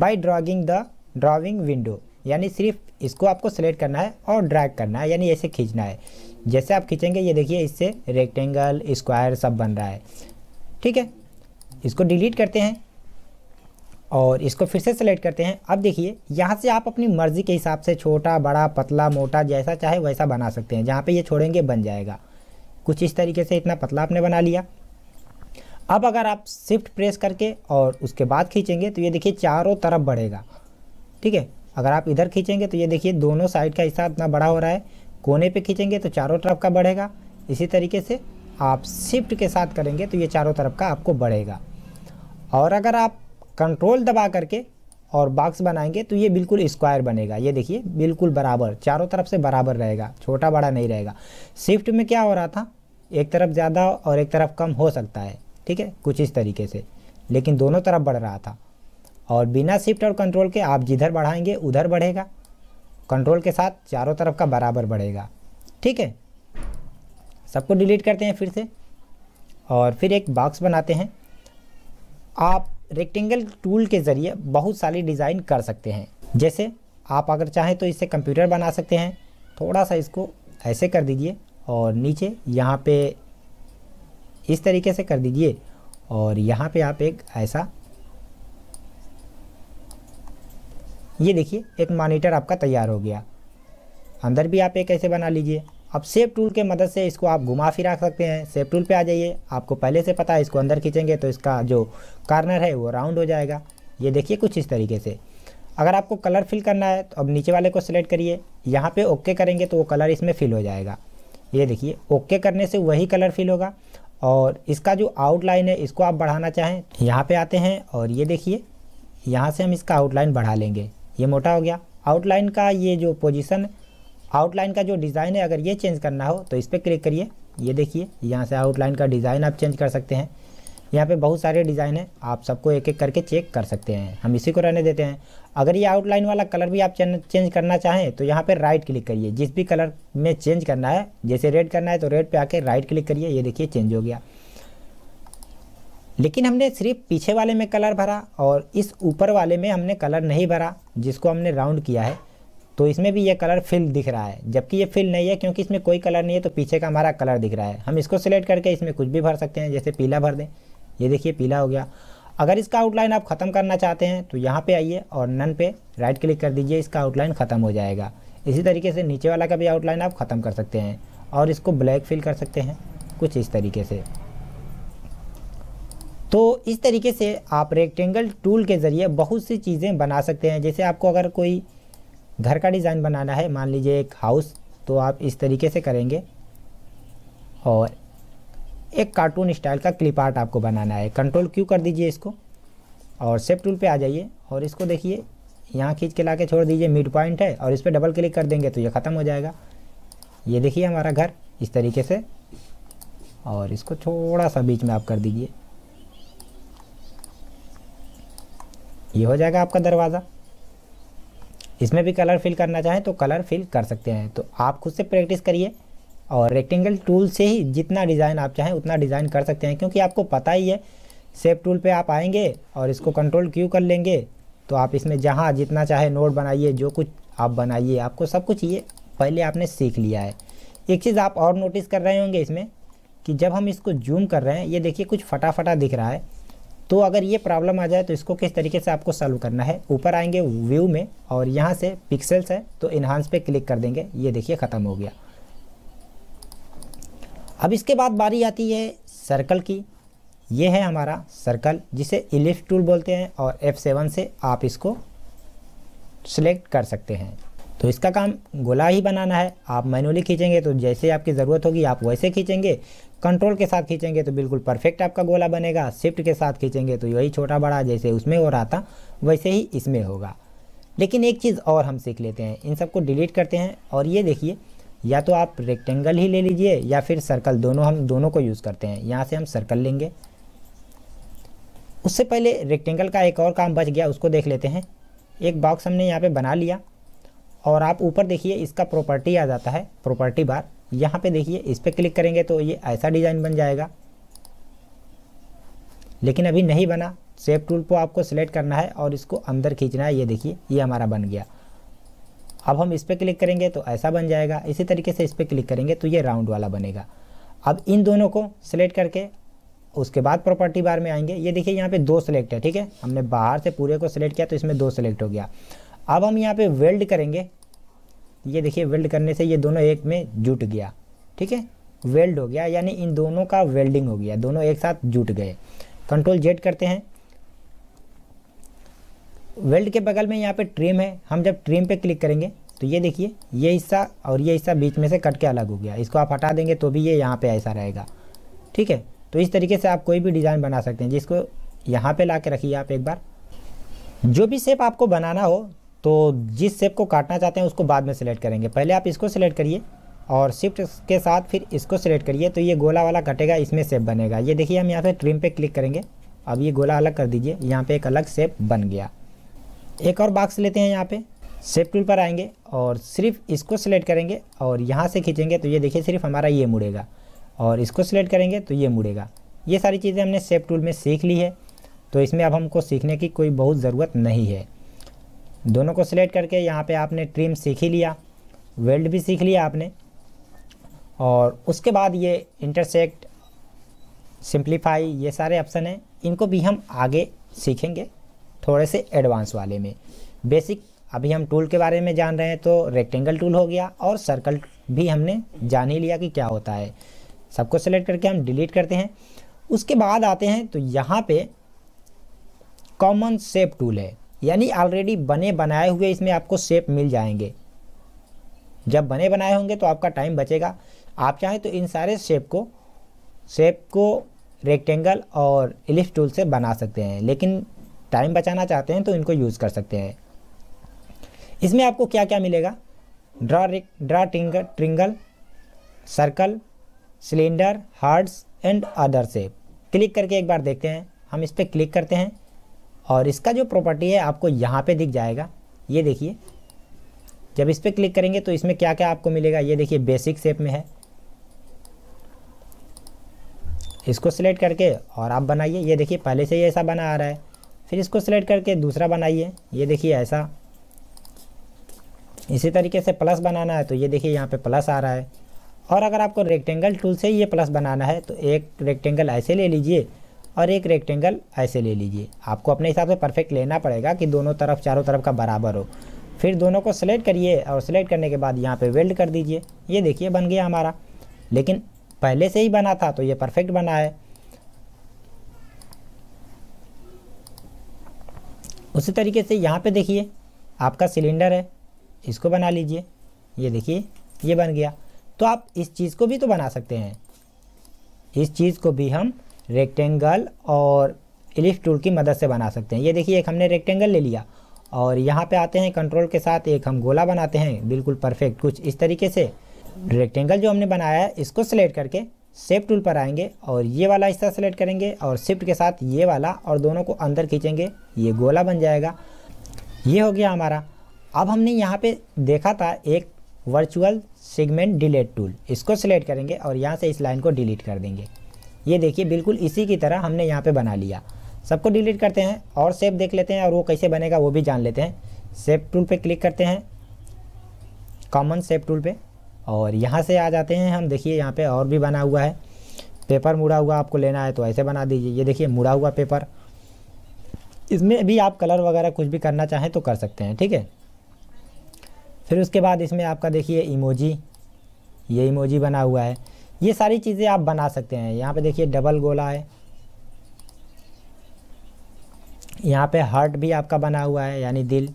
by dragging the drawing window यानी सिर्फ इसको आपको सेलेक्ट करना है और ड्रैग करना है यानी ऐसे खींचना है जैसे आप खींचेंगे ये देखिए इससे रेक्टेंगल स्क्वायर सब बन रहा है ठीक है इसको डिलीट करते हैं और इसको फिर से सेलेक्ट करते हैं अब देखिए यहाँ से आप अपनी मर्ज़ी के हिसाब से छोटा बड़ा पतला मोटा जैसा चाहे वैसा बना सकते हैं जहाँ पे ये छोड़ेंगे बन जाएगा कुछ इस तरीके से इतना पतला आपने बना लिया अब अगर आप शिफ्ट प्रेस करके और उसके बाद खींचेंगे तो ये देखिए चारों तरफ बढ़ेगा ठीक है अगर आप इधर खींचेंगे तो ये देखिए दोनों साइड का हिस्सा इतना बड़ा हो रहा है कोने पे खींचेंगे तो चारों तरफ का बढ़ेगा इसी तरीके से आप शिफ्ट के साथ करेंगे तो ये चारों तरफ का आपको बढ़ेगा और अगर आप कंट्रोल दबा करके और बॉक्स बनाएंगे तो ये बिल्कुल स्क्वायर बनेगा ये देखिए बिल्कुल बराबर चारों तरफ से बराबर रहेगा छोटा बड़ा नहीं रहेगा शिफ्ट में क्या हो रहा था एक तरफ ज़्यादा और एक तरफ कम हो सकता है ठीक है कुछ इस तरीके से लेकिन दोनों तरफ बढ़ रहा था और बिना शिफ्ट और कंट्रोल के आप जिधर बढ़ाएंगे उधर बढ़ेगा कंट्रोल के साथ चारों तरफ का बराबर बढ़ेगा ठीक है सबको डिलीट करते हैं फिर से और फिर एक बॉक्स बनाते हैं आप रेक्टेंगल टूल के ज़रिए बहुत सारी डिज़ाइन कर सकते हैं जैसे आप अगर चाहें तो इससे कंप्यूटर बना सकते हैं थोड़ा सा इसको ऐसे कर दीजिए और नीचे यहाँ पे इस तरीके से कर दीजिए और यहाँ पे आप एक ऐसा ये देखिए एक मॉनिटर आपका तैयार हो गया अंदर भी आप एक ऐसे बना लीजिए अब सेफ टूल के मदद से इसको आप घुमा फिरा सकते हैं सेफ टूल पे आ जाइए आपको पहले से पता है इसको अंदर खींचेंगे तो इसका जो कार्नर है वो राउंड हो जाएगा ये देखिए कुछ इस तरीके से अगर आपको कलर फिल करना है तो अब नीचे वाले को सिलेक्ट करिए यहाँ पे ओके करेंगे तो वो कलर इसमें फिल हो जाएगा ये देखिए ओके करने से वही कलर फिल होगा और इसका जो आउटलाइन है इसको आप बढ़ाना चाहें यहाँ पर आते हैं और ये देखिए यहाँ से हम इसका आउटलाइन बढ़ा लेंगे ये मोटा हो गया आउटलाइन का ये जो पोजिशन आउटलाइन का जो डिज़ाइन है अगर ये चेंज करना हो तो इस पर क्लिक करिए ये देखिए यहाँ से आउटलाइन का डिज़ाइन आप चेंज कर सकते हैं यहाँ पे बहुत सारे डिज़ाइन हैं आप सबको एक एक करके चेक कर सकते हैं हम इसी को रहने देते हैं अगर ये आउटलाइन वाला कलर भी आप चेंज करना चाहें तो यहाँ पे राइट क्लिक करिए जिस भी कलर में चेंज करना है जैसे रेड करना है तो रेड पे आके राइट क्लिक करिए ये देखिए चेंज हो गया लेकिन हमने सिर्फ पीछे वाले में कलर भरा और इस ऊपर वाले में हमने कलर नहीं भरा जिसको हमने राउंड किया है तो इसमें भी ये कलर फिल दिख रहा है जबकि ये फिल नहीं है क्योंकि इसमें कोई कलर नहीं है तो पीछे का हमारा कलर दिख रहा है हम इसको सिलेक्ट करके इसमें कुछ भी भर सकते हैं जैसे पीला भर दें ये देखिए पीला हो गया अगर इसका आउटलाइन आप ख़त्म करना चाहते हैं तो यहाँ पे आइए और नन पे राइट क्लिक कर दीजिए इसका आउटलाइन ख़त्म हो जाएगा इसी तरीके से नीचे वाला का भी आउटलाइन आप ख़त्म कर सकते हैं और इसको ब्लैक फिल कर सकते हैं कुछ इस तरीके से तो इस तरीके से आप रेक्टेंगल टूल के ज़रिए बहुत सी चीज़ें बना सकते हैं जैसे आपको अगर कोई घर का डिज़ाइन बनाना है मान लीजिए एक हाउस तो आप इस तरीके से करेंगे और एक कार्टून स्टाइल का क्लिप आर्ट आपको बनाना है कंट्रोल क्यू कर दीजिए इसको और सेफ टूल पे आ जाइए और इसको देखिए यहाँ खींच के ला के छोड़ दीजिए मिड पॉइंट है और इस पर डबल क्लिक कर देंगे तो ये ख़त्म हो जाएगा ये देखिए हमारा घर इस तरीके से और इसको थोड़ा सा बीच में आप कर दीजिए ये हो जाएगा आपका दरवाज़ा इसमें भी कलर फिल करना चाहें तो कलर फिल कर सकते हैं तो आप खुद से प्रैक्टिस करिए और रेक्टेंगल टूल से ही जितना डिज़ाइन आप चाहें उतना डिज़ाइन कर सकते हैं क्योंकि आपको पता ही है सेफ टूल पे आप आएंगे और इसको कंट्रोल क्यू कर लेंगे तो आप इसमें जहाँ जितना चाहे नोट बनाइए जो कुछ आप बनाइए आपको सब कुछ ये पहले आपने सीख लिया है एक चीज़ आप और नोटिस कर रहे होंगे इसमें कि जब हम इसको जूम कर रहे हैं ये देखिए कुछ फटाफटा दिख रहा है तो अगर ये प्रॉब्लम आ जाए तो इसको किस तरीके से आपको सॉल्व करना है ऊपर आएंगे व्यू में और यहाँ से पिक्सल्स है तो इन्हांस पे क्लिक कर देंगे ये देखिए ख़त्म हो गया अब इसके बाद बारी आती है सर्कल की ये है हमारा सर्कल जिसे इलिफ टूल बोलते हैं और F7 से आप इसको सिलेक्ट कर सकते हैं तो इसका काम गोला ही बनाना है आप मैनुअली खींचेंगे तो जैसे आपकी ज़रूरत होगी आप वैसे खींचेंगे कंट्रोल के साथ खींचेंगे तो बिल्कुल परफेक्ट आपका गोला बनेगा शिफ्ट के साथ खींचेंगे तो यही छोटा बड़ा जैसे उसमें हो रहा था वैसे ही इसमें होगा लेकिन एक चीज़ और हम सीख लेते हैं इन सबको डिलीट करते हैं और ये देखिए या तो आप रेक्टेंगल ही ले लीजिए या फिर सर्कल दोनों हम दोनों को यूज़ करते हैं यहाँ से हम सर्कल लेंगे उससे पहले रेक्टेंगल का एक और काम बच गया उसको देख लेते हैं एक बॉक्स हमने यहाँ पे बना लिया और आप ऊपर देखिए इसका प्रॉपर्टी आ जाता है प्रॉपर्टी बार यहाँ पे देखिए इस पर क्लिक करेंगे तो ये ऐसा डिज़ाइन बन जाएगा लेकिन अभी नहीं बना सेफ टूल को आपको सेलेक्ट करना है और इसको अंदर खींचना है ये देखिए ये हमारा बन गया अब हम इस पर क्लिक करेंगे तो ऐसा बन जाएगा इसी तरीके से इस पर क्लिक करेंगे तो ये राउंड वाला बनेगा अब इन दोनों को सिलेक्ट करके उसके बाद प्रॉपर्टी बार में आएंगे ये देखिए यहाँ पे दो सिलेक्ट है ठीक है हमने बाहर से पूरे को सिलेक्ट किया तो इसमें दो सिलेक्ट हो गया अब हम यहाँ पे वेल्ड करेंगे ये देखिए वेल्ड करने से ये दोनों एक में जुट गया ठीक है वेल्ड हो गया यानी इन दोनों का वेल्डिंग हो गया दोनों एक साथ जुट गए कंट्रोल जेड करते हैं वेल्ड के बगल में यहाँ पे ट्रिम है हम जब ट्रिम पे क्लिक करेंगे तो ये देखिए ये हिस्सा और ये हिस्सा बीच में से कट के अलग हो गया इसको आप हटा देंगे तो भी ये यहाँ पे ऐसा रहेगा ठीक है तो इस तरीके से आप कोई भी डिज़ाइन बना सकते हैं जिसको यहाँ पे ला के रखिए आप एक बार जो भी शेप आपको बनाना हो तो जिस सेप को काटना चाहते हैं उसको बाद में सिलेक्ट करेंगे पहले आप इसको सिलेक्ट करिए और शिफ्ट के साथ फिर इसको सिलेक्ट करिए तो ये गोला वाला कटेगा इसमें सेप बनेगा ये देखिए हम यहाँ पे ट्रिम पे क्लिक करेंगे अब ये गोला अलग कर दीजिए यहाँ पे एक अलग सेप बन गया एक और बाक्स लेते हैं यहाँ पे सेप टूल पर आएंगे और सिर्फ इसको सिलेक्ट करेंगे और यहाँ से खींचेंगे तो ये देखिए सिर्फ हमारा ये मुड़ेगा और इसको सिलेक्ट करेंगे तो ये मुड़ेगा ये सारी चीज़ें हमने सेप टूल में सीख ली है तो इसमें अब हमको सीखने की कोई बहुत ज़रूरत नहीं है दोनों को सिलेक्ट करके यहाँ पे आपने ट्रिम सीख ही लिया वेल्ड भी सीख लिया आपने और उसके बाद ये इंटरसेक्ट सिंप्लीफाई ये सारे ऑप्शन हैं इनको भी हम आगे सीखेंगे थोड़े से एडवांस वाले में बेसिक अभी हम टूल के बारे में जान रहे हैं तो रेक्टेंगल टूल हो गया और सर्कल भी हमने जान ही लिया कि क्या होता है सबको सेलेक्ट करके हम डिलीट करते हैं उसके बाद आते हैं तो यहाँ पे कॉमन सेप टूल है यानी ऑलरेडी बने बनाए हुए इसमें आपको शेप मिल जाएंगे जब बने बनाए होंगे तो आपका टाइम बचेगा आप चाहें तो इन सारे शेप को शेप को रेक्टेंगल और इलिफ टूल से बना सकते हैं लेकिन टाइम बचाना चाहते हैं तो इनको यूज़ कर सकते हैं इसमें आपको क्या क्या मिलेगा ड्रा रिक draw triangle triangle circle cylinder hearts and other shape click करके एक बार देखते हैं हम इस पर क्लिक करते हैं और इसका जो प्रॉपर्टी है आपको यहाँ पे दिख जाएगा ये देखिए जब इस पर क्लिक करेंगे तो इसमें क्या क्या आपको मिलेगा ये देखिए बेसिक सेप में है इसको सिलेक्ट करके और आप बनाइए ये देखिए पहले से ही ऐसा बना आ रहा है फिर इसको सिलेक्ट करके दूसरा बनाइए ये देखिए ऐसा इसी तरीके से प्लस बनाना है तो ये देखिए यहाँ पे प्लस आ रहा है और अगर आपको रेक्टेंगल टूल से ये प्लस बनाना है तो एक रेक्टेंगल ऐसे ले लीजिए और एक रेक्टेंगल ऐसे ले लीजिए आपको अपने हिसाब से परफेक्ट लेना पड़ेगा कि दोनों तरफ चारों तरफ का बराबर हो फिर दोनों को सेलेक्ट करिए और सेलेक्ट करने के बाद यहाँ पे वेल्ड कर दीजिए ये देखिए बन गया हमारा लेकिन पहले से ही बना था तो ये परफेक्ट बना है उसी तरीके से यहाँ पे देखिए आपका सिलेंडर है इसको बना लीजिए ये देखिए ये बन गया तो आप इस चीज़ को भी तो बना सकते हैं इस चीज़ को भी हम रेक्टेंगल और इलिफ टूल की मदद से बना सकते हैं ये देखिए एक हमने रेक्टेंगल ले लिया और यहाँ पे आते हैं कंट्रोल के साथ एक हम गोला बनाते हैं बिल्कुल परफेक्ट कुछ इस तरीके से रेक्टेंगल जो हमने बनाया है इसको सेलेक्ट करके सेफ टूल पर आएंगे और ये वाला हिस्सा सेलेक्ट करेंगे और शिफ्ट के साथ ये वाला और दोनों को अंदर खींचेंगे ये गोला बन जाएगा ये हो गया हमारा अब हमने यहाँ पे देखा था एक वर्चुअल सेगमेंट डिलीट टूल इसको सिलेक्ट करेंगे और यहाँ से इस लाइन को डिलीट कर देंगे ये देखिए बिल्कुल इसी की तरह हमने यहाँ पर बना लिया सबको डिलीट करते हैं और सेप देख लेते हैं और वो कैसे बनेगा वो भी जान लेते हैं सेप टूल पे क्लिक करते हैं कॉमन सेप टूल पे और यहाँ से आ जाते हैं हम देखिए यहाँ पे और भी बना हुआ है पेपर मुड़ा हुआ आपको लेना है तो ऐसे बना दीजिए ये देखिए मुड़ा हुआ पेपर इसमें भी आप कलर वगैरह कुछ भी करना चाहें तो कर सकते हैं ठीक है फिर उसके बाद इसमें आपका देखिए इमोजी ये इमोजी बना हुआ है ये सारी चीज़ें आप बना सकते हैं यहाँ पे देखिए डबल गोला है यहाँ पे हार्ट भी आपका बना हुआ है यानी दिल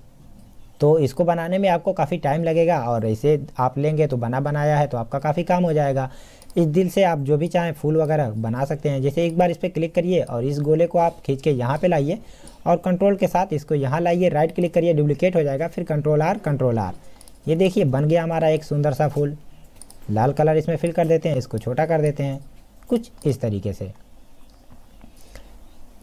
तो इसको बनाने में आपको काफ़ी टाइम लगेगा और इसे आप लेंगे तो बना बनाया है तो आपका काफ़ी काम हो जाएगा इस दिल से आप जो भी चाहें फूल वगैरह बना सकते हैं जैसे एक बार इस पर क्लिक करिए और इस गोले को आप खींच के यहाँ पे लाइए और कंट्रोल के साथ इसको यहाँ लाइए राइट क्लिक करिए डुप्लीकेट हो जाएगा फिर कंट्रोल आर कंट्रोल आर ये देखिए बन गया हमारा एक सुंदर सा फूल लाल कलर इसमें फिल कर देते हैं इसको छोटा कर देते हैं कुछ इस तरीके से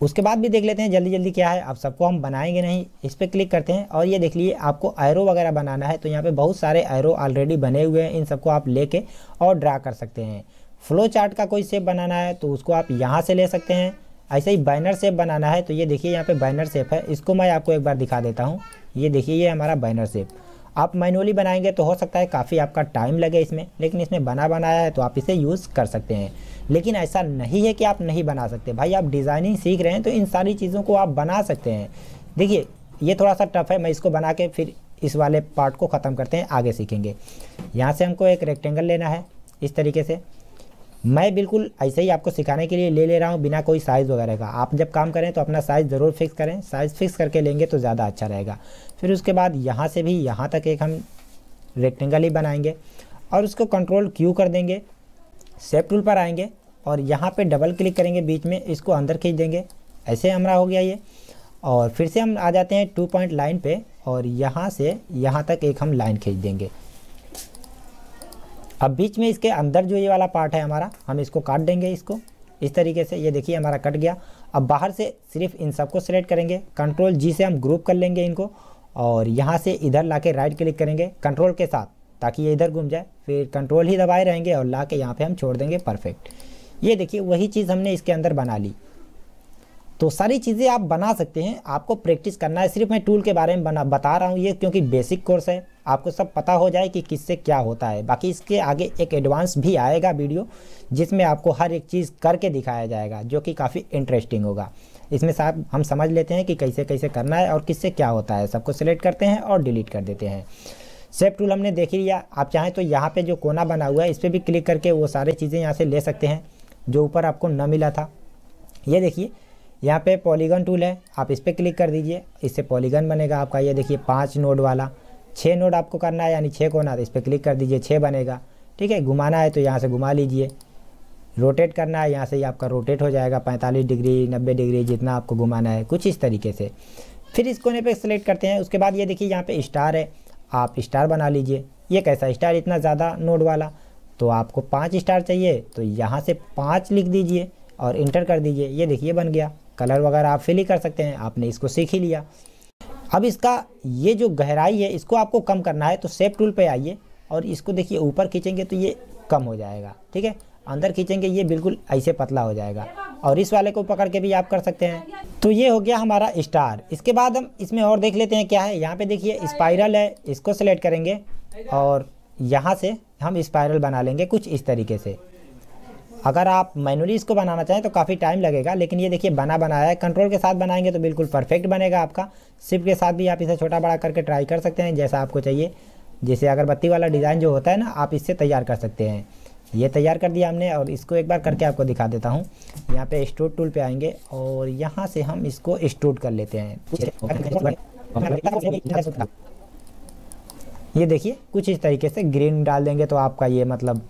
उसके बाद भी देख लेते हैं जल्दी जल्दी क्या है आप सबको हम बनाएंगे नहीं इस पर क्लिक करते हैं और ये देख लीजिए आपको एरो वगैरह बनाना है तो यहाँ पे बहुत सारे एरो ऑलरेडी बने हुए हैं इन सबको आप लेके और ड्रा कर सकते हैं फ्लो चार्ट का कोई सेप बनाना है तो उसको आप यहाँ से ले सकते हैं ऐसे ही बैनर सेप बनाना है तो ये देखिए यहाँ पे बैनर सेप है इसको मैं आपको एक बार दिखा देता हूँ ये देखिए ये हमारा बैनर सेप आप मैनुअली बनाएंगे तो हो सकता है काफ़ी आपका टाइम लगे इसमें लेकिन इसमें बना बनाया है तो आप इसे यूज़ कर सकते हैं लेकिन ऐसा नहीं है कि आप नहीं बना सकते भाई आप डिज़ाइनिंग सीख रहे हैं तो इन सारी चीज़ों को आप बना सकते हैं देखिए ये थोड़ा सा टफ है मैं इसको बना के फिर इस वाले पार्ट को ख़त्म करते हैं आगे सीखेंगे यहाँ से हमको एक रेक्टेंगल लेना है इस तरीके से मैं बिल्कुल ऐसे ही आपको सिखाने के लिए ले ले रहा हूँ बिना कोई साइज़ वगैरह का आप जब काम करें तो अपना साइज़ ज़रूर फिक्स करें साइज़ फिक्स करके लेंगे तो ज़्यादा अच्छा रहेगा फिर उसके बाद यहाँ से भी यहाँ तक एक हम रेक्टेंगल ही बनाएंगे और उसको कंट्रोल क्यू कर देंगे सेप टूल पर आएंगे और यहाँ पे डबल क्लिक करेंगे बीच में इसको अंदर खींच देंगे ऐसे हमारा हो गया ये और फिर से हम आ जाते हैं टू पॉइंट लाइन पे और यहाँ से यहाँ तक एक हम लाइन खींच देंगे अब बीच में इसके अंदर जो ये वाला पार्ट है हमारा हम इसको काट देंगे इसको इस तरीके से ये देखिए हमारा कट गया अब बाहर से सिर्फ इन सबको सेलेक्ट करेंगे कंट्रोल जी से हम ग्रुप कर लेंगे इनको और यहाँ से इधर ला के राइट क्लिक करेंगे कंट्रोल के साथ ताकि ये इधर घूम जाए फिर कंट्रोल ही दबाए रहेंगे और ला के यहाँ पर हम छोड़ देंगे परफेक्ट ये देखिए वही चीज़ हमने इसके अंदर बना ली तो सारी चीज़ें आप बना सकते हैं आपको प्रैक्टिस करना है सिर्फ मैं टूल के बारे में बना बता रहा हूँ ये क्योंकि बेसिक कोर्स है आपको सब पता हो जाए कि किससे क्या होता है बाकी इसके आगे एक एडवांस भी आएगा वीडियो जिसमें आपको हर एक चीज़ करके दिखाया जाएगा जो कि काफ़ी इंटरेस्टिंग होगा इसमें साहब हम समझ लेते हैं कि कैसे कैसे करना है और किससे क्या होता है सबको सिलेक्ट करते हैं और डिलीट कर देते हैं सेफ टूल हमने देख लिया आप चाहें तो यहाँ पर जो कोना बना हुआ है इस पर भी क्लिक करके वो सारी चीज़ें यहाँ से ले सकते हैं जो ऊपर आपको न मिला था ये देखिए यहाँ पे पॉलीगन टूल है आप इस पर क्लिक कर दीजिए इससे पॉलीगन बनेगा आपका ये देखिए पाँच नोड वाला छः नोड आपको करना है यानी छः कोना तो इस पर क्लिक कर दीजिए छः बनेगा ठीक है घुमाना है तो यहाँ से घुमा लीजिए रोटेट करना है यहाँ से ही आपका रोटेट हो जाएगा पैंतालीस डिग्री नब्बे डिग्री जितना आपको घुमाना है कुछ इस तरीके से फिर इस कोने पे सेलेक्ट करते हैं उसके बाद ये देखिए यहाँ पर स्टार है आप स्टार बना लीजिए ये कैसा स्टार इतना ज़्यादा नोड वाला तो आपको पाँच स्टार चाहिए तो यहाँ से पाँच लिख दीजिए और इंटर कर दीजिए ये देखिए बन गया कलर वगैरह आप फिल ही कर सकते हैं आपने इसको सीख ही लिया अब इसका ये जो गहराई है इसको आपको कम करना है तो सेफ टूल पे आइए और इसको देखिए ऊपर खींचेंगे तो ये कम हो जाएगा ठीक है अंदर खींचेंगे ये बिल्कुल ऐसे पतला हो जाएगा और इस वाले को पकड़ के भी आप कर सकते हैं तो ये हो गया हमारा स्टार इसके बाद हम इसमें और देख लेते हैं क्या है यहाँ पे देखिए स्पाइरल है इसको सेलेक्ट करेंगे और यहाँ से हम स्पाइरल बना लेंगे कुछ इस तरीके से अगर आप मैनुअली इसको बनाना चाहें तो काफ़ी टाइम लगेगा लेकिन ये देखिए बना बनाया है कंट्रोल के साथ बनाएंगे तो बिल्कुल परफेक्ट बनेगा आपका सिप के साथ भी आप इसे छोटा बड़ा करके ट्राई कर सकते हैं जैसा आपको चाहिए जैसे अगरबत्ती वाला डिज़ाइन जो होता है ना आप इससे तैयार कर सकते हैं ये तैयार कर दिया हमने और इसको एक बार करके आपको दिखा देता हूँ यहाँ पे स्टूट टूल पे आएंगे और यहाँ से हम इसको स्टूट कर लेते हैं ये देखिए कुछ इस तरीके से ग्रीन डाल देंगे तो आपका ये मतलब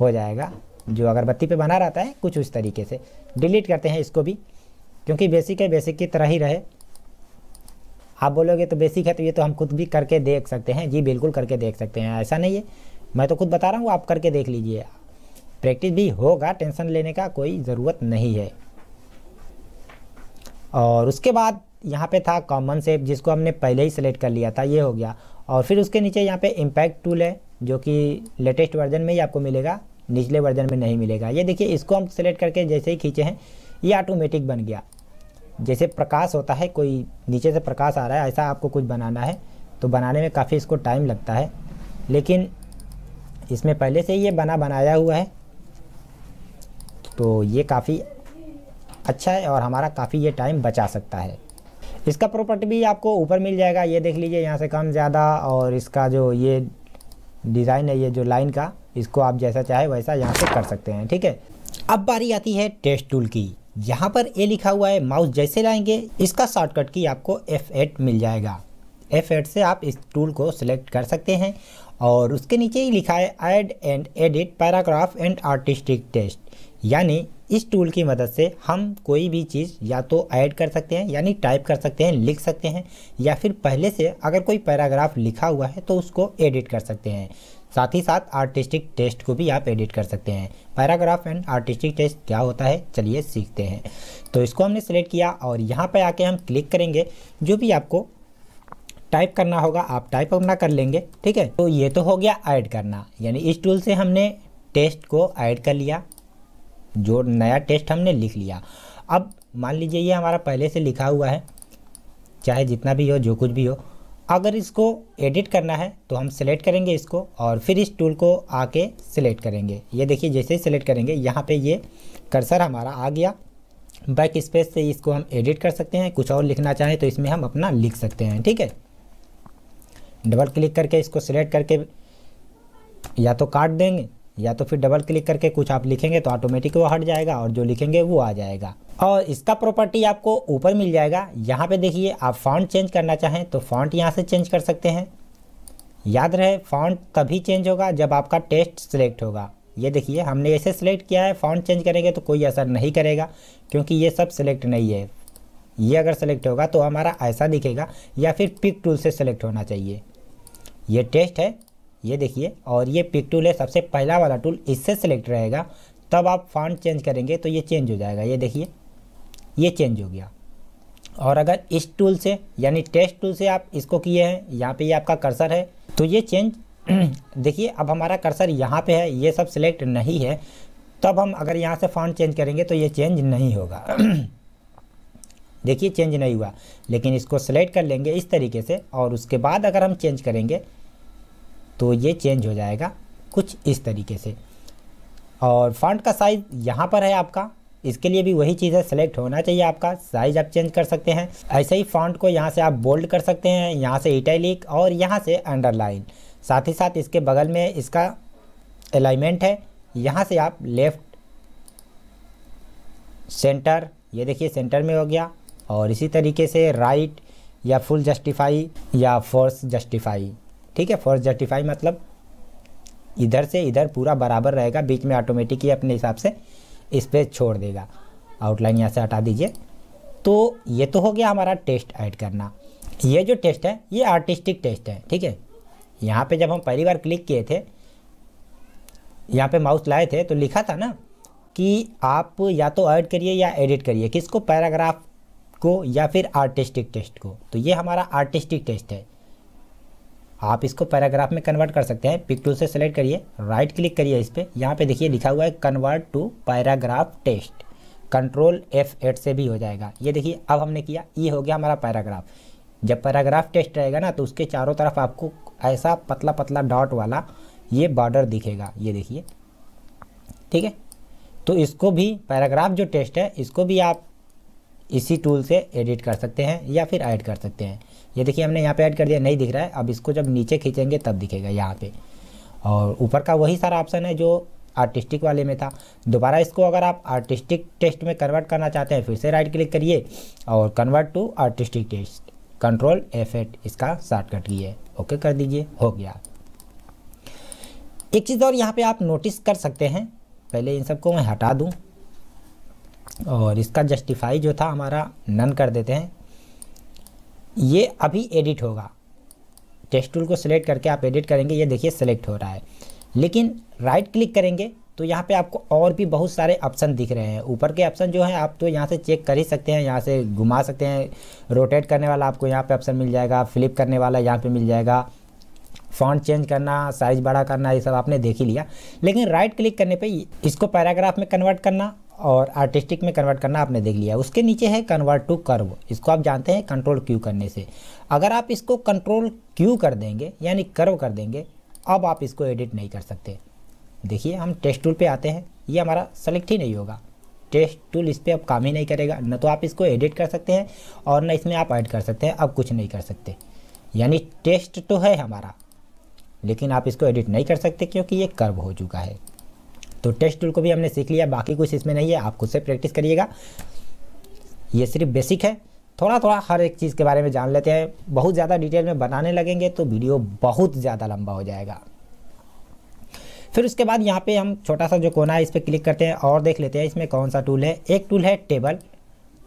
हो जाएगा जो अगरबत्ती पे बना रहता है कुछ उस तरीके से डिलीट करते हैं इसको भी क्योंकि बेसिक है बेसिक की तरह ही रहे आप बोलोगे तो बेसिक है तो ये तो हम खुद भी करके देख सकते हैं जी बिल्कुल करके देख सकते हैं ऐसा नहीं है मैं तो खुद बता रहा हूँ आप करके देख लीजिए प्रैक्टिस भी होगा टेंशन लेने का कोई ज़रूरत नहीं है और उसके बाद यहाँ पे था कॉमन सेप जिसको हमने पहले ही सेलेक्ट कर लिया था ये हो गया और फिर उसके नीचे यहाँ पे इम्पैक्ट टूल है जो कि लेटेस्ट वर्जन में ही आपको मिलेगा निचले वर्जन में नहीं मिलेगा ये देखिए इसको हम सेलेक्ट करके जैसे ही खींचे हैं ये ऑटोमेटिक बन गया जैसे प्रकाश होता है कोई नीचे से प्रकाश आ रहा है ऐसा आपको कुछ बनाना है तो बनाने में काफ़ी इसको टाइम लगता है लेकिन इसमें पहले से ही ये बना बनाया हुआ है तो ये काफ़ी अच्छा है और हमारा काफ़ी ये टाइम बचा सकता है इसका प्रॉपर्टी भी आपको ऊपर मिल जाएगा ये देख लीजिए यहाँ से कम ज़्यादा और इसका जो ये डिज़ाइन है ये जो लाइन का इसको आप जैसा चाहे वैसा यहाँ से कर सकते हैं ठीक है अब बारी आती है टेस्ट टूल की यहाँ पर ए लिखा हुआ है माउस जैसे लाएंगे इसका शॉर्टकट की आपको एफ मिल जाएगा एफ से आप इस टूल को सिलेक्ट कर सकते हैं और उसके नीचे ही लिखा है add and edit paragraph and artistic text यानी इस टूल की मदद से हम कोई भी चीज़ या तो ऐड कर सकते हैं यानी टाइप कर सकते हैं लिख सकते हैं या फिर पहले से अगर कोई पैराग्राफ लिखा हुआ है तो उसको एडिट कर सकते हैं साथ ही साथ आर्टिस्टिक टेस्ट को भी आप एडिट कर सकते हैं पैराग्राफ एंड आर्टिस्टिक टेस्ट क्या होता है चलिए सीखते हैं तो इसको हमने सेलेक्ट किया और यहाँ पर आके हम क्लिक करेंगे जो भी आपको टाइप करना होगा आप टाइप अपना कर लेंगे ठीक है तो ये तो हो गया ऐड करना यानी इस टूल से हमने टेस्ट को ऐड कर लिया जो नया टेस्ट हमने लिख लिया अब मान लीजिए ये हमारा पहले से लिखा हुआ है चाहे जितना भी हो जो कुछ भी हो अगर इसको एडिट करना है तो हम सेलेक्ट करेंगे इसको और फिर इस टूल को आके सेलेक्ट करेंगे ये देखिए जैसे ही सिलेक्ट करेंगे यहाँ पे ये कर्सर हमारा आ गया बैक स्पेस से इसको हम एडिट कर सकते हैं कुछ और लिखना चाहें तो इसमें हम अपना लिख सकते हैं ठीक है डबल क्लिक करके इसको सिलेक्ट करके या तो काट देंगे या तो फिर डबल क्लिक करके कुछ आप लिखेंगे तो ऑटोमेटिक वो हट जाएगा और जो लिखेंगे वो आ जाएगा और इसका प्रॉपर्टी आपको ऊपर मिल जाएगा यहाँ पे देखिए आप फॉन्ट चेंज करना चाहें तो फॉन्ट यहाँ से चेंज कर सकते हैं याद रहे फॉन्ट तभी चेंज होगा जब आपका टेस्ट सिलेक्ट होगा ये देखिए हमने ऐसे सिलेक्ट किया है फॉन्ट चेंज करेंगे तो कोई असर नहीं करेगा क्योंकि ये सब सिलेक्ट नहीं है ये अगर सेलेक्ट होगा तो हमारा ऐसा दिखेगा या फिर पिक टूल से सेलेक्ट होना चाहिए ये टेस्ट है ये देखिए और ये पिक टूल है सबसे पहला वाला टूल इससे सेलेक्ट रहेगा तब आप फॉन्ट चेंज करेंगे तो ये चेंज हो जाएगा ये देखिए ये चेंज हो गया और अगर इस टूल से यानी टेस्ट टूल से आप इसको किए हैं यहाँ पे ये आपका कर्सर है तो ये चेंज देखिए अब हमारा कर्सर यहाँ पे है ये सब सिलेक्ट नहीं है तब हम अगर यहाँ से फॉन्ट चेंज करेंगे तो ये चेंज नहीं होगा देखिए चेंज नहीं हुआ लेकिन इसको सेलेक्ट कर लेंगे इस तरीके से और उसके बाद अगर हम चेंज करेंगे तो ये चेंज हो जाएगा कुछ इस तरीके से और फॉन्ट का साइज़ यहाँ पर है आपका इसके लिए भी वही चीज़ है सेलेक्ट होना चाहिए आपका साइज़ आप चेंज कर सकते हैं ऐसे ही फॉन्ट को यहाँ से आप बोल्ड कर सकते हैं यहाँ से इटैलिक और यहाँ से अंडरलाइन साथ ही साथ इसके बगल में इसका अलाइनमेंट है यहाँ से आप लेफ़्ट सेंटर ये देखिए सेंटर में हो गया और इसी तरीके से राइट या फुल जस्टिफाई या फोर्स जस्टिफाई ठीक है फॉर जस्टिफाई मतलब इधर से इधर पूरा बराबर रहेगा बीच में ऑटोमेटिक ही अपने हिसाब से स्पेस छोड़ देगा आउटलाइन यहाँ से हटा दीजिए तो ये तो हो गया हमारा टेस्ट ऐड करना ये जो टेस्ट है ये आर्टिस्टिक टेस्ट है ठीक है यहाँ पे जब हम पहली बार क्लिक किए थे यहाँ पे माउस लाए थे तो लिखा था ना कि आप या तो ऐड करिए या एडिट करिए किसको पैराग्राफ को या फिर आर्टिस्टिक टेस्ट को तो ये हमारा आर्टिस्टिक टेस्ट है आप इसको पैराग्राफ में कन्वर्ट कर सकते हैं पिक टूल से सेलेक्ट करिए राइट क्लिक करिए इस पर यहाँ पे देखिए लिखा हुआ है convert to paragraph text control F eight से भी हो जाएगा ये देखिए अब हमने किया ये हो गया हमारा पैराग्राफ जब पैराग्राफ टेस्ट रहेगा ना तो उसके चारों तरफ आपको ऐसा पतला पतला डॉट वाला ये बॉर्डर दिखेगा ये देखिए ठीक है तो इसको भी पैराग्राफ जो टेस्ट है इसको भी आप इसी टूल से एडिट कर सकते हैं या फिर ऐड कर सकते हैं ये देखिए हमने यहाँ पे ऐड कर दिया नहीं दिख रहा है अब इसको जब नीचे खींचेंगे तब दिखेगा यहाँ पे और ऊपर का वही सारा ऑप्शन है जो आर्टिस्टिक वाले में था दोबारा इसको अगर आप आर्टिस्टिक टेस्ट में कन्वर्ट करना चाहते हैं फिर से राइट क्लिक करिए और convert to artistic text control F eight इसका शॉर्टकट की है ओके कर दीजिए हो गया एक चीज़ और यहाँ पर आप नोटिस कर सकते हैं पहले इन सबको मैं हटा दूँ और इसका जस्टिफाई जो था हमारा नन कर देते हैं ये अभी एडिट होगा टेस्ट टूल को सिलेक्ट करके आप एडिट करेंगे ये देखिए सेलेक्ट हो रहा है लेकिन राइट क्लिक करेंगे तो यहाँ पे आपको और भी बहुत सारे ऑप्शन दिख रहे हैं ऊपर के ऑप्शन जो हैं आप तो यहाँ से चेक कर ही सकते हैं यहाँ से घुमा सकते हैं रोटेट करने वाला आपको यहाँ पे ऑप्शन मिल जाएगा फ्लिप करने वाला यहाँ पे मिल जाएगा फ़ॉन्ट चेंज करना साइज़ बड़ा करना ये सब आपने देख ही लिया लेकिन राइट क्लिक करने पर इसको पैराग्राफ में कन्वर्ट करना और आर्टिस्टिक में कन्वर्ट करना आपने देख लिया उसके नीचे है कन्वर्ट टू कर्व इसको आप जानते हैं कंट्रोल क्यू करने से अगर आप इसको कंट्रोल क्यू कर देंगे यानी कर्व कर देंगे अब आप इसको एडिट नहीं कर सकते देखिए हम टेस्ट टूल पे आते हैं ये हमारा सेलेक्ट ही नहीं होगा टेस्ट टूल इस पर अब काम ही नहीं करेगा न तो आप इसको एडिट कर सकते हैं और न इसमें आप ऐड कर सकते हैं अब कुछ नहीं कर सकते यानी टेस्ट तो है हमारा लेकिन आप इसको एडिट नहीं कर सकते क्योंकि ये कर्व हो चुका है तो टेस्ट टूल को भी हमने सीख लिया बाकी कुछ इसमें नहीं है आप खुद से प्रैक्टिस करिएगा ये सिर्फ बेसिक है थोड़ा थोड़ा हर एक चीज़ के बारे में जान लेते हैं बहुत ज़्यादा डिटेल में बनाने लगेंगे तो वीडियो बहुत ज़्यादा लंबा हो जाएगा फिर उसके बाद यहाँ पे हम छोटा सा जो कोना है इस पर क्लिक करते हैं और देख लेते हैं इसमें कौन सा टूल है एक टूल है टेबल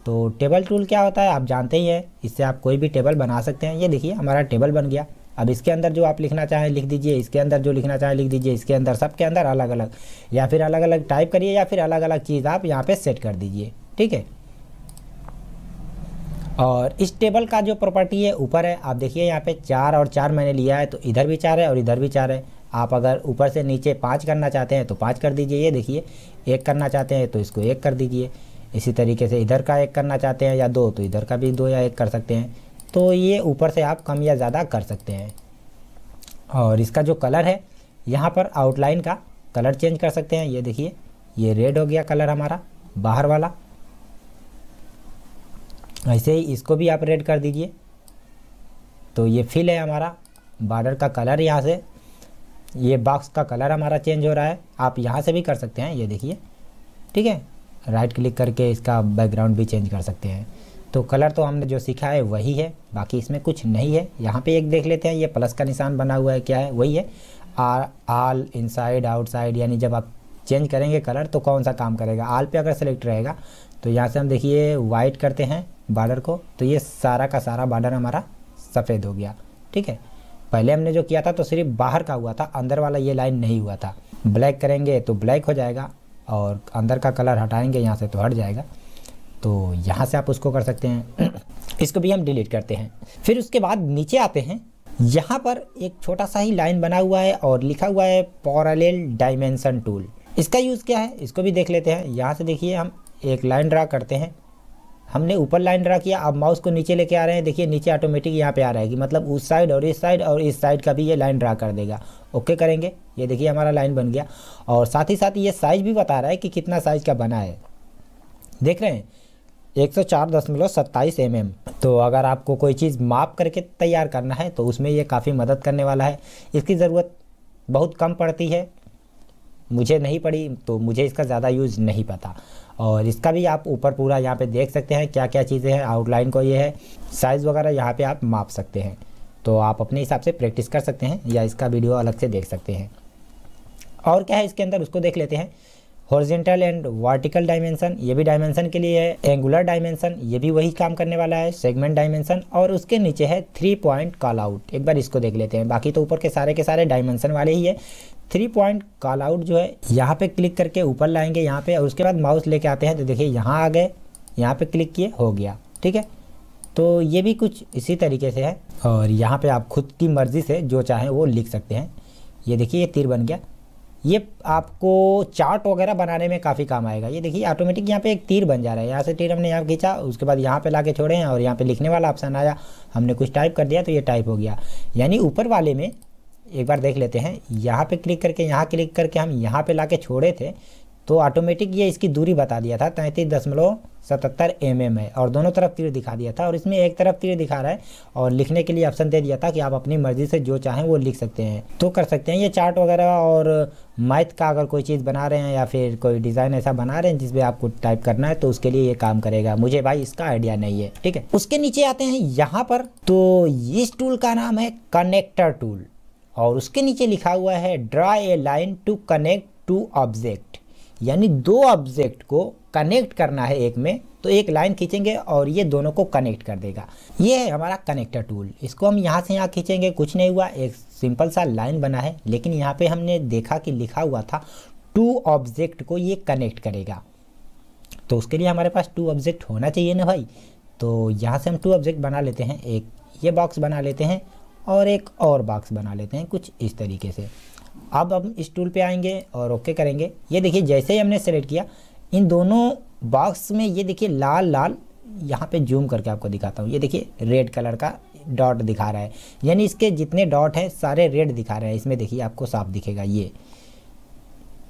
तो टेबल टूल क्या होता है आप जानते ही हैं इससे आप कोई भी टेबल बना सकते हैं ये देखिए हमारा टेबल बन गया अब इसके अंदर जो आप लिखना चाहें लिख दीजिए इसके अंदर जो लिखना चाहें लिख दीजिए इसके अंदर सबके अंदर अलग अलग या फिर अलग अलग टाइप करिए या फिर अलग अलग चीज़ आप यहाँ पर सेट कर दीजिए ठीक है और इस टेबल का जो प्रॉपर्टी है ऊपर है आप देखिए यहाँ पे चार और चार मैंने लिया है तो इधर भी चार है और इधर भी चार है आप अगर ऊपर से नीचे पाँच करना चाहते हैं तो पाँच कर दीजिए ये देखिए एक करना चाहते हैं तो इसको एक कर दीजिए इसी तरीके से इधर का एक करना चाहते हैं या दो तो इधर का भी दो या एक कर सकते हैं तो ये ऊपर से आप कम या ज़्यादा कर सकते हैं और इसका जो कलर है यहाँ पर आउटलाइन का कलर चेंज कर सकते हैं ये देखिए ये रेड हो गया कलर हमारा बाहर वाला ऐसे ही इसको भी आप रेड कर दीजिए तो ये फिल है हमारा बॉर्डर का कलर यहाँ से ये बॉक्स का कलर हमारा चेंज हो रहा है आप यहाँ से भी कर सकते हैं ये देखिए ठीक है राइट क्लिक करके इसका बैकग्राउंड भी चेंज कर सकते हैं तो कलर तो हमने जो सीखा है वही है बाकी इसमें कुछ नहीं है यहाँ पे एक देख लेते हैं ये प्लस का निशान बना हुआ है क्या है वही है आर आल इनसाइड आउटसाइड यानी जब आप चेंज करेंगे कलर तो कौन सा काम करेगा आल पे अगर सेलेक्ट रहेगा तो यहाँ से हम देखिए वाइट करते हैं बार्डर को तो ये सारा का सारा बार्डर हमारा सफ़ेद हो गया ठीक है पहले हमने जो किया था तो सिर्फ बाहर का हुआ था अंदर वाला ये लाइन नहीं हुआ था ब्लैक करेंगे तो ब्लैक हो जाएगा और अंदर का कलर हटाएंगे यहाँ से तो हट जाएगा तो यहाँ से आप उसको कर सकते हैं इसको भी हम डिलीट करते हैं फिर उसके बाद नीचे आते हैं यहाँ पर एक छोटा सा ही लाइन बना हुआ है और लिखा हुआ है पॉरालेल डायमेंसन टूल इसका यूज़ क्या है इसको भी देख लेते हैं यहाँ से देखिए हम एक लाइन ड्रा करते हैं हमने ऊपर लाइन ड्रा किया अब माउस को नीचे लेके आ रहे हैं देखिए नीचे ऑटोमेटिक यहाँ पे आ रहा है कि मतलब उस साइड और इस साइड और इस साइड का भी ये लाइन ड्रा कर देगा ओके करेंगे ये देखिए हमारा लाइन बन गया और साथ ही साथ ये साइज़ भी बता रहा है कि कितना साइज़ का बना है देख रहे हैं एक सौ चार दशमलव सत्ताईस एम एम तो अगर आपको कोई चीज़ माप करके तैयार करना है तो उसमें ये काफ़ी मदद करने वाला है इसकी ज़रूरत बहुत कम पड़ती है मुझे नहीं पड़ी तो मुझे इसका ज़्यादा यूज़ नहीं पता और इसका भी आप ऊपर पूरा यहाँ पे देख सकते हैं क्या क्या चीज़ें हैं आउटलाइन को ये है साइज़ वगैरह यहाँ पे आप माप सकते हैं तो आप अपने हिसाब से प्रैक्टिस कर सकते हैं या इसका वीडियो अलग से देख सकते हैं और क्या है इसके अंदर उसको देख लेते हैं हॉर्जेंटल एंड वर्टिकल डायमेंशन ये भी डायमेंशन के लिए है एंगुलर डायमेंशन ये भी वही काम करने वाला है सेगमेंट डायमेंशन और उसके नीचे है थ्री पॉइंट कॉल आउट एक बार इसको देख लेते हैं बाकी तो ऊपर के सारे के सारे डायमेंशन वाले ही है थ्री पॉइंट कॉल आउट जो है यहाँ पे क्लिक करके ऊपर लाएंगे यहाँ पे और उसके बाद माउस लेके आते हैं तो देखिए यहाँ आ गए यहाँ पे क्लिक किए हो गया ठीक है तो ये भी कुछ इसी तरीके से है और यहाँ पे आप खुद की मर्ज़ी से जो चाहें वो लिख सकते हैं ये देखिए ये तीर बन गया ये आपको चार्ट वगैरह बनाने में काफ़ी काम आएगा ये देखिए ऑटोमेटिक यहाँ पे एक तीर बन जा रहा है यहाँ से तीर हमने यहाँ खींचा उसके बाद यहाँ पे लाके छोड़े हैं और यहाँ पे लिखने वाला ऑप्शन आया हमने कुछ टाइप कर दिया तो ये टाइप हो गया यानी ऊपर वाले में एक बार देख लेते हैं यहाँ पे क्लिक करके यहाँ क्लिक करके हम यहाँ पे के छोड़े थे तो ऑटोमेटिक ये इसकी दूरी बता दिया था तैंतीस दशमलव सतहत्तर एम एम है और दोनों तरफ तीर दिखा दिया था और इसमें एक तरफ तीर दिखा रहा है और लिखने के लिए ऑप्शन दे दिया था कि आप अपनी मर्जी से जो चाहें वो लिख सकते हैं तो कर सकते हैं ये चार्ट वगैरह और मैथ का अगर कोई चीज़ बना रहे हैं या फिर कोई डिज़ाइन ऐसा बना रहे हैं जिसमें आपको टाइप करना है तो उसके लिए ये काम करेगा मुझे भाई इसका आइडिया नहीं है ठीक है उसके नीचे आते हैं यहाँ पर तो इस टूल का नाम है कनेक्टर टूल और उसके नीचे लिखा हुआ है draw a line to connect two object यानी दो ऑब्जेक्ट को कनेक्ट करना है एक में तो एक लाइन खींचेंगे और ये दोनों को कनेक्ट कर देगा ये है हमारा कनेक्टर टूल इसको हम यहाँ से यहाँ खींचेंगे कुछ नहीं हुआ एक सिंपल सा लाइन बना है लेकिन यहाँ पे हमने देखा कि लिखा हुआ था टू ऑब्जेक्ट को ये कनेक्ट करेगा तो उसके लिए हमारे पास टू ऑब्जेक्ट होना चाहिए ना भाई तो यहाँ से हम टू ऑब्जेक्ट बना लेते हैं एक ये बॉक्स बना लेते हैं और एक और बॉक्स बना लेते हैं कुछ इस तरीके से अब हम इस टूल पे आएंगे और ओके करेंगे ये देखिए जैसे ही हमने सेलेक्ट किया इन दोनों बॉक्स में ये देखिए लाल लाल यहाँ पे जूम करके आपको दिखाता हूँ ये देखिए रेड कलर का डॉट दिखा रहा है यानी इसके जितने डॉट हैं सारे रेड दिखा रहे हैं इसमें देखिए आपको साफ दिखेगा ये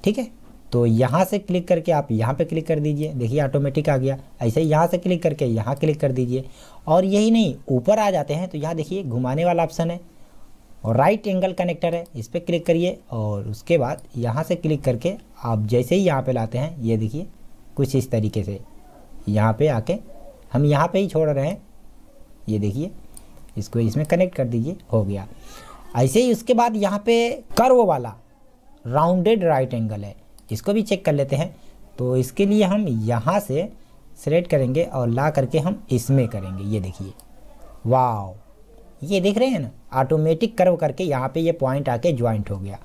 ठीक है तो यहाँ से क्लिक करके आप यहाँ पे क्लिक कर दीजिए देखिए ऑटोमेटिक आ गया ऐसे ही यहाँ से क्लिक करके यहाँ क्लिक कर दीजिए और यही नहीं ऊपर आ जाते हैं तो यहाँ देखिए घुमाने वाला ऑप्शन है और राइट एंगल कनेक्टर है इस पर क्लिक करिए और उसके बाद यहाँ से क्लिक करके आप जैसे ही यहाँ पे लाते हैं ये देखिए कुछ इस तरीके से यहाँ पे आके हम यहाँ पे ही छोड़ रहे हैं ये देखिए इसको इसमें कनेक्ट कर दीजिए हो गया ऐसे ही उसके बाद यहाँ पे कर्व वाला राउंडेड राइट एंगल है इसको भी चेक कर लेते हैं तो इसके लिए हम यहाँ से सेलेक्ट करेंगे और ला करके हम इसमें करेंगे ये देखिए वाओ ये देख रहे हैं ना ऑटोमेटिक कर्व करके यहाँ पे ये पॉइंट आके ज्वाइंट हो गया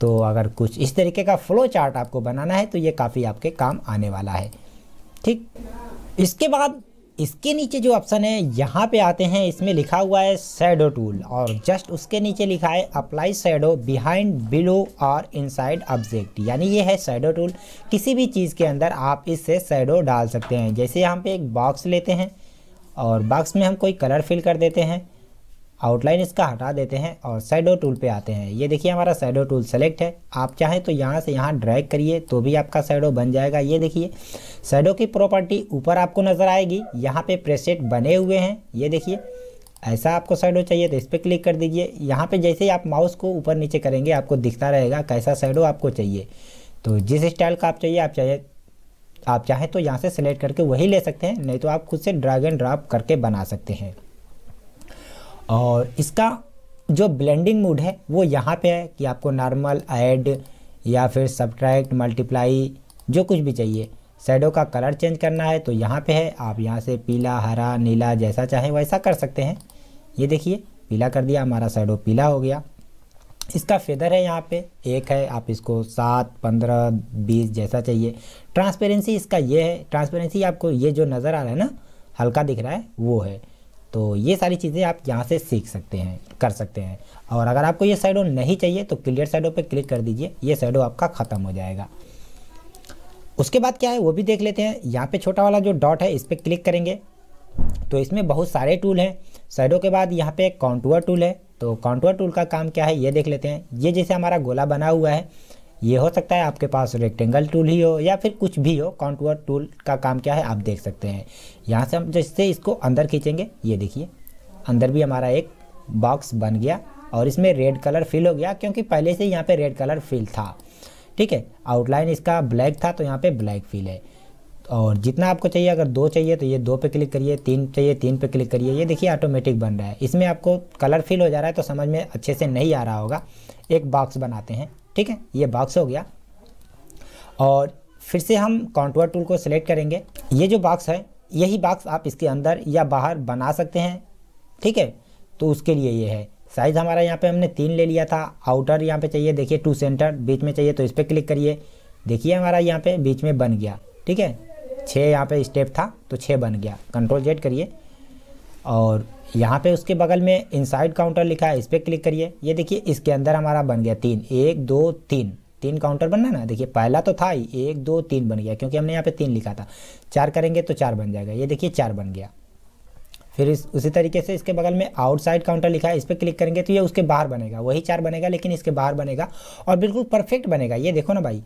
तो अगर कुछ इस तरीके का फ्लो चार्ट आपको बनाना है तो ये काफ़ी आपके काम आने वाला है ठीक इसके बाद इसके नीचे जो ऑप्शन है यहाँ पे आते हैं इसमें लिखा हुआ है सैडो टूल और जस्ट उसके नीचे लिखा है अप्लाई सैडो बिहाइंड बिलो और इनसाइड ऑब्जेक्ट यानी ये है सैडो टूल किसी भी चीज़ के अंदर आप इससे सैडो डाल सकते हैं जैसे यहाँ पे एक बॉक्स लेते हैं और बॉक्स में हम कोई कलर फिल कर देते हैं आउटलाइन इसका हटा देते हैं और साइडो टूल पे आते हैं ये देखिए हमारा साइडो टूल सेलेक्ट है आप चाहें तो यहाँ से यहाँ ड्रैग करिए तो भी आपका साइडो बन जाएगा ये देखिए साइडो की प्रॉपर्टी ऊपर आपको नज़र आएगी यहाँ पे प्रेसेट बने हुए हैं ये देखिए ऐसा आपको साइडो चाहिए तो इस पर क्लिक कर दीजिए यहाँ पर जैसे ही आप माउस को ऊपर नीचे करेंगे आपको दिखता रहेगा कैसा साइडो आपको चाहिए तो जिस स्टाइल का आप चाहिए आप चाहिए आप चाहें तो यहाँ से सेलेक्ट करके वही ले सकते हैं नहीं तो आप खुद से ड्रैग एंड ड्राप करके बना सकते हैं और इसका जो ब्लेंडिंग मूड है वो यहाँ पे है कि आपको नॉर्मल ऐड या फिर सब्ट्रैक्ट मल्टीप्लाई जो कुछ भी चाहिए शेडो का कलर चेंज करना है तो यहाँ पे है आप यहाँ से पीला हरा नीला जैसा चाहें वैसा कर सकते हैं ये देखिए पीला कर दिया हमारा शेडो पीला हो गया इसका फेदर है यहाँ पे एक है आप इसको सात पंद्रह बीस जैसा चाहिए ट्रांसपेरेंसी इसका ये है ट्रांसपेरेंसी आपको ये जो नज़र आ रहा है ना हल्का दिख रहा है वो है तो ये सारी चीज़ें आप यहाँ से सीख सकते हैं कर सकते हैं और अगर आपको ये साइडो नहीं चाहिए तो क्लियर साइडो पे क्लिक कर दीजिए ये साइडो आपका ख़त्म हो जाएगा उसके बाद क्या है वो भी देख लेते हैं यहाँ पे छोटा वाला जो डॉट है इस पर क्लिक करेंगे तो इसमें बहुत सारे टूल हैं साइडो के बाद यहाँ पे काउंटवर टूल है तो काउंटवर टूल का काम क्या है ये देख लेते हैं ये जैसे हमारा गोला बना हुआ है ये हो सकता है आपके पास रेक्टेंगल टूल ही हो या फिर कुछ भी हो काउंटवर टूल का काम क्या है आप देख सकते हैं यहाँ से हम जैसे इसको अंदर खींचेंगे ये देखिए अंदर भी हमारा एक बॉक्स बन गया और इसमें रेड कलर फिल हो गया क्योंकि पहले से यहाँ पे रेड कलर फिल था ठीक है आउटलाइन इसका ब्लैक था तो यहाँ पे ब्लैक फिल है और जितना आपको चाहिए अगर दो चाहिए तो ये दो पे क्लिक करिए तीन चाहिए तीन पे क्लिक करिए ये देखिए ऑटोमेटिक बन रहा है इसमें आपको कलर फिल हो जा रहा है तो समझ में अच्छे से नहीं आ रहा होगा एक बॉक्स बनाते हैं ठीक है ये बॉक्स हो गया और फिर से हम कॉन्ट्रोल टूल को सिलेक्ट करेंगे ये जो बॉक्स है यही बॉक्स आप इसके अंदर या बाहर बना सकते हैं ठीक है तो उसके लिए ये है साइज़ हमारा यहाँ पे हमने तीन ले लिया था आउटर यहाँ पे चाहिए देखिए टू सेंटर बीच में चाहिए तो इस पर क्लिक करिए देखिए हमारा यहाँ पे बीच में बन गया ठीक है छः यहाँ पे स्टेप था तो छः बन गया कंट्रोल जेड करिए और यहाँ पे उसके बगल में इनसाइड काउंटर लिखा है इस पर क्लिक करिए ये देखिए इसके अंदर हमारा बन गया तीन एक दो तीन तीन काउंटर बनना ना देखिए पहला तो था ही एक दो तीन बन गया क्योंकि हमने यहाँ पे तीन लिखा था चार करेंगे तो चार बन जाएगा ये देखिए चार बन गया फिर इस उसी तरीके से इसके बगल में आउटसाइड काउंटर लिखा है इस पर क्लिक करेंगे तो ये उसके बाहर बनेगा वही चार बनेगा लेकिन इसके बाहर बनेगा और बिल्कुल परफेक्ट बनेगा ये देखो ना भाई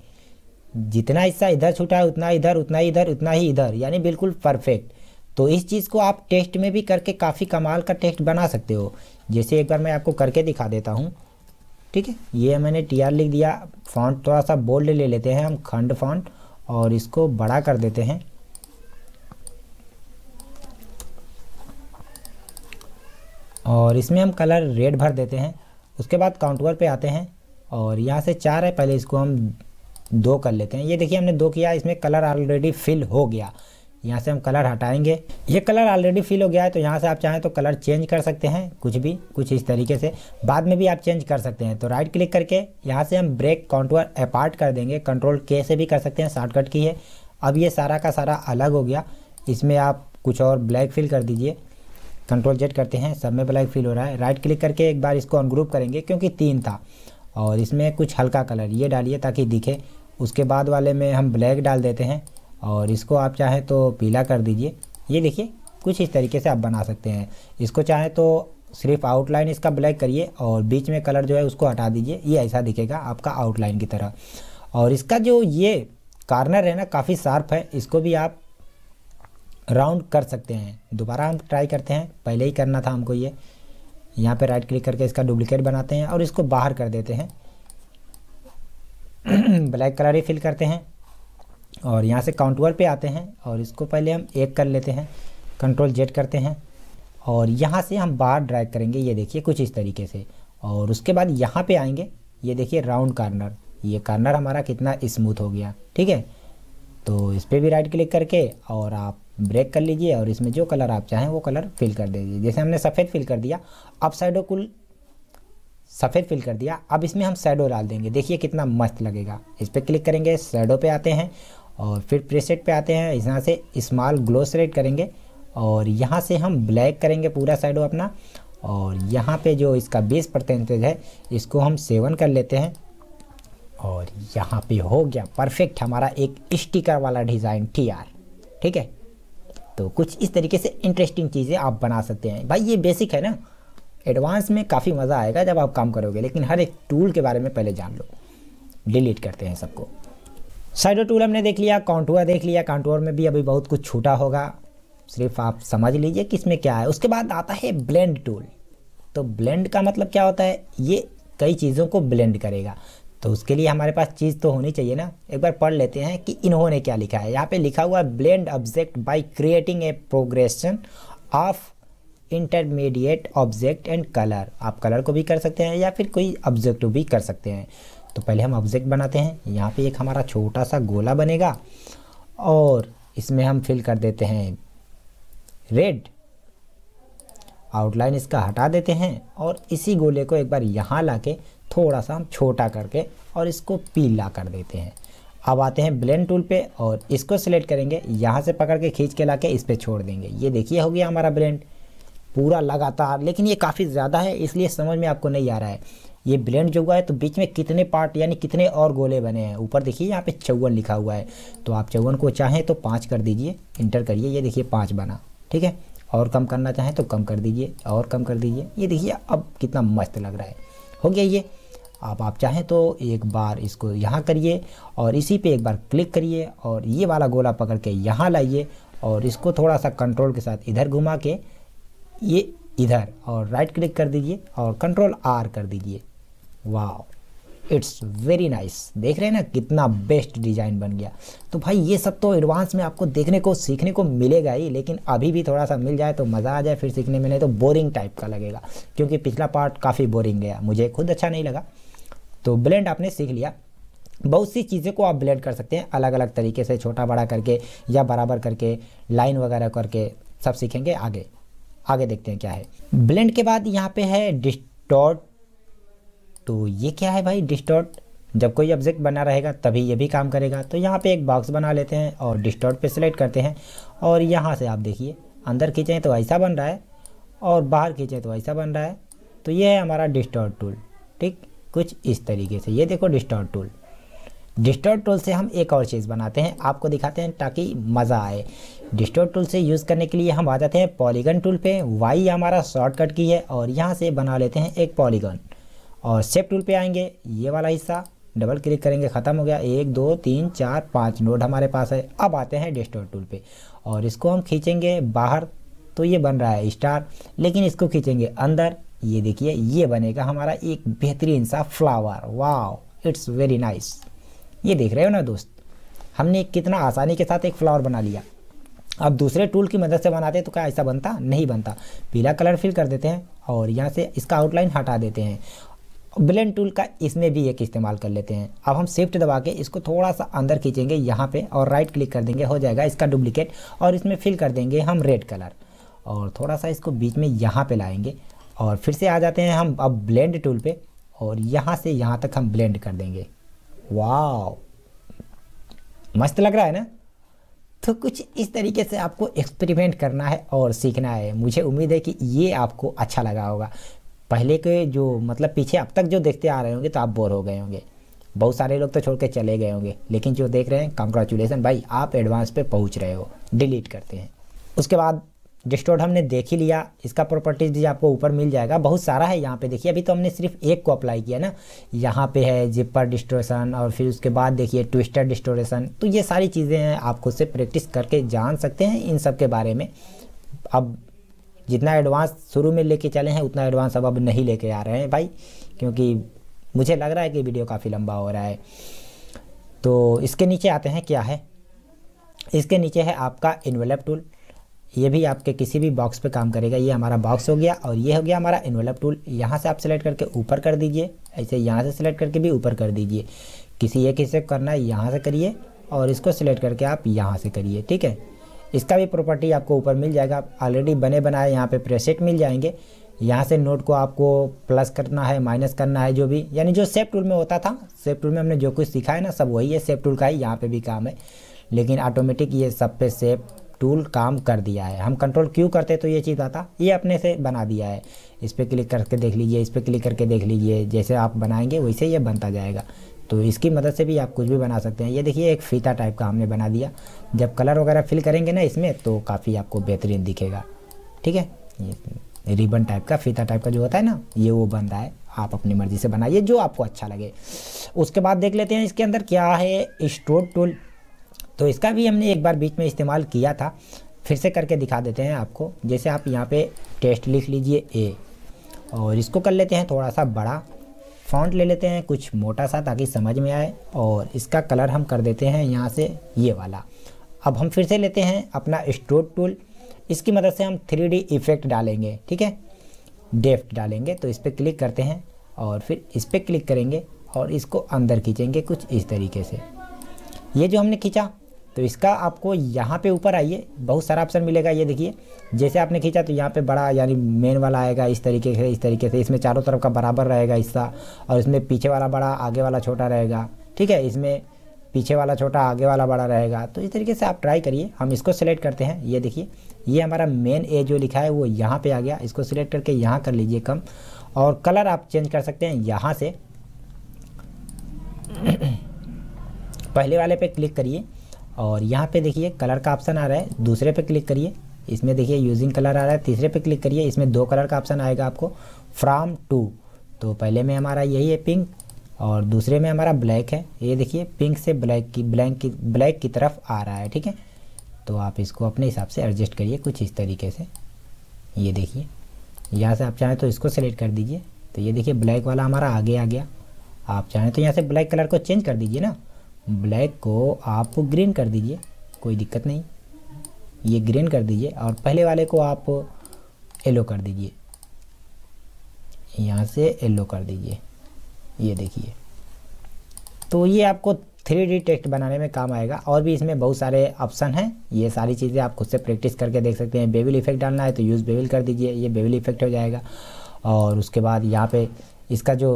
जितना हिस्सा इधर छूटा है उतना इधर उतना इधर उतना ही इधर यानी बिल्कुल परफेक्ट तो इस चीज़ को आप टेस्ट में भी करके काफ़ी कमाल का टेस्ट बना सकते हो जैसे एक बार मैं आपको करके दिखा देता हूँ ठीक है ये मैंने टी आर लिख दिया फॉन्ट थोड़ा सा बोल्ड ले लेते हैं हम खंड फॉन्ट और इसको बड़ा कर देते हैं और इसमें हम कलर रेड भर देते हैं उसके बाद काउंटवर पे आते हैं और यहाँ से चार है पहले इसको हम दो कर लेते हैं ये देखिए हमने दो किया इसमें कलर ऑलरेडी फिल हो गया यहाँ से हम कलर हटाएंगे ये कलर ऑलरेडी फिल हो गया है तो यहाँ से आप चाहें तो कलर चेंज कर सकते हैं कुछ भी कुछ इस तरीके से बाद में भी आप चेंज कर सकते हैं तो राइट क्लिक करके यहाँ से हम ब्रेक कॉन्टोर अपार्ट कर देंगे कंट्रोल के से भी कर सकते हैं शॉर्टकट की है अब ये सारा का सारा अलग हो गया इसमें आप कुछ और ब्लैक फिल कर दीजिए कंट्रोल जेट करते हैं सब में ब्लैक फिल हो रहा है राइट क्लिक करके एक बार इसको अनग्रुप करेंगे क्योंकि तीन था और इसमें कुछ हल्का कलर ये डालिए ताकि दिखे उसके बाद वाले में हम ब्लैक डाल देते हैं और इसको आप चाहें तो पीला कर दीजिए ये देखिए कुछ इस तरीके से आप बना सकते हैं इसको चाहें तो सिर्फ आउटलाइन इसका ब्लैक करिए और बीच में कलर जो है उसको हटा दीजिए ये ऐसा दिखेगा आपका आउटलाइन की तरह और इसका जो ये कार्नर है ना काफ़ी शार्प है इसको भी आप राउंड कर सकते हैं दोबारा हम ट्राई करते हैं पहले ही करना था हमको ये यहाँ पे राइट क्लिक करके इसका डुप्लीकेट बनाते हैं और इसको बाहर कर देते हैं ब्लैक कलर ही फिल करते हैं और यहाँ से काउंटवर पे आते हैं और इसको पहले हम एक कर लेते हैं कंट्रोल जेड करते हैं और यहाँ से हम बाहर ड्रैग करेंगे ये देखिए कुछ इस तरीके से और उसके बाद यहाँ पे आएंगे ये देखिए राउंड कार्नर ये कार्नर हमारा कितना स्मूथ हो गया ठीक है तो इस पर भी राइट क्लिक करके और आप ब्रेक कर लीजिए और इसमें जो कलर आप चाहें वो कलर फिल कर दीजिए जैसे हमने सफ़ेद फिल कर दिया अब साइडो कुल सफ़ेद फिल कर दिया अब इसमें हम सैडो डाल देंगे देखिए कितना मस्त लगेगा इस पर क्लिक करेंगे सैडो पे आते हैं और फिर प्रीसेट पे आते हैं यहाँ से स्मॉल ग्लोस सेलेक्ट करेंगे और यहाँ से हम ब्लैक करेंगे पूरा साइडो अपना और यहाँ पे जो इसका बेस परसेंटेज है इसको हम सेवन कर लेते हैं और यहाँ पे हो गया परफेक्ट हमारा एक स्टिकर वाला डिज़ाइन टी आर ठीक है तो कुछ इस तरीके से इंटरेस्टिंग चीज़ें आप बना सकते हैं भाई ये बेसिक है ना एडवांस में काफ़ी मज़ा आएगा जब आप काम करोगे लेकिन हर एक टूल के बारे में पहले जान लो डिलीट करते हैं सबको साइडो टूल हमने देख लिया काउंटूर देख लिया काउंटूर में भी अभी बहुत कुछ छूटा होगा सिर्फ आप समझ लीजिए कि इसमें क्या है उसके बाद आता है ब्लेंड टूल तो ब्लेंड का मतलब क्या होता है ये कई चीज़ों को ब्लेंड करेगा तो उसके लिए हमारे पास चीज़ तो होनी चाहिए ना एक बार पढ़ लेते हैं कि इन्होंने क्या लिखा है यहाँ पे लिखा हुआ है blend object by creating a progression of intermediate object and colour आप कलर को भी कर सकते हैं या फिर कोई ऑब्जेक्ट भी कर सकते हैं तो पहले हम ऑब्जेक्ट बनाते हैं यहाँ पे एक हमारा छोटा सा गोला बनेगा और इसमें हम फिल कर देते हैं रेड आउटलाइन इसका हटा देते हैं और इसी गोले को एक बार यहाँ ला के थोड़ा सा हम छोटा करके और इसको पीला कर देते हैं अब आते हैं ब्लेंड टूल पे और इसको सिलेक्ट करेंगे यहाँ से पकड़ के खींच के ला के इस पर छोड़ देंगे ये देखिए हो गया हमारा ब्लेंड पूरा लगातार लेकिन ये काफ़ी ज़्यादा है इसलिए समझ में आपको नहीं आ रहा है ये ब्लेंड जो हुआ है तो बीच में कितने पार्ट यानी कितने और गोले बने हैं ऊपर देखिए यहाँ पे चौवन लिखा हुआ है तो आप चौवन को चाहें तो पाँच कर दीजिए इंटर करिए ये देखिए पाँच बना ठीक है और कम करना चाहें तो कम कर दीजिए और कम कर दीजिए ये देखिए अब कितना मस्त लग रहा है हो गया ये अब आप चाहें तो एक बार इसको यहाँ करिए और इसी पे एक बार क्लिक करिए और ये वाला गोला पकड़ के यहाँ लाइए और इसको थोड़ा सा कंट्रोल के साथ इधर घुमा के ये इधर और राइट क्लिक कर दीजिए और कंट्रोल आर कर दीजिए वाओ इट्स वेरी नाइस देख रहे हैं ना कितना बेस्ट डिज़ाइन बन गया तो भाई ये सब तो एडवांस में आपको देखने को सीखने को मिलेगा ही लेकिन अभी भी थोड़ा सा मिल जाए तो मज़ा आ जाए फिर सीखने में नहीं तो बोरिंग टाइप का लगेगा क्योंकि पिछला पार्ट काफ़ी बोरिंग गया मुझे खुद अच्छा नहीं लगा तो ब्लेंड आपने सीख लिया बहुत सी चीज़ों को आप ब्लेंड कर सकते हैं अलग अलग तरीके से छोटा बड़ा करके या बराबर करके लाइन वगैरह करके सब सीखेंगे आगे आगे देखते हैं क्या है ब्लेंड के बाद यहाँ पे है डिस्टॉर्ट तो ये क्या है भाई डिस्टॉर्ट जब कोई ऑब्जेक्ट बना रहेगा तभी ये भी काम करेगा तो यहाँ पे एक बॉक्स बना लेते हैं और डिस्टॉर्ट पे सिलेक्ट करते हैं और यहाँ से आप देखिए अंदर खींचें तो ऐसा बन रहा है और बाहर खींचें तो ऐसा बन रहा है तो ये है हमारा डिस्टॉर्ट टूल ठीक कुछ इस तरीके से ये देखो डिस्टॉर्ट टूल डिस्टॉर्ट टूल से हम एक और चीज़ बनाते हैं आपको दिखाते हैं ताकि मज़ा आए डिस्टॉर्ट टूल से यूज़ करने के लिए हम आ जाते हैं पॉलीगन टूल पे वाई हमारा शॉर्टकट की है और यहाँ से बना लेते हैं एक पॉलीगन और सेफ टूल पे आएंगे ये वाला हिस्सा डबल क्लिक करेंगे ख़त्म हो गया एक दो तीन चार पाँच नोट हमारे पास है अब आते हैं डिस्टोर्ट टूल पे और इसको हम खींचेंगे बाहर तो ये बन रहा है स्टार लेकिन इसको खींचेंगे अंदर ये देखिए ये बनेगा हमारा एक बेहतरीन सा flower wow it's very nice ये देख रहे हो ना दोस्त हमने कितना आसानी के साथ एक फ्लावर बना लिया अब दूसरे टूल की मदद से बनाते तो क्या ऐसा बनता नहीं बनता पीला कलर फिल कर देते हैं और यहाँ से इसका आउटलाइन हटा देते हैं ब्लेंड टूल का इसमें भी एक इस्तेमाल कर लेते हैं अब हम शिफ्ट दबा के इसको थोड़ा सा अंदर खींचेंगे यहाँ पे और राइट क्लिक कर देंगे हो जाएगा इसका डुप्लीकेट और इसमें फिल कर देंगे हम रेड कलर और थोड़ा सा इसको बीच में यहाँ पे लाएंगे और फिर से आ जाते हैं हम अब ब्लेंड टूल पे और यहाँ से यहाँ तक हम ब्लेंड कर देंगे वाह मस्त लग रहा है ना तो कुछ इस तरीके से आपको एक्सपेरिमेंट करना है और सीखना है मुझे उम्मीद है कि ये आपको अच्छा लगा होगा पहले के जो मतलब पीछे अब तक जो देखते आ रहे होंगे तो आप बोर हो गए होंगे बहुत सारे लोग तो छोड़ के चले गए होंगे लेकिन जो देख रहे हैं कंग्रेचुलेसन भाई आप एडवांस पे पहुंच रहे हो डिलीट करते हैं उसके बाद डिस्टोर्ड हमने देख ही लिया इसका प्रॉपर्टीज भी आपको ऊपर मिल जाएगा बहुत सारा है यहाँ पे देखिए अभी तो हमने सिर्फ एक को अप्लाई किया ना यहाँ पे है जिपर डिस्टोरेशन और फिर उसके बाद देखिए ट्विस्टर डिस्टोरेशन तो ये सारी चीज़ें हैं आप खुद से प्रैक्टिस करके जान सकते हैं इन सब के बारे में अब जितना एडवांस शुरू में लेके चले हैं उतना एडवांस अब अब नहीं लेके आ रहे हैं भाई क्योंकि मुझे लग रहा है कि वीडियो काफ़ी लंबा हो रहा है तो इसके नीचे आते हैं क्या है इसके नीचे है आपका इन्वेलप टूल ये भी आपके किसी भी बॉक्स पे काम करेगा ये हमारा बॉक्स हो गया और ये हो गया हमारा इन्वेलप टूल यहाँ से आप सेलेक्ट करके ऊपर कर दीजिए ऐसे यहाँ से सेलेक्ट करके भी ऊपर कर दीजिए किसी एक हिस्से को करना है यहाँ से करिए और इसको सिलेक्ट करके आप यहाँ से करिए ठीक है इसका भी प्रॉपर्टी आपको ऊपर मिल जाएगा ऑलरेडी बने बनाए यहाँ पे प्रेसेट मिल जाएंगे यहाँ से नोट को आपको प्लस करना है माइनस करना है जो भी यानी जो सेफ टूल में होता था सेफ टूल में हमने जो कुछ सीखा है ना सब वही है सेफ टूल का ही यहाँ पे भी काम है लेकिन ऑटोमेटिक ये सब पे सेफ टूल काम कर दिया है हम कंट्रोल क्यों करते तो ये चीज़ आता ये अपने से बना दिया है इस पर क्लिक करके देख लीजिए इस पर क्लिक करके देख लीजिए जैसे आप बनाएंगे वैसे ये बनता जाएगा तो इसकी मदद से भी आप कुछ भी बना सकते हैं ये देखिए एक फीता टाइप का हमने बना दिया जब कलर वगैरह फिल करेंगे ना इसमें तो काफ़ी आपको बेहतरीन दिखेगा ठीक है ये रिबन टाइप का फीता टाइप का जो होता है ना ये वो बन रहा है आप अपनी मर्ज़ी से बनाइए जो आपको अच्छा लगे उसके बाद देख लेते हैं इसके अंदर क्या है स्टोर टूल तो इसका भी हमने एक बार बीच में इस्तेमाल किया था फिर से करके दिखा देते हैं आपको जैसे आप यहाँ पे टेस्ट लिख लीजिए ए और इसको कर लेते हैं थोड़ा सा बड़ा फॉन्ट ले लेते हैं कुछ मोटा सा ताकि समझ में आए और इसका कलर हम कर देते हैं यहाँ से ये वाला अब हम फिर से लेते हैं अपना स्ट्रोट टूल इसकी मदद से हम थ्री इफ़ेक्ट डालेंगे ठीक है डेफ्ट डालेंगे तो इस पर क्लिक करते हैं और फिर इस पर क्लिक करेंगे और इसको अंदर खींचेंगे कुछ इस तरीके से ये जो हमने खींचा तो इसका आपको यहाँ पे ऊपर आइए बहुत सारा ऑप्शन मिलेगा ये देखिए जैसे आपने खींचा तो यहाँ पे बड़ा यानी मेन वाला आएगा इस तरीके से इस तरीके से इसमें चारों तरफ का बराबर रहेगा हिस्सा और इसमें पीछे वाला बड़ा आगे वाला छोटा रहेगा ठीक है इसमें पीछे वाला छोटा आगे वाला बड़ा रहेगा तो इस तरीके से आप ट्राई करिए हम इसको सिलेक्ट करते हैं ये देखिए ये हमारा मेन ए जो लिखा है वो यहाँ पर आ गया इसको सिलेक्ट करके यहाँ कर लीजिए कम और कलर आप चेंज कर सकते हैं यहाँ से पहले वाले पर क्लिक करिए और यहाँ पे देखिए कलर का ऑप्शन आ रहा है दूसरे पे क्लिक करिए इसमें देखिए यूजिंग कलर आ रहा है तीसरे पे क्लिक करिए इसमें दो कलर का ऑप्शन आएगा आपको फ्राम टू तो पहले में हमारा यही है पिंक और दूसरे में हमारा ब्लैक है ये देखिए पिंक से ब्लैक की ब्लैक की ब्लैक की तरफ आ रहा है ठीक है तो आप इसको अपने हिसाब से एडजस्ट करिए कुछ इस तरीके से ये देखिए यहाँ से आप चाहें तो इसको सेलेक्ट कर दीजिए तो ये देखिए ब्लैक वाला हमारा आगे आ गया आप चाहें तो यहाँ से ब्लैक कलर को चेंज कर दीजिए ना ब्लैक को आप ग्रीन कर दीजिए कोई दिक्कत नहीं ये ग्रीन कर दीजिए और पहले वाले को आप येलो कर दीजिए यहाँ से येलो कर दीजिए ये देखिए तो ये आपको थ्री डी टेक्स्ट बनाने में काम आएगा और भी इसमें बहुत सारे ऑप्शन हैं ये सारी चीज़ें आप खुद से प्रैक्टिस करके देख सकते हैं बेबिल इफेक्ट डालना है तो यूज़ बेबिल कर दीजिए ये बेबिल इफेक्ट हो जाएगा और उसके बाद यहाँ पे इसका जो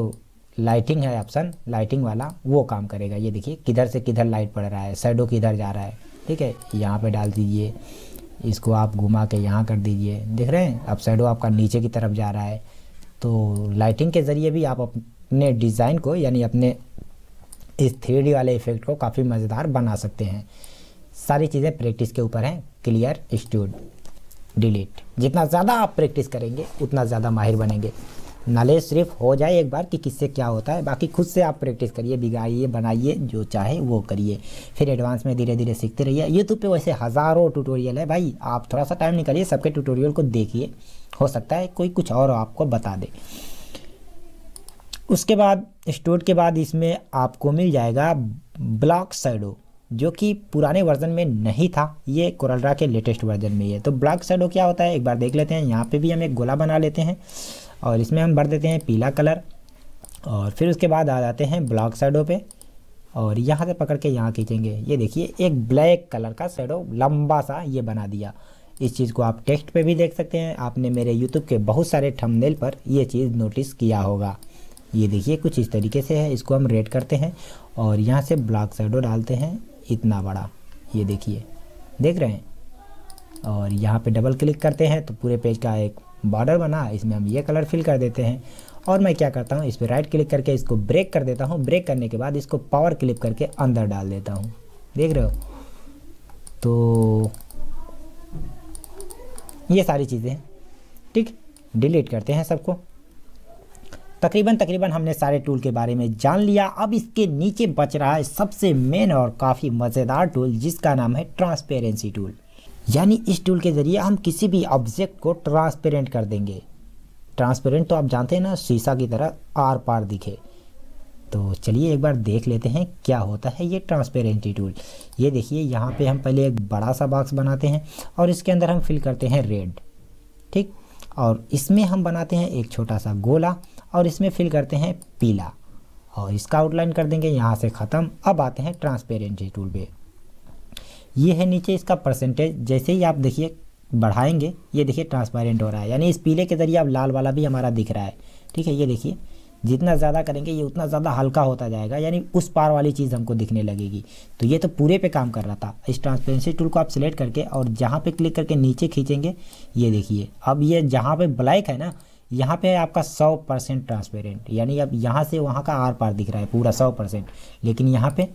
लाइटिंग है ऑप्शन लाइटिंग वाला वो काम करेगा ये देखिए किधर से किधर लाइट पड़ रहा है साइडों किधर जा रहा है ठीक है यहाँ पे डाल दीजिए इसको आप घुमा के यहाँ कर दीजिए देख रहे हैं अब साइडो आपका नीचे की तरफ जा रहा है तो लाइटिंग के ज़रिए भी आप अपने डिज़ाइन को यानी अपने इस थ्री वाले इफ़ेक्ट को काफ़ी मज़ेदार बना सकते हैं सारी चीज़ें प्रैक्टिस के ऊपर हैं क्लियर स्ट्यूड डिलीट जितना ज़्यादा आप प्रैक्टिस करेंगे उतना ज़्यादा माहिर बनेंगे नॉलेज सिर्फ हो जाए एक बार कि किससे क्या होता है बाकी खुद से आप प्रैक्टिस करिए बिगाइए बनाइए जो चाहे वो करिए फिर एडवांस में धीरे धीरे सीखते रहिए यूट्यूब तो पे वैसे हज़ारों ट्यूटोरियल है भाई आप थोड़ा सा टाइम निकालिए सबके ट्यूटोरियल को देखिए हो सकता है कोई कुछ और आपको बता दे उसके बाद स्टोर के बाद इसमें आपको मिल जाएगा ब्लॉक साइडो जो कि पुराने वर्जन में नहीं था ये कोरलरा के लेटेस्ट वर्जन में ही है तो ब्लॉक साइडो क्या होता है एक बार देख लेते हैं यहाँ पे भी हम एक गोला बना लेते हैं और इसमें हम भर देते हैं पीला कलर और फिर उसके बाद आ जाते हैं ब्लॉक शेडो पे और यहाँ से पकड़ के यहाँ खींचेंगे ये देखिए एक ब्लैक कलर का शेडो लंबा सा ये बना दिया इस चीज़ को आप टेक्स्ट पे भी देख सकते हैं आपने मेरे यूट्यूब के बहुत सारे थंबनेल पर ये चीज़ नोटिस किया होगा ये देखिए कुछ इस तरीके से है इसको हम रेड करते हैं और यहाँ से ब्लॉक शेडो डालते हैं इतना बड़ा ये देखिए देख रहे हैं और यहाँ पर डबल क्लिक करते हैं तो पूरे पेज का एक बॉर्डर बना इसमें हम ये कलर फिल कर देते हैं और मैं क्या करता हूँ इस पर राइट क्लिक करके इसको ब्रेक कर देता हूँ ब्रेक करने के बाद इसको पावर क्लिप करके अंदर डाल देता हूँ देख रहे हो तो ये सारी चीज़ें ठीक डिलीट करते हैं सबको तकरीबन तकरीबन हमने सारे टूल के बारे में जान लिया अब इसके नीचे बच रहा है सबसे मेन और काफ़ी मज़ेदार टूल जिसका नाम है ट्रांसपेरेंसी टूल यानी इस टूल के ज़रिए हम किसी भी ऑब्जेक्ट को ट्रांसपेरेंट कर देंगे ट्रांसपेरेंट तो आप जानते हैं ना शीशा की तरह आर पार दिखे तो चलिए एक बार देख लेते हैं क्या होता है ये ट्रांसपेरेंटी टूल ये देखिए यहाँ पे हम पहले एक बड़ा सा बॉक्स बनाते हैं और इसके अंदर हम फिल करते हैं रेड ठीक और इसमें हम बनाते हैं एक छोटा सा गोला और इसमें फिल करते हैं पीला और इसका आउटलाइन कर देंगे यहाँ से ख़त्म अब आते हैं ट्रांसपेरेंटी टूल पर ये है नीचे इसका परसेंटेज जैसे ही आप देखिए बढ़ाएंगे ये देखिए ट्रांसपेरेंट हो रहा है यानी इस पीले के ज़रिए अब लाल वाला भी हमारा दिख रहा है ठीक है ये देखिए जितना ज़्यादा करेंगे ये उतना ज़्यादा हल्का होता जाएगा यानी उस पार वाली चीज़ हमको दिखने लगेगी तो ये तो पूरे पे काम कर रहा था इस ट्रांसपेरेंसी टूल को आप सिलेक्ट करके और जहाँ पे क्लिक करके नीचे खींचेंगे ये देखिए अब ये जहाँ पे ब्लैक है ना यहाँ पे है आपका सौ परसेंट ट्रांसपेरेंट यानी अब यहाँ से वहाँ का आर पार दिख रहा है पूरा सौ परसेंट लेकिन यहाँ पर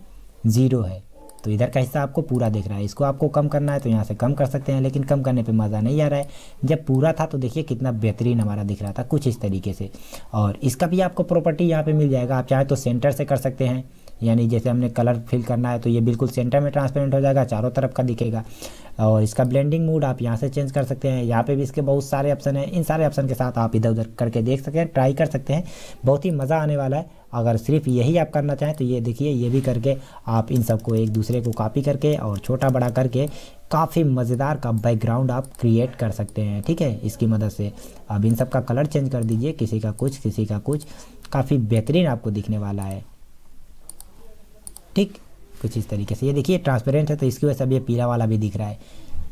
ज़ीरो है तो इधर का हिस्सा आपको पूरा देख रहा है इसको आपको कम करना है तो यहाँ से कम कर सकते हैं लेकिन कम करने पे मज़ा नहीं आ रहा है जब पूरा था तो देखिए कितना बेहतरीन हमारा दिख रहा था कुछ इस तरीके से और इसका भी आपको प्रॉपर्टी यहाँ पे मिल जाएगा आप चाहें तो सेंटर से कर सकते हैं यानी जैसे हमने कलर फिल करना है तो ये बिल्कुल सेंटर में ट्रांसपेरेंट हो जाएगा चारों तरफ का दिखेगा और इसका ब्लेंडिंग मूड आप यहाँ से चेंज कर सकते हैं यहाँ पे भी इसके बहुत सारे ऑप्शन हैं इन सारे ऑप्शन के साथ आप इधर उधर करके देख सकते हैं ट्राई कर सकते हैं बहुत ही मज़ा आने वाला है अगर सिर्फ यही आप करना चाहें तो ये देखिए ये भी करके आप इन सबको एक दूसरे को कॉपी करके और छोटा बड़ा करके काफ़ी मज़ेदार का बैकग्राउंड आप क्रिएट कर सकते हैं ठीक है इसकी मदद से अब इन सब का कलर चेंज कर दीजिए किसी का कुछ किसी का कुछ काफ़ी बेहतरीन आपको दिखने वाला है ठीक कुछ इस तरीके से ये देखिए ट्रांसपेरेंट है तो इसकी वजह से अब ये पीला वाला भी दिख रहा है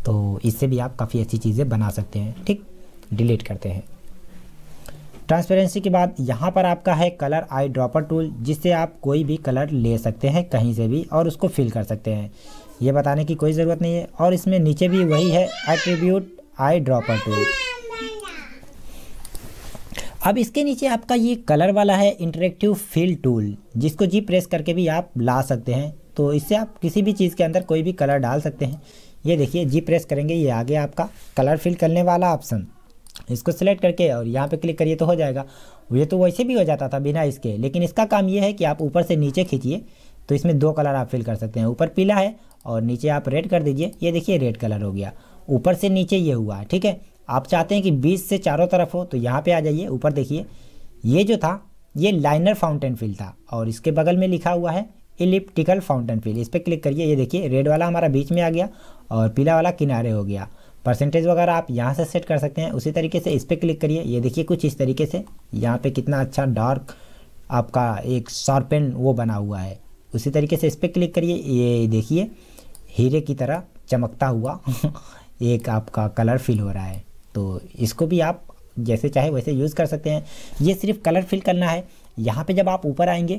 तो इससे भी आप काफ़ी अच्छी चीज़ें बना सकते हैं ठीक डिलीट करते हैं ट्रांसपेरेंसी के बाद यहाँ पर आपका है कलर आई ड्रॉपर टूल जिससे आप कोई भी कलर ले सकते हैं कहीं से भी और उसको फिल कर सकते हैं ये बताने की कोई ज़रूरत नहीं है और इसमें नीचे भी वही है एट्रीब्यूट आई ड्रॉपर टूल अब इसके नीचे आपका ये कलर वाला है इंटरेक्टिव फिल टूल जिसको जी प्रेस करके भी आप ला सकते हैं तो इससे आप किसी भी चीज़ के अंदर कोई भी कलर डाल सकते हैं ये देखिए जी प्रेस करेंगे ये आ गया आपका कलर फिल करने वाला ऑप्शन इसको सिलेक्ट करके और यहाँ पे क्लिक करिए तो हो जाएगा ये तो वैसे भी हो जाता था बिना इसके लेकिन इसका काम ये है कि आप ऊपर से नीचे खींचिए तो इसमें दो कलर आप फिल कर सकते हैं ऊपर पीला है और नीचे आप रेड कर दीजिए ये देखिए रेड कलर हो गया ऊपर से नीचे ये हुआ ठीक है आप चाहते हैं कि बीच से चारों तरफ हो तो यहाँ पे आ जाइए ऊपर देखिए ये जो था ये लाइनर फाउंटेन फिल था और इसके बगल में लिखा हुआ है इलिप्टिकल फाउंटेन फिल इस पर क्लिक करिए ये देखिए रेड वाला हमारा बीच में आ गया और पीला वाला किनारे हो गया परसेंटेज वगैरह आप यहाँ से सेट कर सकते हैं उसी तरीके से इस पर क्लिक करिए ये देखिए कुछ इस तरीके से यहाँ पर कितना अच्छा डार्क आपका एक शार्पेन वो बना हुआ है उसी तरीके से इस पर क्लिक करिए ये देखिए हीरे की तरह चमकता हुआ एक आपका कलर फिल हो रहा है तो इसको भी आप जैसे चाहे वैसे यूज़ कर सकते हैं ये सिर्फ कलर फिल करना है यहाँ पे जब आप ऊपर आएंगे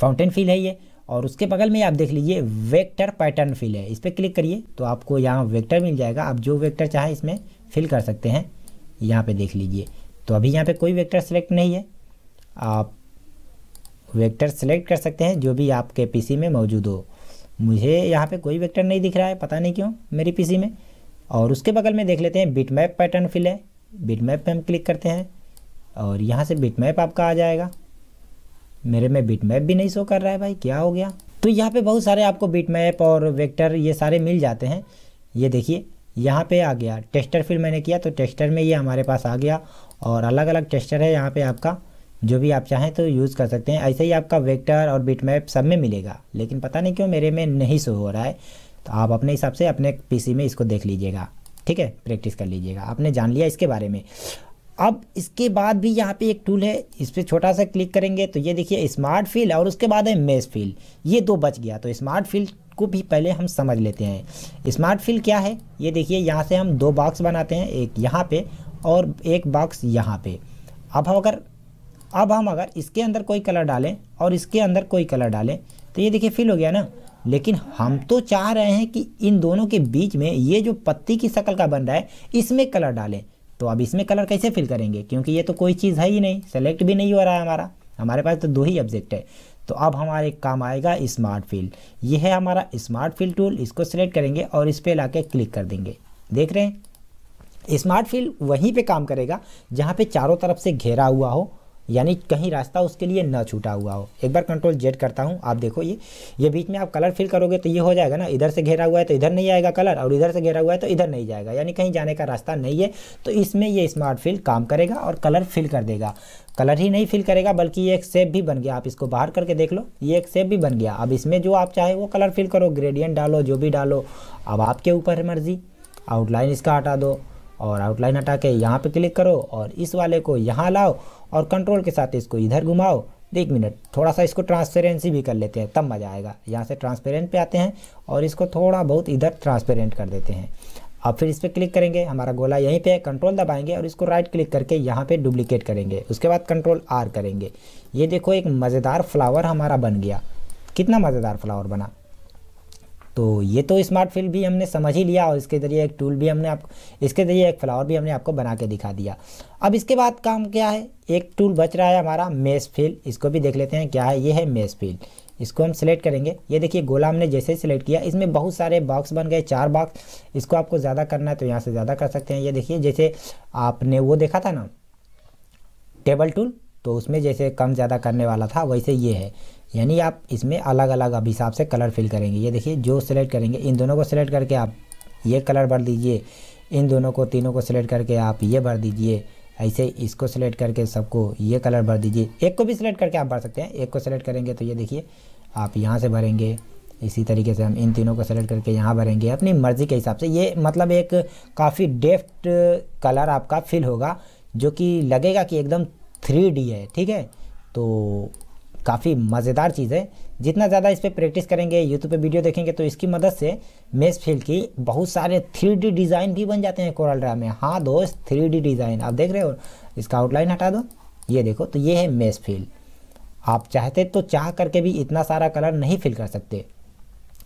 फाउंटेन फिल है ये और उसके बगल में आप देख लीजिए वेक्टर पैटर्न फिल है इस पर क्लिक करिए तो आपको यहाँ वेक्टर मिल जाएगा आप जो वेक्टर चाहे इसमें फिल कर सकते हैं यहाँ पे देख लीजिए तो अभी यहाँ पे कोई वेक्टर सेलेक्ट नहीं है आप वेक्टर सेलेक्ट कर सकते हैं जो भी आपके पीसी में मौजूद हो मुझे यहाँ पे कोई वेक्टर नहीं दिख रहा है पता नहीं क्यों मेरी पीसी में और उसके बगल में देख लेते हैं बिट मैप पैटर्न फिल है बिट मैप पर हम क्लिक करते हैं और यहाँ से बिट मैप आपका आ जाएगा मेरे में बिट मैप भी नहीं शो कर रहा है भाई क्या हो गया तो यहाँ पे बहुत सारे आपको बिट मैप और वेक्टर ये सारे मिल जाते हैं ये देखिए यहाँ पे आ गया टेस्टर फिल मैंने किया तो टेस्टर में ये हमारे पास आ गया और अलग अलग टेस्टर है यहाँ पे आपका जो भी आप चाहें तो यूज़ कर सकते हैं ऐसे ही आपका वेक्टर और बिट मैप सब में मिलेगा लेकिन पता नहीं क्यों मेरे में नहीं शो हो रहा है तो आप अपने हिसाब से अपने पीसी में इसको देख लीजिएगा ठीक है प्रैक्टिस कर लीजिएगा आपने जान लिया इसके बारे में अब इसके बाद भी यहाँ पे एक टूल है इस पर छोटा सा क्लिक करेंगे तो ये देखिए स्मार्ट फील और उसके बाद है मेस फील ये दो बच गया तो स्मार्ट फील को भी पहले हम समझ लेते हैं स्मार्ट फील क्या है ये देखिए यहाँ से हम दो बॉक्स बनाते हैं एक यहाँ पे और एक बॉक्स यहाँ पे अब अगर अब हम अगर इसके अंदर कोई कलर डालें और इसके अंदर कोई कलर डालें तो ये देखिए फिल हो गया ना लेकिन हम तो चाह रहे हैं कि इन दोनों के बीच में ये जो पत्ती की शक्ल का बन रहा है इसमें कलर डालें तो अब इसमें कलर कैसे फिल करेंगे क्योंकि ये तो कोई चीज़ है ही नहीं सेलेक्ट भी नहीं हो रहा है हमारा हमारे पास तो दो ही ऑब्जेक्ट है तो अब हमारे काम आएगा स्मार्ट फील ये है हमारा स्मार्ट फील टूल इसको सेलेक्ट करेंगे और इस पर ला क्लिक कर देंगे देख रहे हैं स्मार्ट फील वहीं पर काम करेगा जहाँ पर चारों तरफ से घेरा हुआ हो यानी कहीं रास्ता उसके लिए ना छूटा हुआ हो एक बार कंट्रोल जेड करता हूँ आप देखो ये ये बीच में आप कलर फिल करोगे तो ये हो जाएगा ना इधर से घेरा हुआ है तो इधर नहीं आएगा कलर और इधर से घेरा हुआ है तो इधर नहीं जाएगा यानी कहीं जाने का रास्ता नहीं है तो इसमें ये स्मार्ट फिल काम करेगा और कलर फिल कर देगा कलर ही नहीं फिल करेगा बल्कि ये एक सेप भी बन गया आप इसको बाहर करके देख लो ये एक सेप भी बन गया अब इसमें जो आप चाहे वो कलर फिल करो ग्रेडियंट डालो जो भी डालो अब आपके ऊपर है मर्जी आउटलाइन इसका हटा दो और आउटलाइन हटा के यहाँ पे क्लिक करो और इस वाले को यहाँ लाओ और कंट्रोल के साथ इसको इधर घुमाओ एक मिनट थोड़ा सा इसको ट्रांसपेरेंसी भी कर लेते हैं तब मज़ा आएगा यहाँ से ट्रांसपेरेंट पे आते हैं और इसको थोड़ा बहुत इधर ट्रांसपेरेंट कर देते हैं अब फिर इस पर क्लिक करेंगे हमारा गोला यहीं पे है कंट्रोल दबाएंगे और इसको राइट क्लिक करके यहाँ पे डुप्लीकेट करेंगे उसके बाद कंट्रोल आर करेंगे ये देखो एक मज़ेदार फ्लावर हमारा बन गया कितना मज़ेदार फ्लावर बना तो ये तो स्मार्ट फील्ड भी हमने समझ ही लिया और इसके ज़रिए एक टूल भी हमने आप इसके ज़रिए एक फ्लावर भी हमने आपको बना के दिखा दिया अब इसके बाद काम क्या है एक टूल बच रहा है हमारा मेस फील्ड इसको भी देख लेते हैं क्या है ये है मेस फील्ड इसको हम सिलेक्ट करेंगे ये देखिए गोला हमने जैसे ही सिलेक्ट किया इसमें बहुत सारे बॉक्स बन गए चार बॉक्स इसको आपको ज़्यादा करना है तो यहाँ से ज़्यादा कर सकते हैं ये देखिए जैसे आपने वो देखा था ना टेबल टूल तो उसमें जैसे कम ज़्यादा करने वाला था वैसे ये है यानी आप इसमें अलग अलग अब हिसाब से कलर फिल करेंगे ये देखिए जो सिलेक्ट करेंगे इन दोनों को सिलेक्ट करके आप ये कलर भर दीजिए इन दोनों को तीनों को सिलेक्ट करके आप ये भर दीजिए ऐसे इसको सिलेक्ट करके सबको ये कलर भर दीजिए एक को भी सिलेक्ट करके आप भर सकते हैं एक को सिलेक्ट करेंगे तो ये देखिए आप यहाँ से भरेंगे इसी तरीके से हम इन तीनों को सेलेक्ट करके यहाँ भरेंगे अपनी मर्ज़ी के हिसाब से ये मतलब एक काफ़ी डेफ्ट कलर आपका फिल होगा जो कि लगेगा कि एकदम थ्री है ठीक है तो काफ़ी मज़ेदार चीज़ है जितना ज़्यादा इस पर प्रैक्टिस करेंगे यूट्यूब पे वीडियो देखेंगे तो इसकी मदद से मेस फील की बहुत सारे थ्री डिज़ाइन भी बन जाते हैं कोरल ड्रा में हाँ दोस्त थ्री डिज़ाइन आप देख रहे हो इसका आउटलाइन हटा दो ये देखो तो ये है मेस फील्ड आप चाहते तो चाह करके भी इतना सारा कलर नहीं फिल कर सकते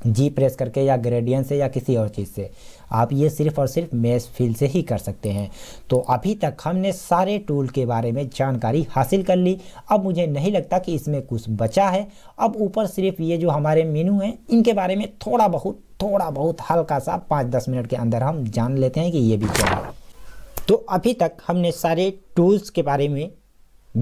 जी प्रेस करके या ग्रेडियन से या किसी और चीज़ से आप ये सिर्फ और सिर्फ मेस फिल से ही कर सकते हैं तो अभी तक हमने सारे टूल के बारे में जानकारी हासिल कर ली अब मुझे नहीं लगता कि इसमें कुछ बचा है अब ऊपर सिर्फ ये जो हमारे मेनू हैं इनके बारे में थोड़ा बहुत थोड़ा बहुत हल्का सा पाँच दस मिनट के अंदर हम जान लेते हैं कि ये भी क्या है तो अभी तक हमने सारे टूल्स के बारे में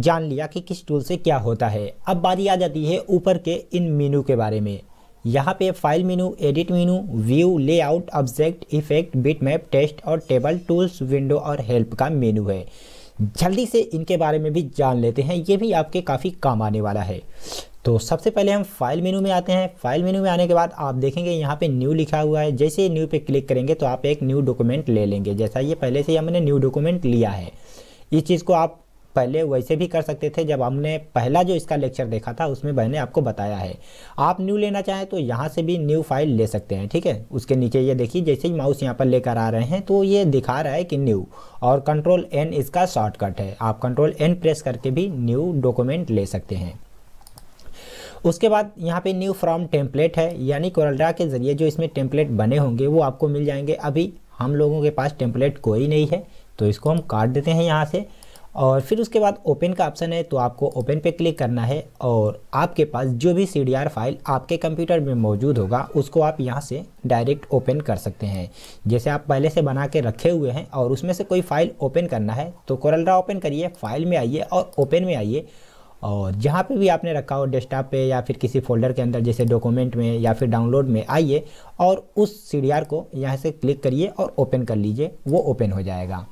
जान लिया कि किस टूल से क्या होता है अब बारी आ जाती है ऊपर के इन मेनू के बारे में यहाँ पे file menu edit menu view layout object effect map text और टेबल टूल्स विंडो और हेल्प का मेनू है जल्दी से इनके बारे में भी जान लेते हैं ये भी आपके काफ़ी काम आने वाला है तो सबसे पहले हम फाइल मेनू में आते हैं फाइल मेनू में आने के बाद आप देखेंगे यहाँ पे न्यू लिखा हुआ है जैसे न्यू पे क्लिक करेंगे तो आप एक न्यू डॉक्यूमेंट ले लेंगे जैसा ये पहले से हमने न्यू डॉक्यूमेंट लिया है इस चीज़ को आप पहले वैसे भी कर सकते थे जब हमने पहला जो इसका लेक्चर देखा था उसमें मैंने आपको बताया है आप न्यू लेना चाहें तो यहाँ से भी न्यू फाइल ले सकते हैं ठीक है उसके नीचे ये देखिए जैसे ही माउस यहाँ पर लेकर आ रहे हैं तो ये दिखा रहा है कि न्यू और कंट्रोल एन इसका शॉर्टकट है आप कंट्रोल एन प्रेस करके भी न्यू डॉक्यूमेंट ले सकते हैं उसके बाद यहाँ पे न्यू फ्रॉम टेम्पलेट है यानी कोरलड्रा के ज़रिए जो इसमें टेम्पलेट बने होंगे वो आपको मिल जाएंगे अभी हम लोगों के पास टेम्पलेट कोई नहीं है तो इसको हम काट देते हैं यहाँ से और फिर उसके बाद ओपन का ऑप्शन है तो आपको ओपन पे क्लिक करना है और आपके पास जो भी सी फाइल आपके कंप्यूटर में मौजूद होगा उसको आप यहाँ से डायरेक्ट ओपन कर सकते हैं जैसे आप पहले से बना के रखे हुए हैं और उसमें से कोई फ़ाइल ओपन करना है तो कोरलरा ओपन करिए फाइल में आइए और ओपन में आइए और जहाँ पे भी आपने रखा हो डेस्कटॉप पे या फिर किसी फोल्डर के अंदर जैसे डॉक्यूमेंट में या फिर डाउनलोड में आइए और उस सी को यहाँ से क्लिक करिए और ओपन कर लीजिए वो ओपन हो जाएगा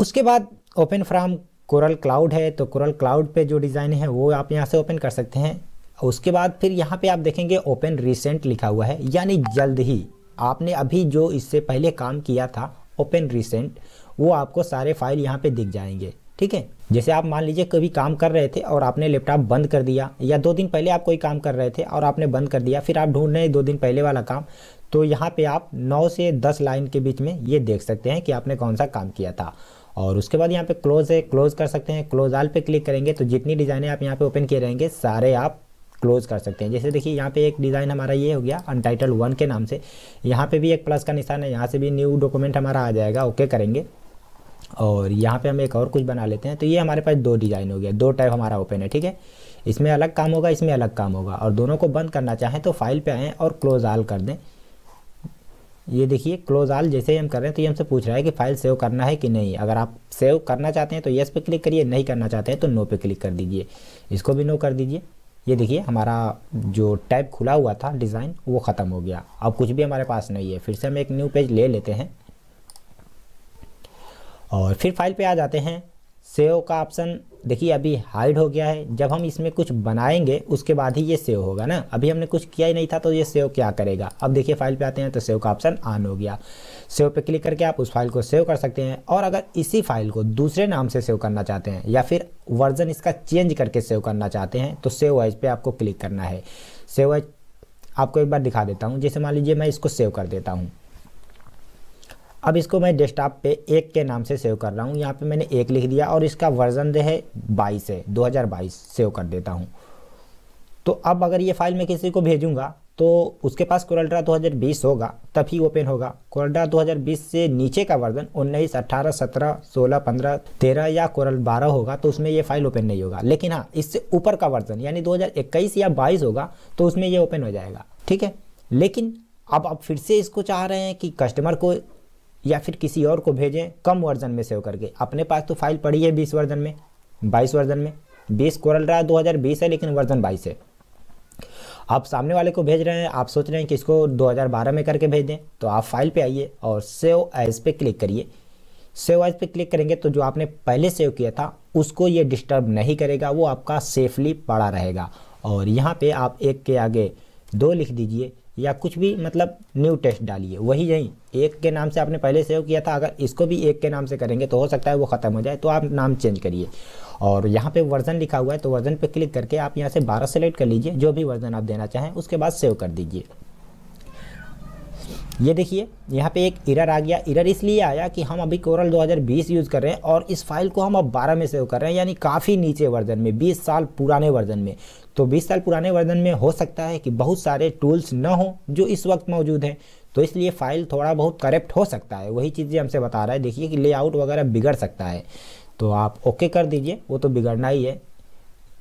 उसके बाद ओपन फ्राम कोरल क्लाउड है तो कोरल क्लाउड पे जो डिज़ाइन है वो आप यहाँ से ओपन कर सकते हैं उसके बाद फिर यहाँ पे आप देखेंगे ओपन रिसेंट लिखा हुआ है यानी जल्द ही आपने अभी जो इससे पहले काम किया था ओपन रिसेंट वो आपको सारे फाइल यहाँ पे दिख जाएंगे ठीक है जैसे आप मान लीजिए कभी काम कर रहे थे और आपने लैपटॉप बंद कर दिया या दो दिन पहले आप कोई काम कर रहे थे और आपने बंद कर दिया फिर आप ढूंढ रहे दो दिन पहले वाला काम तो यहाँ पे आप 9 से 10 लाइन के बीच में ये देख सकते हैं कि आपने कौन सा काम किया था और उसके बाद यहाँ पे क्लोज है क्लोज कर सकते हैं क्लोज आल पे क्लिक करेंगे तो जितनी डिज़ाइनें आप यहाँ पे ओपन किए रहेंगे सारे आप क्लोज कर सकते हैं जैसे देखिए यहाँ पे एक डिज़ाइन हमारा ये हो गया अनटाइटल वन के नाम से यहाँ पे भी एक प्लस का निशान है यहाँ से भी न्यू डॉक्यूमेंट हमारा आ जाएगा ओके करेंगे और यहाँ पे हम एक और कुछ बना लेते हैं तो ये हमारे पास दो डिज़ाइन हो गया दो टाइप हमारा ओपन है ठीक है इसमें अलग काम होगा इसमें अलग काम होगा और दोनों को बंद करना चाहें तो फाइल पर आएँ और क्लोज आल कर दें ये देखिए क्लोज आल जैसे ही हम कर रहे हैं तो ये हमसे पूछ रहा है कि फाइल सेव करना है कि नहीं अगर आप सेव करना चाहते हैं तो येस पे क्लिक करिए नहीं करना चाहते हैं तो नो पे क्लिक कर दीजिए इसको भी नो कर दीजिए ये देखिए हमारा जो टैब खुला हुआ था डिज़ाइन वो ख़त्म हो गया अब कुछ भी हमारे पास नहीं है फिर से हम एक न्यू पेज ले लेते हैं और फिर फाइल पे आ जाते हैं सेव का ऑप्शन देखिए अभी हाइड हो गया है जब हम इसमें कुछ बनाएंगे उसके बाद ही ये सेव होगा ना अभी हमने कुछ किया ही नहीं था तो ये सेव क्या करेगा अब देखिए फाइल पे आते हैं तो सेव का ऑप्शन ऑन हो गया सेव पे क्लिक करके आप उस फाइल को सेव कर सकते हैं और अगर इसी फाइल को दूसरे नाम से सेव करना चाहते हैं या फिर वर्जन इसका चेंज करके सेव करना चाहते हैं तो सेव वाइज पर आपको क्लिक करना है सेव वाइज आपको एक बार दिखा देता हूँ जैसे मान लीजिए मैं इसको सेव कर देता हूँ अब इसको मैं डेस्कटॉप पे एक के नाम से सेव कर रहा हूँ यहाँ पे मैंने एक लिख दिया और इसका वर्जन जो है बाईस है 2022 सेव कर देता हूँ तो अब अगर ये फाइल मैं किसी को भेजूँगा तो उसके पास कोरल्ड्रा 2020 होगा तभी ओपन होगा कोरल्ड्रा 2020 से नीचे का वर्जन उन्नीस अट्ठारह सत्रह सोलह पंद्रह तेरह या कोरल बारह होगा तो उसमें ये फाइल ओपन नहीं होगा लेकिन हाँ इससे ऊपर का वर्जन यानी 2021 या 22 होगा तो उसमें ये ओपन हो जाएगा ठीक है लेकिन अब आप फिर से इसको चाह रहे हैं कि कस्टमर को या फिर किसी और को भेजें कम वर्जन में सेव करके अपने पास तो फाइल पड़ी है बीस वर्जन में बाईस वर्जन में बीस कोरल रहा दो हज़ार बीस है लेकिन वर्जन बाईस है आप सामने वाले को भेज रहे हैं आप सोच रहे हैं कि इसको 2012 में करके भेज दें तो आप फाइल पे आइए और सेव एज पे क्लिक करिए सेव एज पे क्लिक करेंगे तो जो आपने पहले सेव किया था उसको ये डिस्टर्ब नहीं करेगा वो आपका सेफली पड़ा रहेगा और यहाँ पर आप एक के आगे दो लिख दीजिए या कुछ भी मतलब न्यू टेस्ट डालिए वही यही एक के नाम से आपने पहले सेव किया था अगर इसको भी एक के नाम से करेंगे तो हो सकता है वो ख़त्म हो जाए तो आप नाम चेंज करिए और यहाँ पे वर्जन लिखा हुआ है तो वर्जन पे क्लिक करके आप यहाँ से 12 सेलेक्ट कर लीजिए जो भी वर्जन आप देना चाहें उसके बाद सेव कर दीजिए ये देखिए यहाँ पे एक इरर आ गया इरर इसलिए आया कि हम अभी कोरल 2020 यूज़ कर रहे हैं और इस फाइल को हम अब 12 में सेव कर रहे हैं यानी काफ़ी नीचे वर्जन में 20 साल पुराने वर्जन में तो 20 साल पुराने वर्जन में हो सकता है कि बहुत सारे टूल्स न हो जो इस वक्त मौजूद हैं तो इसलिए फाइल थोड़ा बहुत करप्ट हो सकता है वही चीज़ें हमसे बता रहा है देखिए कि लेआउट वगैरह बिगड़ सकता है तो आप ओके कर दीजिए वो तो बिगड़ना ही है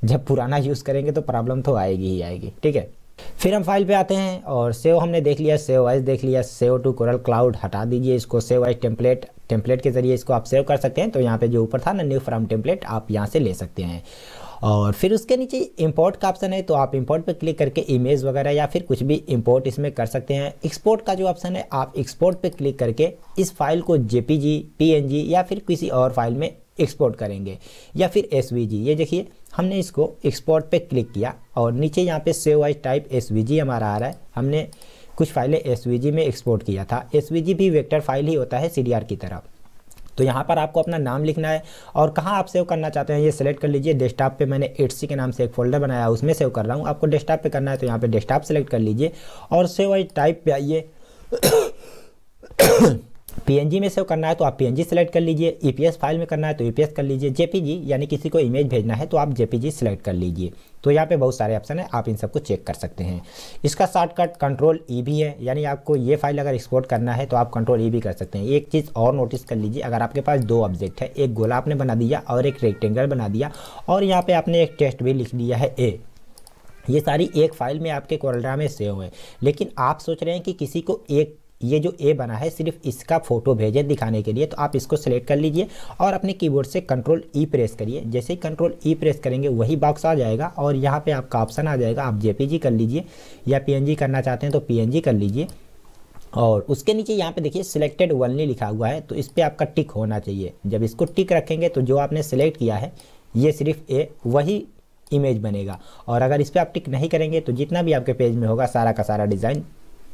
जब पुराना यूज़ करेंगे तो प्रॉब्लम तो आएगी ही आएगी ठीक है फिर हम फाइल पे आते हैं और सेव हमने देख लिया सेव वाइज देख लिया सेव टू कोरल क्लाउड हटा दीजिए इसको सेव वाइज टेम्पलेट टेम्पलेट के जरिए इसको आप सेव कर सकते हैं तो यहाँ पे जो ऊपर था ना न्यू फ्रॉम टेम्पलेट आप यहाँ से ले सकते हैं और फिर उसके नीचे इंपोर्ट का ऑप्शन है तो आप इंपोर्ट पर क्लिक करके इमेज वगैरह या फिर कुछ भी इंपोर्ट इसमें कर सकते हैं एक्सपोर्ट का जो ऑप्शन है आप एक्सपोर्ट पर क्लिक करके इस फाइल को जे पी या फिर किसी और फाइल में एक्सपोर्ट करेंगे या फिर एस ये देखिए हमने इसको एक्सपोर्ट पर क्लिक किया और नीचे यहाँ पे सेव वाइज टाइप एस हमारा आ रहा है हमने कुछ फाइलें एस में एक्सपोर्ट किया था एस भी वेक्टर फाइल ही होता है सी की तरफ़ तो यहाँ पर आपको अपना नाम लिखना है और कहाँ आप सेव करना चाहते हैं ये सिलेक्ट कर लीजिए डेस्कटॉप पे मैंने एट के नाम से एक फोल्डर बनाया है उसमें सेव कर रहा हूँ आपको डेस्कटॉप पे करना है तो यहाँ पे डेस्कटॉप सेलेक्ट कर लीजिए और सेव आई टाइप पे आइए पीएनजी में सेव करना है तो आप पीएनजी सेलेक्ट कर लीजिए ईपीएस e फाइल में करना है तो ईपीएस e कर लीजिए जेपीजी यानी किसी को इमेज भेजना है तो आप जेपीजी सेलेक्ट कर लीजिए तो यहाँ पे बहुत सारे ऑप्शन हैं आप इन सबको चेक कर सकते हैं इसका शॉर्टकट कंट्रोल ई भी है यानी आपको ये फाइल अगर एक्सपोर्ट करना है तो आप कंट्रोल ई भी कर सकते हैं एक चीज़ और नोटिस कर लीजिए अगर आपके पास दो ऑब्जेक्ट है एक गोला आपने बना दिया और एक रेक्टेंगल बना दिया और यहाँ पर आपने एक टेस्ट भी लिख दिया है ए ये सारी एक फाइल में आपके कोरलड्रा में सेव है लेकिन आप सोच रहे हैं कि किसी को एक ये जो ए बना है सिर्फ इसका फ़ोटो भेजें दिखाने के लिए तो आप इसको सेलेक्ट कर लीजिए और अपने कीबोर्ड से कंट्रोल ई प्रेस करिए जैसे ही कंट्रोल ई प्रेस करेंगे वही बॉक्स आ जाएगा और यहाँ पे आपका ऑप्शन आ जाएगा आप जे कर लीजिए या पी करना चाहते हैं तो पी कर लीजिए और उसके नीचे यहाँ पे देखिए सिलेक्टेड वनली लिखा हुआ है तो इस पर आपका टिक होना चाहिए जब इसको टिक रखेंगे तो जो आपने सेलेक्ट किया है ये सिर्फ ए वही इमेज बनेगा और अगर इस पर आप टिक नहीं करेंगे तो जितना भी आपके पेज में होगा सारा का सारा डिज़ाइन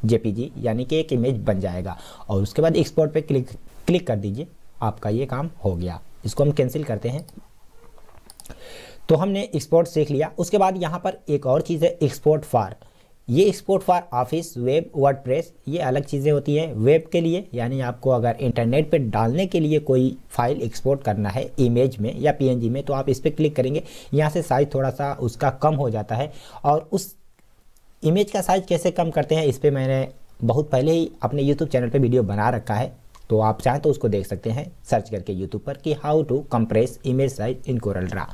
जेपीजी यानी कि एक इमेज बन जाएगा और उसके बाद एक्सपोर्ट पे क्लिक क्लिक कर दीजिए आपका ये काम हो गया इसको हम कैंसिल करते हैं तो हमने एक्सपोर्ट सीख लिया उसके बाद यहाँ पर एक और चीज़ है एक्सपोर्ट फार ये export for office web press ये अलग चीज़ें होती हैं वेब के लिए यानी आपको अगर इंटरनेट पर डालने के लिए कोई फाइल एक्सपोर्ट करना है इमेज में या पीएनजी में तो आप इस पर क्लिक करेंगे यहाँ से साइज़ थोड़ा सा उसका कम हो जाता है और उस इमेज का साइज़ कैसे कम करते हैं इस पर मैंने बहुत पहले ही अपने यूट्यूब चैनल पर वीडियो बना रखा है तो आप चाहें तो उसको देख सकते हैं सर्च करके यूट्यूब पर कि how to compress image size in Corel draw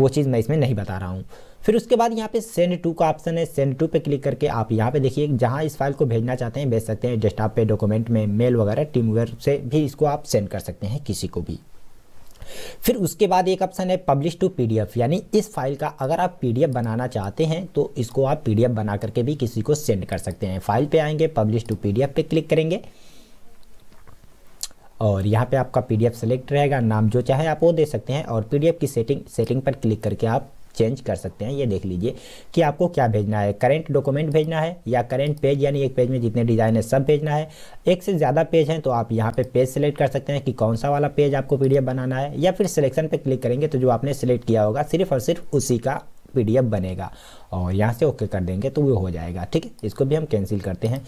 वो चीज़ मैं इसमें नहीं बता रहा हूँ फिर उसके बाद यहाँ पे सेंड टू का ऑप्शन है सेंड टू पे क्लिक करके आप यहाँ पे देखिए जहाँ इस फाइल को भेजना चाहते हैं भेज सकते हैं डेस्कटॉप पे डॉक्यूमेंट में मेल वगैरह टीम वगैरह से भी इसको आप सेंड कर सकते हैं किसी को भी फिर उसके बाद एक ऑप्शन है पब्लिश टू पीडीएफ यानी इस फाइल का अगर आप पीडीएफ बनाना चाहते हैं तो इसको आप पीडीएफ बना करके भी किसी को सेंड कर सकते हैं फाइल पे आएंगे पब्लिश टू पीडीएफ पे क्लिक करेंगे और यहाँ पे आपका पीडीएफ सेलेक्ट रहेगा नाम जो चाहे आप वो दे सकते हैं और पीडीएफ की सेटिंग सेटिंग पर क्लिक करके आप चेंज कर सकते हैं ये देख लीजिए कि आपको क्या भेजना है करेंट डॉक्यूमेंट भेजना है या करेंट पेज यानी एक पेज में जितने डिज़ाइन है सब भेजना है एक से ज़्यादा पेज हैं तो आप यहाँ पे पेज सेलेक्ट कर सकते हैं कि कौन सा वाला पेज आपको पी बनाना है या फिर सिलेक्शन पे क्लिक करेंगे तो जो आपने सेलेक्ट किया होगा सिर्फ और सिर्फ उसी का पी बनेगा और यहाँ से ओके कर देंगे तो वो हो जाएगा ठीक है इसको भी हम कैंसिल करते हैं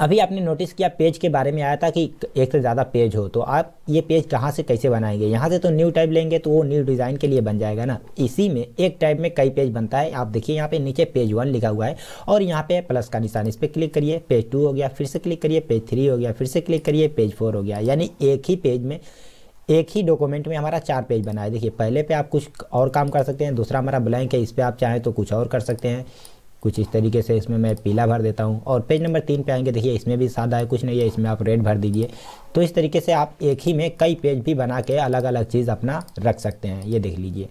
अभी आपने नोटिस किया पेज के बारे में आया था कि एक से ज़्यादा पेज हो तो आप ये पेज कहाँ से कैसे बनाएंगे यहाँ से तो न्यू टाइप लेंगे तो वो न्यू डिज़ाइन के लिए बन जाएगा ना इसी में एक टाइप में कई पेज बनता है आप देखिए यहाँ पे नीचे पेज वन लिखा हुआ है और यहाँ पे प्लस का निशान इस पर क्लिक करिए पेज टू हो गया फिर से क्लिक करिए पेज थ्री हो गया फिर से क्लिक करिए पेज फोर हो गया यानी एक ही पेज में एक ही डॉक्यूमेंट में हमारा चार पेज बना है देखिए पहले पे आप कुछ और काम कर सकते हैं दूसरा हमारा ब्लैंक है इस पर आप चाहें तो कुछ और कर सकते हैं कुछ इस तरीके से इसमें मैं पीला भर देता हूँ और पेज नंबर तीन पे आएंगे देखिए इसमें भी सादा है कुछ नहीं है इसमें आप रेड भर दीजिए तो इस तरीके से आप एक ही में कई पेज भी बना के अलग अलग चीज़ अपना रख सकते हैं ये देख लीजिए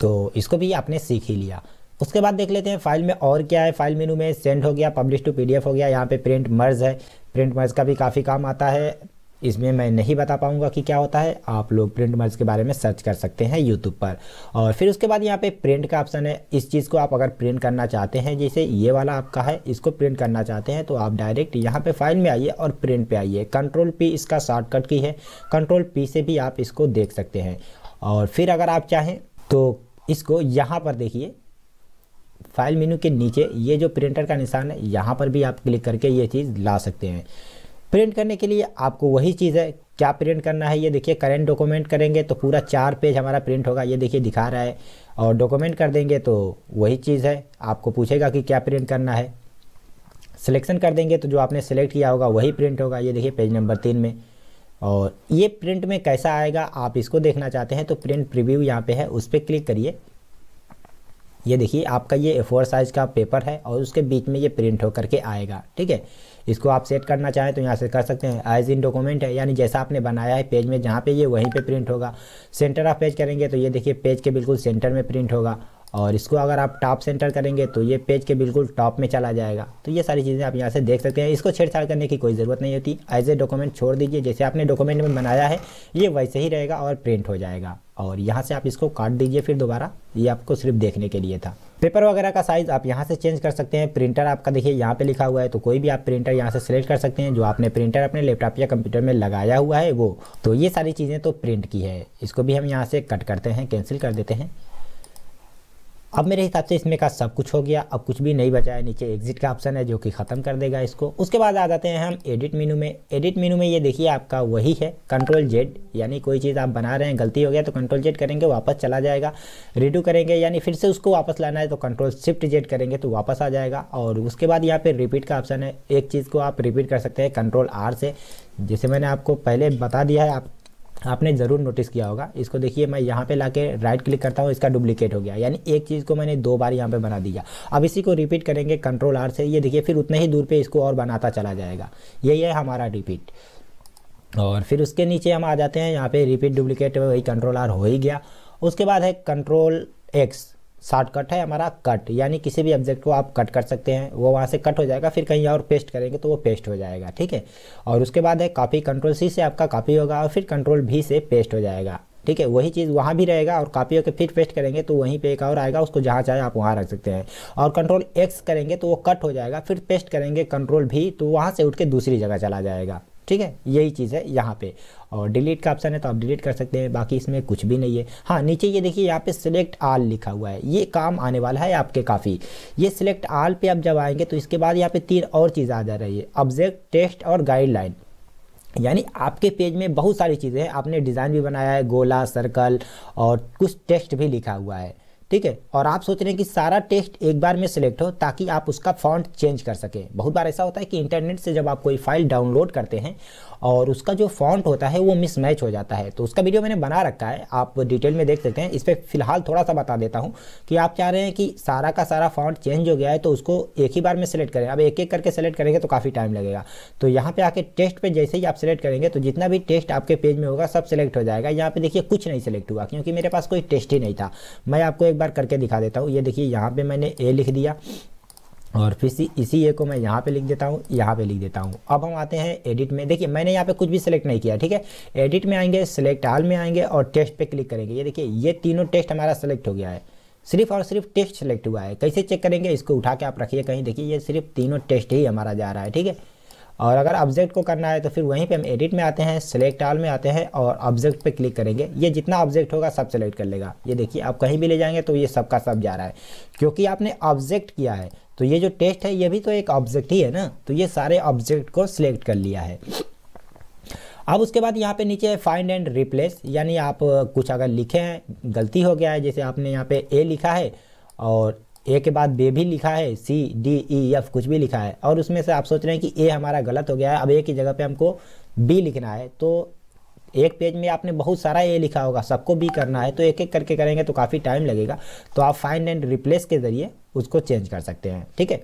तो इसको भी आपने सीख ही लिया उसके बाद देख लेते हैं फाइल में और क्या है फाइल मेनू में सेंड हो गया पब्लिश टू पीडीएफ हो गया यहाँ पे प्रिंट मर्ज है प्रिंट मर्ज का भी काफ़ी काम आता है इसमें मैं नहीं बता पाऊँगा कि क्या होता है आप लोग प्रिंट मर्ज के बारे में सर्च कर सकते हैं यूट्यूब पर और फिर उसके बाद यहाँ पे प्रिंट का ऑप्शन है इस चीज़ को आप अगर प्रिंट करना चाहते हैं जैसे ये वाला आपका है इसको प्रिंट करना चाहते हैं तो आप डायरेक्ट यहाँ पे फाइल में आइए और प्रिंट पे आइए कंट्रोल पी इसका शॉर्टकट की है कंट्रोल पी से भी आप इसको देख सकते हैं और फिर अगर आप चाहें तो इसको यहाँ पर देखिए फाइल मीनू के नीचे ये जो प्रिंटर का निशान है यहाँ पर भी आप क्लिक करके ये चीज़ ला सकते हैं प्रिंट करने के लिए आपको वही चीज़ है क्या प्रिंट करना है ये देखिए करेंट डॉक्यूमेंट करेंगे तो पूरा चार पेज हमारा प्रिंट होगा ये देखिए दिखा रहा है और डॉक्यूमेंट कर देंगे तो वही चीज़ है आपको पूछेगा कि क्या प्रिंट करना है सिलेक्शन कर देंगे तो जो आपने सेलेक्ट किया होगा वही प्रिंट होगा ये देखिए पेज नंबर तीन में और ये प्रिंट में कैसा आएगा आप इसको देखना चाहते हैं तो प्रिंट प्रिव्यू यहाँ पे है उस पर क्लिक करिए ये देखिए आपका ये ए साइज़ का पेपर है और उसके बीच में ये प्रिंट होकर के आएगा ठीक है इसको आप सेट करना चाहें तो यहाँ से कर सकते हैं एज इन डॉक्यूमेंट है यानी जैसा आपने बनाया है पेज में जहाँ पे ये वहीं पे प्रिंट होगा सेंटर ऑफ पेज करेंगे तो ये देखिए पेज के बिल्कुल सेंटर में प्रिंट होगा और इसको अगर आप टॉप से एंटर करेंगे तो ये पेज के बिल्कुल टॉप में चला जाएगा तो ये सारी चीज़ें आप यहाँ से देख सकते हैं इसको छेड़छाड़ करने की कोई ज़रूरत नहीं होती एज ए डॉक्यूमेंट छोड़ दीजिए जैसे आपने डॉक्यूमेंट में बनाया है ये वैसे ही रहेगा और प्रिंट हो जाएगा और यहाँ से आप इसको काट दीजिए फिर दोबारा ये आपको सिर्फ देखने के लिए था पेपर वगैरह का साइज़ आप यहाँ से चेंज कर सकते हैं प्रिंटर आपका देखिए यहाँ पे लिखा हुआ है तो कोई भी आप प्रिंटर यहाँ से सेलेक्ट कर सकते हैं जो आपने प्रिंटर अपने लैपटॉप या कंप्यूटर में लगाया हुआ है वो तो ये सारी चीज़ें तो प्रिंट की है इसको भी हम यहाँ से कट करते हैं कैंसिल कर देते हैं अब मेरे हिसाब से इसमें का सब कुछ हो गया अब कुछ भी नहीं बचा है नीचे एग्जिट का ऑप्शन है जो कि ख़त्म कर देगा इसको उसके बाद आ जाते हैं हम एडिट मेनू में एडिट मेनू में ये देखिए आपका वही है कंट्रोल जेड यानी कोई चीज़ आप बना रहे हैं गलती हो गया तो कंट्रोल जेड करेंगे वापस चला जाएगा रिड्यू करेंगे यानी फिर से उसको वापस लाना है तो कंट्रोल शिफ्ट जेड करेंगे तो वापस आ जाएगा और उसके बाद यहाँ पर रिपीट का ऑप्शन है एक चीज़ को आप रिपीट कर सकते हैं कंट्रोल आर से जैसे मैंने आपको पहले बता दिया है आप आपने ज़रूर नोटिस किया होगा इसको देखिए मैं यहाँ पे लाके राइट क्लिक करता हूँ इसका डुप्लीकेट हो गया यानी एक चीज़ को मैंने दो बार यहाँ पे बना दिया अब इसी को रिपीट करेंगे कंट्रोल आर से ये देखिए फिर उतने ही दूर पे इसको और बनाता चला जाएगा यही है हमारा रिपीट और फिर उसके नीचे हम आ जाते हैं यहाँ पर रिपीट डुप्लीकेट वही कंट्रोल आर हो ही गया उसके बाद है कंट्रोल एक्स शॉर्टकट है हमारा कट यानी किसी भी ऑब्जेक्ट को आप कट कर सकते हैं वो वहाँ से कट हो जाएगा फिर कहीं और पेस्ट करेंगे तो वो पेस्ट हो जाएगा ठीक है और उसके बाद है कॉपी कंट्रोल सी से आपका कॉपी होगा और फिर कंट्रोल भी से पेस्ट हो जाएगा ठीक है वही चीज़ वहाँ भी रहेगा और कॉपी होकर फिर पेस्ट करेंगे तो वहीं पे एक और आएगा उसको जहाँ चाहे आप वहाँ रख सकते हैं और कंट्रोल एक्स करेंगे तो वो कट हो जाएगा फिर पेस्ट करेंगे कंट्रोल भी तो वहाँ से उठ के दूसरी जगह चला जाएगा ठीक है यही चीज़ है यहाँ पे और डिलीट का ऑप्शन है तो आप डिलीट कर सकते हैं बाकी इसमें कुछ भी नहीं है हाँ नीचे ये देखिए यहाँ पे सिलेक्ट आल लिखा हुआ है ये काम आने वाला है आपके काफ़ी ये सिलेक्ट आल पे आप जब आएंगे तो इसके बाद यहाँ पे तीन और चीज़ आ जा रही है ऑब्जेक्ट टेस्ट और गाइडलाइन यानी आपके पेज में बहुत सारी चीज़ें हैं आपने डिज़ाइन भी बनाया है गोला सर्कल और कुछ टेस्ट भी लिखा हुआ है ठीक है और आप सोच रहे हैं कि सारा टेक्स्ट एक बार में सिलेक्ट हो ताकि आप उसका फॉन्ट चेंज कर सकें बहुत बार ऐसा होता है कि इंटरनेट से जब आप कोई फाइल डाउनलोड करते हैं और उसका जो फॉन्ट होता है वो मिसमैच हो जाता है तो उसका वीडियो मैंने बना रखा है आप डिटेल में देख सकते हैं इस पर फिलहाल थोड़ा सा बता देता हूँ कि आप चाह रहे हैं कि सारा का सारा फॉन्ट चेंज हो गया है तो उसको एक ही बार में सेलेक्ट करें अब एक एक करके सेलेक्ट करेंगे तो काफ़ी टाइम लगेगा तो यहाँ पर आके टेस्ट पर जैसे ही आप सेलेक्ट करेंगे तो जितना भी टेस्ट आपके पेज में होगा सब सेलेक्ट हो जाएगा यहाँ पर देखिए कुछ नहीं सेलेक्ट हुआ क्योंकि मेरे पास कोई टेस्ट ही नहीं था मैं आपको एक बार करके दिखा देता हूँ ये देखिए यहाँ पर मैंने ए लिख दिया और फिर इसी ए को मैं यहाँ पे लिख देता हूँ यहाँ पे लिख देता हूँ अब हम आते हैं एडिट में देखिए मैंने यहाँ पे कुछ भी सिलेक्ट नहीं किया ठीक है एडिट में आएंगे सिलेक्ट आल में आएंगे और टेस्ट पे क्लिक करेंगे ये देखिए ये तीनों टेस्ट हमारा सेलेक्ट हो गया है सिर्फ और सिर्फ टेस्ट सेलेक्ट हुआ है कैसे चेक करेंगे इसको उठा के आप रखिए कहीं देखिए ये सिर्फ तीनों टेस्ट ही हमारा जा रहा है ठीक है और अगर ऑब्जेक्ट को करना है तो फिर वहीं पे हम एडिट में आते हैं सेलेक्ट आल में आते हैं और ऑब्जेक्ट पे क्लिक करेंगे ये जितना ऑब्जेक्ट होगा सब सेलेक्ट कर लेगा ये देखिए आप कहीं भी ले जाएंगे तो ये सबका सब जा रहा है क्योंकि आपने ऑब्जेक्ट किया है तो ये जो टेस्ट है ये भी तो एक ऑब्जेक्ट ही है ना तो ये सारे ऑब्जेक्ट को सिलेक्ट कर लिया है अब उसके बाद यहाँ पे नीचे फाइंड एंड रिप्लेस यानी आप कुछ अगर लिखे हैं गलती हो गया है जैसे आपने यहाँ पे ए लिखा है और ए के बाद बे भी लिखा है सी डी ई एफ कुछ भी लिखा है और उसमें से आप सोच रहे हैं कि ए हमारा गलत हो गया है अब ए की जगह पे हमको बी लिखना है तो एक पेज में आपने बहुत सारा ए लिखा होगा सबको बी करना है तो एक एक करके करेंगे तो काफ़ी टाइम लगेगा तो आप फाइंड एंड रिप्लेस के ज़रिए उसको चेंज कर सकते हैं ठीक है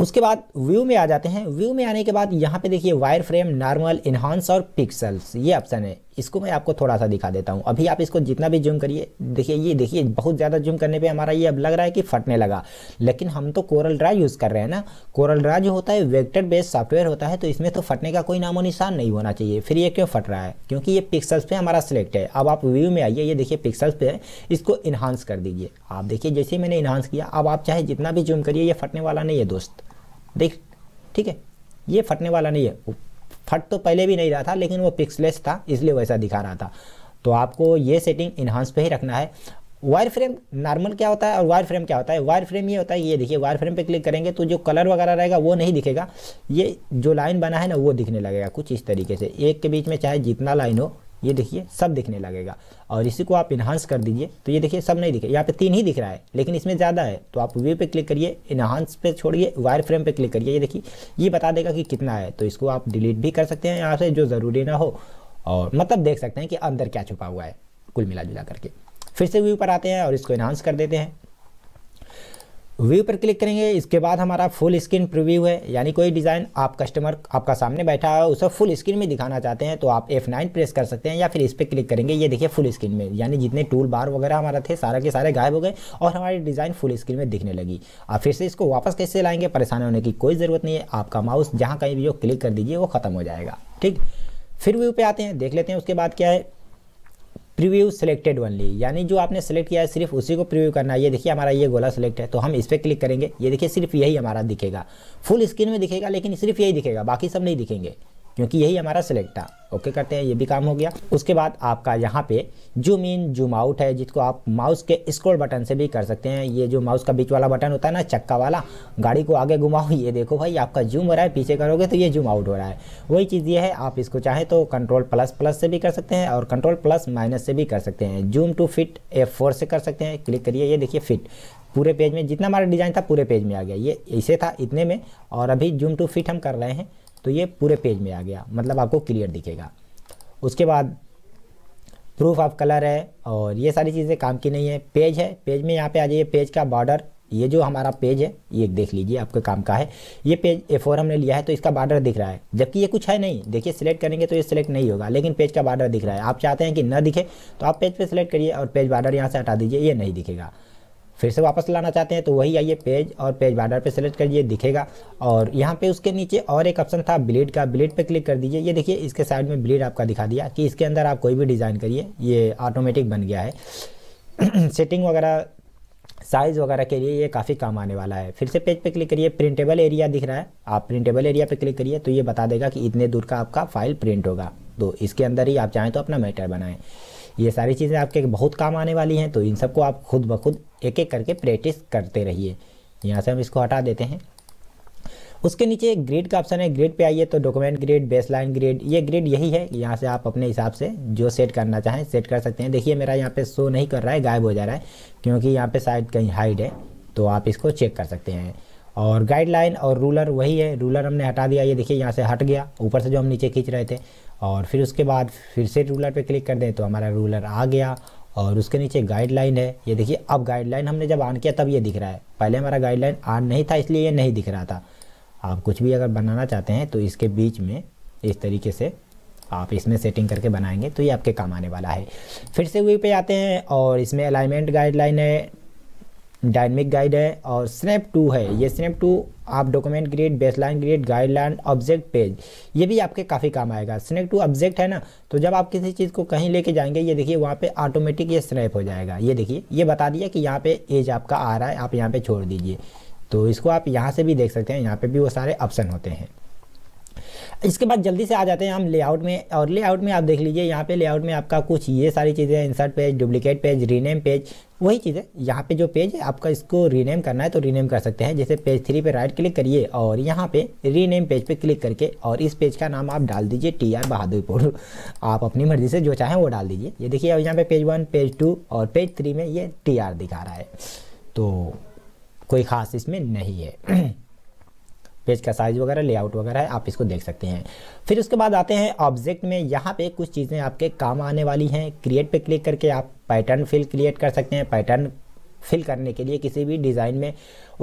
उसके बाद व्यू में आ जाते हैं व्यू में आने के बाद यहाँ पे देखिए वायर फ्रेम नॉर्मल इन्हांस और पिक्सल्स ये ऑप्शन है इसको मैं आपको थोड़ा सा दिखा देता हूँ अभी आप इसको जितना भी जूम करिए देखिए ये देखिए बहुत ज़्यादा जूम करने पे हमारा ये अब लग रहा है कि फटने लगा लेकिन हम तो कोरल ड्रा यूज़ कर रहे हैं ना कोरल ड्रा जो होता है वेक्टर बेस्ड सॉफ्टवेयर होता है तो इसमें तो फटने का कोई नामो निशान नहीं होना चाहिए फिर ये क्यों फट रहा है क्योंकि ये पिक्सल्स पर हमारा सिलेक्ट है अब आप व्यू में आइए ये देखिए पिक्सल्स पर इसको इन्हांस कर दीजिए आप देखिए जैसे मैंने इन्हांस किया अब आप चाहे जितना भी जूम करिए ये फटने वाला नहीं है दोस्त देख ठीक है ये फटने वाला नहीं है फट तो पहले भी नहीं रहा था लेकिन वो पिक्सलेस था इसलिए वैसा दिखा रहा था तो आपको ये सेटिंग इन्हांस पे ही रखना है वायर फ्रेम नॉर्मल क्या होता है और वायर फ्रेम क्या होता है वायर फ्रेम ये होता है ये देखिए वायर फ्रेम पे क्लिक करेंगे तो जो कलर वगैरह रहेगा वो नहीं दिखेगा ये जो लाइन बना है ना वो दिखने लगेगा कुछ इस तरीके से एक के बीच में चाहे जितना लाइन हो ये देखिए सब दिखने लगेगा और इसी को आप इन्हांस कर दीजिए तो ये देखिए सब नहीं दिखे यहाँ पे तीन ही दिख रहा है लेकिन इसमें ज़्यादा है तो आप व्यू पे क्लिक करिए इन्हांस पे छोड़िए वायर फ्रेम पे क्लिक करिए ये देखिए ये बता देगा कि कितना है तो इसको आप डिलीट भी कर सकते हैं यहाँ से जो ज़रूरी ना हो और मतलब देख सकते हैं कि अंदर क्या छुपा हुआ है कुल मिला जुला करके फिर से व्यू पर आते हैं और इसको इन्हांस कर देते हैं व्यू पर क्लिक करेंगे इसके बाद हमारा फुल स्क्रीन प्रीव्यू है यानी कोई डिज़ाइन आप कस्टमर आपका सामने बैठा है उसे फुल स्क्रीन में दिखाना चाहते हैं तो आप एफ नाइन प्रेस कर सकते हैं या फिर इस पर क्लिक करेंगे ये देखिए फुल स्क्रीन में यानी जितने टूल बार वगैरह हमारा थे सारा के सारे गायब हो गए और हमारी डिज़ाइन फुल स्क्रीन में दिखने लगी आप फिर से इसको वापस कैसे लाएंगे परेशान होने की कोई ज़रूरत नहीं है आपका माउस जहाँ कहीं भी हो क्लिक कर दीजिए वो ख़त्म हो जाएगा ठीक फिर व्यू पे आते हैं देख लेते हैं उसके बाद क्या है प्रीव्यू सेलेक्टेड ओनली यानी जो आपने सेलेक्ट किया है सिर्फ उसी को प्रीव्यू करना है ये देखिए हमारा ये गोला सेलेक्ट है तो हम इस पर क्लिक करेंगे ये देखिए सिर्फ यही हमारा दिखेगा फुल स्क्रीन में दिखेगा लेकिन सिर्फ यही दिखेगा बाकी सब नहीं दिखेंगे क्योंकि यही हमारा सिलेक्टा ओके करते हैं ये भी काम हो गया उसके बाद आपका यहाँ पे जूम इन जूम आउट है जिसको आप माउस के स्क्रॉल बटन से भी कर सकते हैं ये जो माउस का बीच वाला बटन होता है ना चक्का वाला गाड़ी को आगे घुमाओ ये देखो भाई आपका जूम हो रहा है पीछे करोगे तो ये जूम आउट हो रहा है वही चीज़ ये है आप इसको चाहें तो कंट्रोल प्लस प्लस से भी कर सकते हैं और कंट्रोल प्लस माइनस से भी कर सकते हैं zoom to fit F four से कर सकते हैं क्लिक करिए ये देखिए फिट पूरे पेज में जितना हमारा डिज़ाइन था पूरे पेज में आ गया ये इसे था इतने में और अभी जूम टू फिट हम कर रहे हैं तो ये पूरे पेज में आ गया मतलब आपको क्लियर दिखेगा उसके बाद प्रूफ ऑफ कलर है और ये सारी चीज़ें काम की नहीं है पेज है पेज में यहाँ पे आ जाइए पेज का बॉर्डर ये जो हमारा पेज है ये देख लीजिए आपके काम का है ये पेज ए फोर हमने लिया है तो इसका बॉर्डर दिख रहा है जबकि ये कुछ है नहीं देखिए सिलेक्ट करेंगे तो ये सिलेक्ट नहीं होगा लेकिन पेज का बॉर्डर दिख रहा है आप चाहते हैं कि न दिखे तो आप पेज पे सिलेक्ट करिए और पेज बार्डर यहाँ से हटा दीजिए ये नहीं दिखेगा फिर से वापस लाना चाहते हैं तो वही आइए पेज और पेज बार्डर पे सेलेक्ट करिए दिखेगा और यहाँ पे उसके नीचे और एक ऑप्शन था ब्लेड का ब्लेड पे क्लिक कर दीजिए ये देखिए इसके साइड में ब्लेड आपका दिखा दिया कि इसके अंदर आप कोई भी डिज़ाइन करिए ये ऑटोमेटिक बन गया है सेटिंग वगैरह साइज़ वगैरह के लिए ये काफ़ी काम आने वाला है फिर से पेज पे क्लिक करिए प्रिंटेबल एरिया दिख रहा है आप प्रिंटेबल एरिया पे क्लिक करिए तो ये बता देगा कि इतने दूर का आपका फाइल प्रिंट होगा तो इसके अंदर ही आप चाहें तो अपना मैटर बनाएं ये सारी चीज़ें आपके बहुत काम आने वाली हैं तो इन सबको आप खुद ब खुद एक एक करके प्रैक्टिस करते रहिए यहाँ से हम इसको हटा देते हैं उसके नीचे एक ग्रेड का ऑप्शन है ग्रेड पे आइए तो डॉक्यूमेंट ग्रेड बेसलाइन ग्रेड ये ग्रेड यही है यहाँ से आप अपने हिसाब से जो सेट करना चाहें सेट कर सकते हैं देखिए मेरा यहाँ पे शो नहीं कर रहा है गायब हो जा रहा है क्योंकि यहाँ पे साइड कहीं हाइड है तो आप इसको चेक कर सकते हैं और गाइडलाइन और रूलर वही है रूलर हमने हटा दिया ये देखिए यहाँ से हट गया ऊपर से जो हम नीचे खींच रहे थे और फिर उसके बाद फिर से रूलर पे क्लिक कर दें तो हमारा रूलर आ गया और उसके नीचे गाइडलाइन है ये देखिए अब गाइडलाइन हमने जब ऑन किया तब ये दिख रहा है पहले हमारा गाइडलाइन ऑन नहीं था इसलिए ये नहीं दिख रहा था आप कुछ भी अगर बनाना चाहते हैं तो इसके बीच में इस तरीके से आप इसमें सेटिंग करके बनाएंगे तो ये आपके काम आने वाला है फिर से वही पे आते हैं और इसमें अलाइनमेंट गाइडलाइन है डायनमिक गाइड है और स्नैप टू है ये स्नैप टू आप document create baseline create guideline object page ये भी आपके काफ़ी काम आएगा स्नैप टू ऑब्जेक्ट है ना तो जब आप किसी चीज़ को कहीं लेके जाएंगे ये देखिए वहाँ पे ऑटोमेटिक ये स्नैप हो जाएगा ये देखिए ये बता दिया कि यहाँ पे एज आपका आ रहा है आप यहाँ पर छोड़ दीजिए तो इसको आप यहाँ से भी देख सकते हैं यहाँ पर भी वो सारे ऑप्शन होते हैं इसके बाद जल्दी से आ जाते हैं हम लेआउट में और लेआउट में आप देख लीजिए यहाँ पे लेआउट में आपका कुछ ये सारी चीज़ें insert page duplicate page rename page वही चीज़ है यहाँ पे जो पेज है आपका इसको रीनेम करना है तो रीनेम कर सकते हैं जैसे पेज थ्री पे राइट क्लिक करिए और यहाँ पे रीनेम पेज पे क्लिक करके और इस पेज का नाम आप डाल दीजिए टी आर बहादुरपुर आप अपनी मर्जी से जो चाहें वो डाल दीजिए ये देखिए अब यहाँ पे पेज वन पेज टू और पेज थ्री में ये टी आर दिखा रहा है तो कोई ख़ास इसमें नहीं है पेज का साइज़ वगैरह लेआउट वगैरह है आप इसको देख सकते हैं फिर उसके बाद आते हैं ऑब्जेक्ट में यहाँ पे कुछ चीज़ें आपके काम आने वाली हैं क्रिएट पे क्लिक करके आप पैटर्न फिल क्रिएट कर सकते हैं पैटर्न फिल करने के लिए किसी भी डिज़ाइन में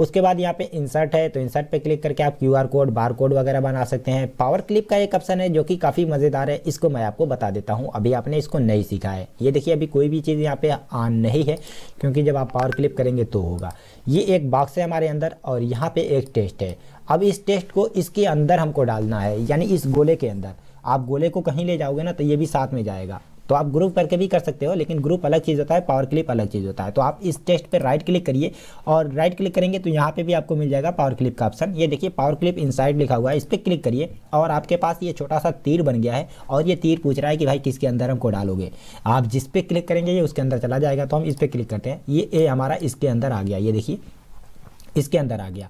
उसके बाद यहाँ पे इंसर्ट है तो इंसर्ट पे क्लिक करके आप Q R code bar code वगैरह बना सकते हैं पावर क्लिप का एक ऑप्शन है जो कि काफ़ी मज़ेदार है इसको मैं आपको बता देता हूँ अभी आपने इसको नहीं सीखा है ये देखिए अभी कोई भी चीज़ यहाँ पे ऑन नहीं है क्योंकि जब आप पावर क्लिप करेंगे तो होगा ये एक बॉक्स है हमारे अंदर और यहाँ पर एक टेस्ट है अब इस टेस्ट को इसके अंदर हमको डालना है यानी इस गोले के अंदर आप गोले को कहीं ले जाओगे ना तो ये भी साथ में जाएगा तो आप ग्रुप करके भी कर सकते हो लेकिन ग्रुप अलग चीज़ होता है पावर क्लिप अलग चीज़ होता है तो आप इस टेस्ट पर राइट क्लिक करिए और राइट क्लिक करेंगे तो यहाँ पे भी आपको मिल जाएगा पावर क्लिप का ऑप्शन ये देखिए पावर क्लिप इनसाइड लिखा हुआ है इस पर क्लिक करिए और आपके पास ये छोटा सा तीर बन गया है और ये तीर पूछ रहा है कि भाई किसके अंदर हमको डालोगे आप जिस पर क्लिक करेंगे ये उसके अंदर चला जाएगा तो हम इस पर क्लिक करते हैं ये ए हमारा इसके अंदर आ गया ये देखिए इसके अंदर आ गया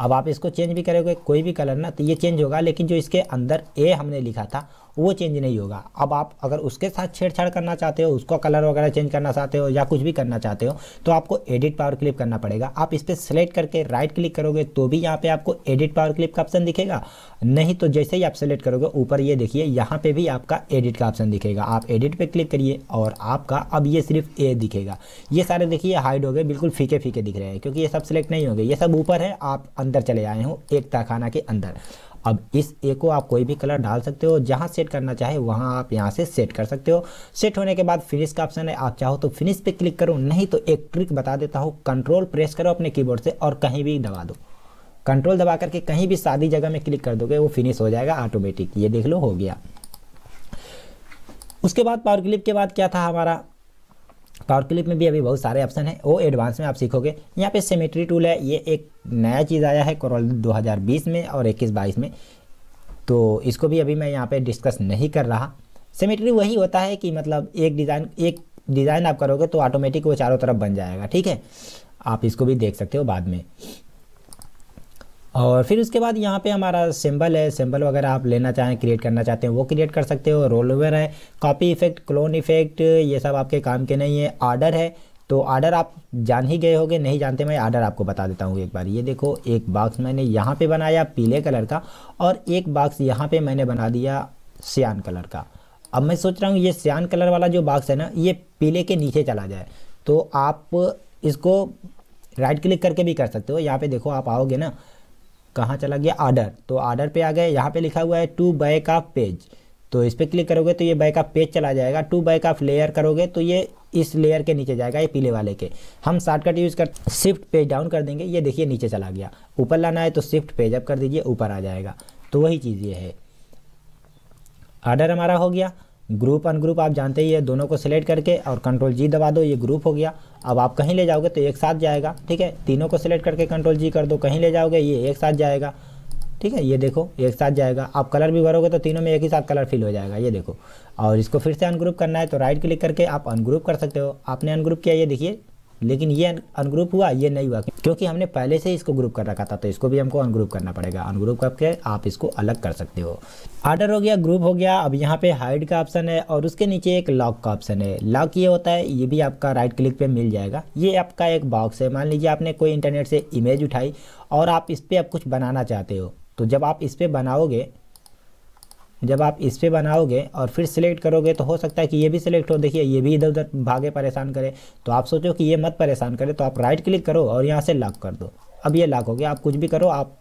अब आप इसको चेंज भी करोगे कोई भी कलर ना तो ये चेंज होगा लेकिन जो इसके अंदर ए हमने लिखा था वो चेंज नहीं होगा अब आप अगर उसके साथ छेड़छाड़ करना चाहते हो उसका कलर वगैरह चेंज करना चाहते हो या कुछ भी करना चाहते हो तो आपको एडिट पावर क्लिप करना पड़ेगा आप इस पर सेलेक्ट करके राइट क्लिक करोगे तो भी यहाँ पे आपको एडिट पावर क्लिप का ऑप्शन दिखेगा नहीं तो जैसे ही आप सेलेक्ट करोगे ऊपर ये देखिए यहाँ पर भी आपका एडिट का ऑप्शन दिखेगा आप एडिट पर क्लिक करिए और आपका अब ये सिर्फ ए दिखेगा ये सारे देखिए हाइड हो गए बिल्कुल फीके फीके दिख रहे हैं क्योंकि ये सब सिलेक्ट नहीं हो गए ये सब ऊपर है आप अंदर चले आए हो एक तहखाना के अंदर अब इस ए को आप कोई भी कलर डाल सकते हो जहाँ सेट करना चाहे वहाँ आप यहाँ से सेट कर सकते हो सेट होने के बाद फिनिश का ऑप्शन है आप चाहो तो फिनिश पे क्लिक करो नहीं तो एक ट्रिक बता देता हूँ कंट्रोल प्रेस करो अपने कीबोर्ड से और कहीं भी दबा दो कंट्रोल दबा करके कहीं भी सादी जगह में क्लिक कर दोगे वो फिनिश हो जाएगा ऑटोमेटिक ये देख लो हो गया उसके बाद पावर क्लिप के बाद क्या था हमारा पावर क्लिप में भी अभी बहुत सारे ऑप्शन हैं वो एडवांस में आप सीखोगे यहाँ पे सेमेट्री टूल है ये एक नया चीज़ आया है कोरोल 2020 में और इक्कीस बाईस में तो इसको भी अभी मैं यहाँ पे डिस्कस नहीं कर रहा सेमेट्री वही होता है कि मतलब एक डिज़ाइन एक डिज़ाइन आप करोगे तो ऑटोमेटिक वो चारों तरफ बन जाएगा ठीक है आप इसको भी देख सकते हो बाद में और फिर उसके बाद यहाँ पे हमारा सिंबल है सिंबल वगैरह आप लेना चाहें क्रिएट करना चाहते हैं वो क्रिएट कर सकते हो रोल ओवर है कॉपी इफेक्ट क्लोन इफेक्ट ये सब आपके काम के नहीं है आर्डर है तो आर्डर आप जान ही गए होगे नहीं जानते मैं आर्डर आपको बता देता हूँ एक बार ये देखो एक बाक्स मैंने यहाँ पर बनाया पीले कलर का और एक बाक्स यहाँ पर मैंने बना दिया सियान कलर का अब मैं सोच रहा हूँ ये सियान कलर वाला जो बाक्स है ना ये पीले के नीचे चला जाए तो आप इसको राइट क्लिक करके भी कर सकते हो यहाँ पे देखो आप आओगे ना कहाँ चला गया आर्डर तो आर्डर पे आ गए यहाँ पे लिखा हुआ है टू बैक ऑफ पेज तो इस पर क्लिक करोगे तो ये बैक ऑफ पेज चला जाएगा टू बैक ऑफ लेयर करोगे तो ये इस लेयर के नीचे जाएगा ये पीले वाले के हम शॉर्टकट यूज़ कर शिफ्ट पेज डाउन कर देंगे ये देखिए नीचे चला गया ऊपर लाना है तो शिफ्ट पेज अप कर दीजिए ऊपर आ जाएगा तो वही चीज़ ये है आर्डर हमारा हो गया ग्रुप अनग्रुप आप जानते ही है दोनों को सिलेक्ट करके और कंट्रोल जी दबा दो ये ग्रुप हो गया अब आप कहीं ले जाओगे तो एक साथ जाएगा ठीक है तीनों को सिलेक्ट करके कंट्रोल जी कर दो कहीं ले जाओगे ये एक साथ जाएगा ठीक है ये देखो एक साथ जाएगा आप कलर भी भरोगे तो तीनों में एक ही साथ कलर फिल हो जाएगा ये देखो और इसको फिर से अनग्रुप करना है तो राइट क्लिक करके आप अनग्रुप कर सकते हो आपने अनग्रुप किया ये देखिए लेकिन ये अनग्रुप हुआ ये नहीं हुआ क्योंकि हमने पहले से इसको ग्रुप कर रखा था तो इसको भी हमको अनग्रुप करना पड़ेगा अनग्रुप करके आप इसको अलग कर सकते हो आर्डर हो गया ग्रुप हो गया अब यहाँ पे हाइड का ऑप्शन है और उसके नीचे एक लॉक का ऑप्शन है लॉक ये होता है ये भी आपका राइट क्लिक पे मिल जाएगा ये आपका एक बॉक्स है मान लीजिए आपने कोई इंटरनेट से इमेज उठाई और आप इस पर आप कुछ बनाना चाहते हो तो जब आप इस पर बनाओगे जब आप इस पर बनाओगे और फिर सिलेक्ट करोगे तो हो सकता है कि ये भी सिलेक्ट हो देखिए ये भी इधर उधर भागे परेशान करे तो आप सोचो कि ये मत परेशान करे तो आप राइट क्लिक करो और यहाँ से लॉक कर दो अब ये लॉक हो गया आप कुछ भी करो आप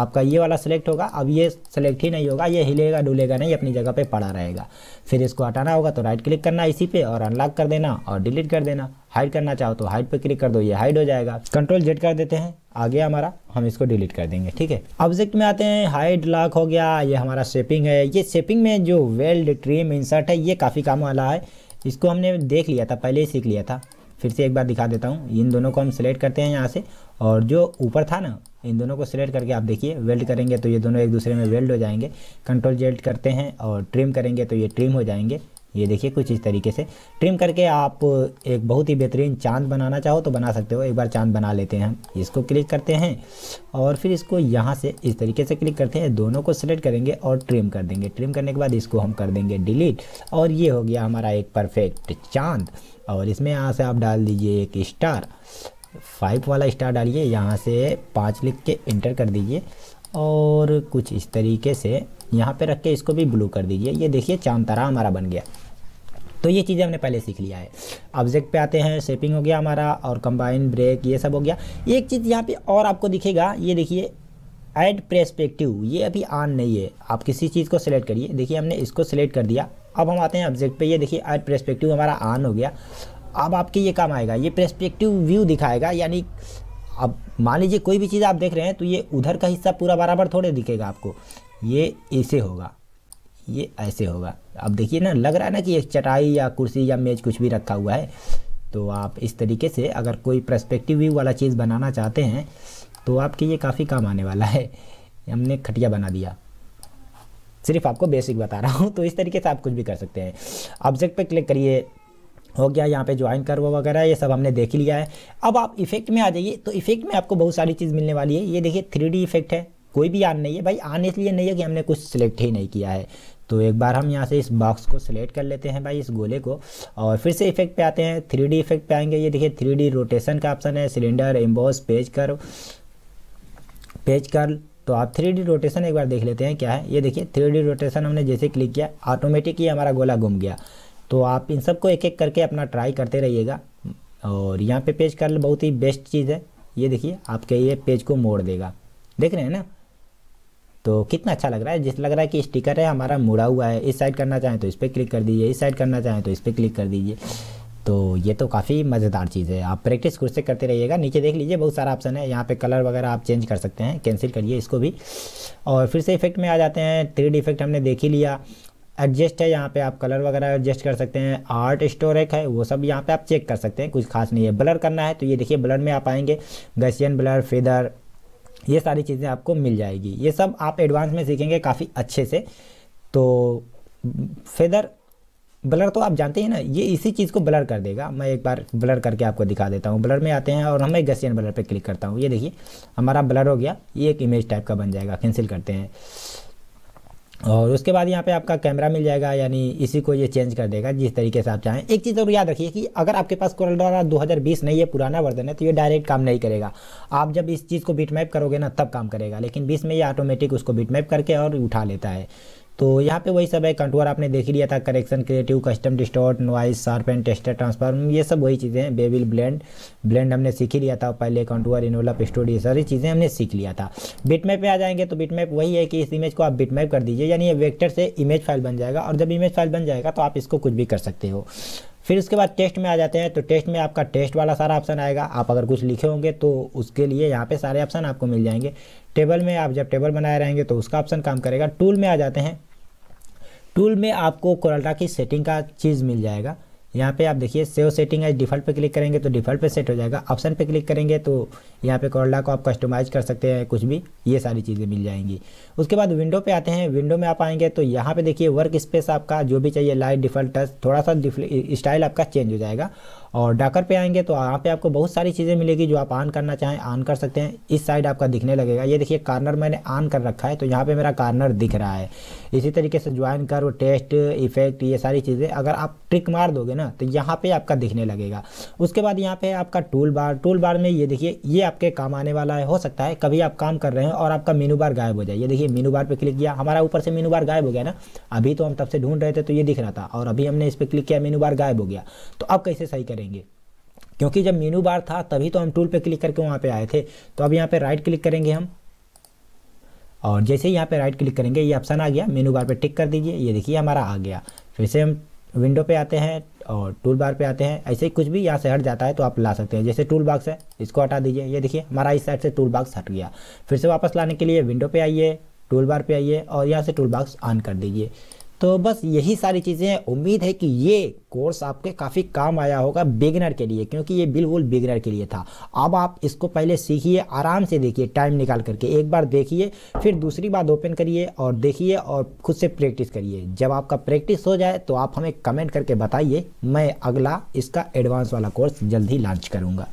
आपका ये वाला सेलेक्ट होगा अब ये सेलेक्ट ही नहीं होगा ये हिलेगा डुलेगा नहीं अपनी जगह पे पड़ा रहेगा फिर इसको हटाना होगा तो राइट क्लिक करना इसी पे और अनलॉक कर देना और डिलीट कर देना हाइड करना चाहो तो हाइड पे क्लिक कर दो ये हाइड हो जाएगा कंट्रोल जेड कर देते हैं आ गया हमारा हम इसको डिलीट कर देंगे ठीक है ऑब्जेक्ट में आते हैं हाइड लॉक हो गया ये हमारा शेपिंग है ये शेपिंग में जो वेल्ड ट्रीम इंसर्ट है ये काफ़ी काम वाला है इसको हमने देख लिया था पहले ही सीख लिया था फिर से एक बार दिखा देता हूँ इन दोनों को हम सेलेक्ट करते हैं यहाँ से और जो ऊपर था ना इन दोनों को सिलेक्ट करके आप देखिए वेल्ड करेंगे तो ये दोनों एक दूसरे में वेल्ड हो जाएंगे कंट्रोल जेल्ट करते हैं और ट्रिम करेंगे तो ये ट्रिम हो जाएंगे ये देखिए कुछ इस तरीके से ट्रिम करके आप एक बहुत ही बेहतरीन चांद बनाना चाहो तो बना सकते हो एक बार चांद बना लेते हैं हम इसको क्लिक करते हैं और फिर इसको यहाँ से इस तरीके से क्लिक करते हैं दोनों को सिलेक्ट करेंगे और ट्रिम कर देंगे ट्रिम करने के बाद इसको हम कर देंगे डिलीट और ये हो गया हमारा एक परफेक्ट चांद और इसमें यहाँ से आप डाल दीजिए एक स्टार फाइव वाला स्टार डालिए यहाँ से पाँच लिख के इंटर कर दीजिए और कुछ इस तरीके से यहाँ पे रख के इसको भी ब्लू कर दीजिए ये देखिए चांद तारा हमारा बन गया तो ये चीज़ें हमने पहले सीख लिया है ऑब्जेक्ट पे आते हैं शेपिंग हो गया हमारा और कंबाइन ब्रेक ये सब हो गया एक चीज़ यहाँ पे और आपको दिखेगा ये देखिए ऐड प्रेस्पेक्टिव ये अभी ऑन नहीं है आप किसी चीज़ को सिलेक्ट करिए देखिए हमने इसको सिलेक्ट कर दिया अब हम आते हैं ऑब्जेक्ट पे ये देखिए ऐड प्रेस्पेक्टिव हमारा ऑन हो गया अब आपके ये काम आएगा ये प्रस्पेक्टिव व्यू दिखाएगा यानी अब मान लीजिए कोई भी चीज़ आप देख रहे हैं तो ये उधर का हिस्सा पूरा बराबर थोड़े दिखेगा आपको ये ऐसे होगा ये ऐसे होगा अब देखिए ना लग रहा है ना कि एक चटाई या कुर्सी या मेज कुछ भी रखा हुआ है तो आप इस तरीके से अगर कोई प्रस्पेक्टिव व्यू वाला चीज़ बनाना चाहते हैं तो आपके ये काफ़ी काम आने वाला है हमने खटिया बना दिया सिर्फ आपको बेसिक बता रहा हूँ तो इस तरीके से आप कुछ भी कर सकते हैं ऑब्जेक्ट पर क्लिक करिए हो गया यहाँ पे ज्वाइन कर्व वगैरह ये सब हमने देख लिया है अब आप इफेक्ट में आ जाइए तो इफेक्ट में आपको बहुत सारी चीज़ मिलने वाली है ये देखिए थ्री इफेक्ट है कोई भी आन नहीं है भाई आन इसलिए नहीं है कि हमने कुछ सिलेक्ट ही नहीं किया है तो एक बार हम यहाँ से इस बॉक्स को सिलेक्ट कर लेते हैं भाई इस गोले को और फिर से इफेक्ट पे आते हैं थ्री इफेक्ट पे आएंगे ये देखिए थ्री रोटेशन का ऑप्शन है cylinder emboss page curl page curl तो आप थ्री डी रोटेशन एक बार देख लेते हैं क्या है ये देखिए थ्री डी रोटेशन हमने जैसे क्लिक किया ऑटोमेटिक ही हमारा गोला घूम गया तो आप इन सबको एक एक करके अपना ट्राई करते रहिएगा और यहाँ पे पेज कर्ल बहुत ही बेस्ट चीज़ है ये देखिए आपके ये पेज को मोड़ देगा देख रहे हैं ना तो कितना अच्छा लग रहा है जिस लग रहा है कि स्टिकर है हमारा मुड़ा हुआ है इस साइड करना चाहें तो इस पर क्लिक कर दीजिए इस साइड करना चाहें तो इस पर क्लिक कर दीजिए तो ये तो काफ़ी मज़ेदार चीज़ है आप प्रैक्टिस खुद से करते रहिएगा नीचे देख लीजिए बहुत सारा ऑप्शन है यहाँ पे कलर वगैरह आप चेंज कर सकते हैं कैंसिल करिए इसको भी और फिर से इफेक्ट में आ जाते हैं थ्री इफेक्ट हमने देख ही लिया एडजस्ट है यहाँ पे आप कलर वगैरह एडजस्ट कर सकते हैं आर्ट स्टोरेक है वो सब यहाँ पे आप चेक कर सकते हैं कुछ खास नहीं है ब्लर करना है तो ये देखिए ब्लर में आप आएंगे गसियन ब्लर फेदर ये सारी चीज़ें आपको मिल जाएगी ये सब आप एडवांस में सीखेंगे काफ़ी अच्छे से तो फेदर ब्लर तो आप जानते हैं ना ये इसी चीज़ को ब्लर कर देगा मैं एक बार ब्लर करके आपको दिखा देता हूँ ब्लर में आते हैं और हमें गसियन ब्लर पर क्लिक करता हूँ ये देखिए हमारा ब्लर हो गया ये एक इमेज टाइप का बन जाएगा कैंसिल करते हैं और उसके बाद यहाँ पे आपका कैमरा मिल जाएगा यानी इसी को ये चेंज कर देगा जिस तरीके से आप चाहें एक चीज़ जरूर याद रखिए कि अगर आपके पास कोरल ड्रा 2020 नहीं है पुराना वर्जन है तो ये डायरेक्ट काम नहीं करेगा आप जब इस चीज़ को बीट मैप करोगे ना तब काम करेगा लेकिन बीस में ये ऑटोमेटिक उसको बीट मैप करके और उठा लेता है तो यहाँ पे वही सब है कंट्रोल आपने देख ही लिया था correction creative custom distort noise sharpen texture transform ये सब वही चीज़ें हैं बेबिल ब्लेंड ब्लेंड हमने सीख ही लिया था पहले कंट्रोल इनोलप स्टोरी सारी चीज़ें हमने सीख लिया था बिटमैप पे आ जाएंगे तो बिटमैप वही है कि इस इमेज को आप बिटमैप कर दीजिए यानी ये वेक्टर से इमेज फाइल बन जाएगा और जब इमेज फाइल बन जाएगा तो आप इसको कुछ भी कर सकते हो फिर उसके बाद टेस्ट में आ जाते हैं तो टेस्ट में आपका टेस्ट वाला सारा ऑप्शन आएगा आप अगर कुछ लिखे होंगे तो उसके लिए यहाँ पे सारे ऑप्शन आपको मिल जाएंगे टेबल में आप जब टेबल बनाए रहेंगे तो उसका ऑप्शन काम करेगा टूल में आ जाते हैं टूल में आपको कोरल्टा की सेटिंग का चीज़ मिल जाएगा यहाँ पे आप देखिए सेव सेटिंग है डिफ़ॉल्ट पे क्लिक करेंगे तो डिफ़ॉल्ट पे सेट हो जाएगा ऑप्शन पे क्लिक करेंगे तो यहाँ पे कोरला को आप कस्टमाइज कर सकते हैं कुछ भी ये सारी चीज़ें मिल जाएंगी उसके बाद विंडो पे आते हैं विंडो में आप आएंगे तो यहाँ पे देखिए वर्क स्पेस आपका जो भी चाहिए लाइट डिफ़ॉल्ट टच थोड़ा सा स्टाइल आपका चेंज हो जाएगा और डाकर पे आएंगे तो यहाँ पे आपको बहुत सारी चीज़ें मिलेगी जो आप ऑन करना चाहें ऑन कर सकते हैं इस साइड आपका दिखने लगेगा ये देखिए कार्नर मैंने ऑन कर रखा है तो यहाँ पे मेरा कार्नर दिख रहा है इसी तरीके से ज्वाइन कर टेस्ट इफेक्ट ये सारी चीज़ें अगर आप ट्रिक मार दोगे ना तो यहाँ पर आपका दिखने लगेगा उसके बाद यहाँ पर आपका टूल बार टूल बार में ये देखिए ये आपके काम आने वाला है हो सकता है कभी आप काम कर रहे हैं और आपका मेनू बार गायब हो जाए ये देखिए मेनू बार पर क्लिक किया हमारा ऊपर से मेनू बार गायब हो गया ना अभी तो हम तब से ढूंढ रहे थे तो ये दिख रहा था और अभी हमने इस पर क्लिक किया मेनू बार गायब हो गया तो अब कैसे सही करें करेंगे क्योंकि जब मीनू बार था तभी तो हम टूल पे क्लिक करके वहाँ पे आए थे तो अब यहाँ पे राइट क्लिक करेंगे हम और जैसे ही यहाँ पे राइट क्लिक करेंगे ये ऑप्शन आ गया मेनू बार पे टिक कर दीजिए ये देखिए हमारा आ गया फिर से हम विंडो पे आते हैं और टूल बार पे आते हैं ऐसे ही कुछ भी यहाँ से हट जाता है तो आप ला सकते हैं जैसे टूल बाक्स है इसको हटा दीजिए ये देखिए हमारा इस साइड से टूल बाक्स हट गया फिर से वापस लाने के लिए विंडो पे आइए टूल बार पे आइए और यहाँ से टूल बाक्स ऑन कर दीजिए तो बस यही सारी चीज़ें हैं उम्मीद है कि ये कोर्स आपके काफ़ी काम आया होगा बिगनर के लिए क्योंकि ये बिल्कुल बिगनर के लिए था अब आप इसको पहले सीखिए आराम से देखिए टाइम निकाल करके एक बार देखिए फिर दूसरी बार ओपन करिए और देखिए और खुद से प्रैक्टिस करिए जब आपका प्रैक्टिस हो जाए तो आप हमें कमेंट करके बताइए मैं अगला इसका एडवांस वाला कोर्स जल्द ही लॉन्च करूँगा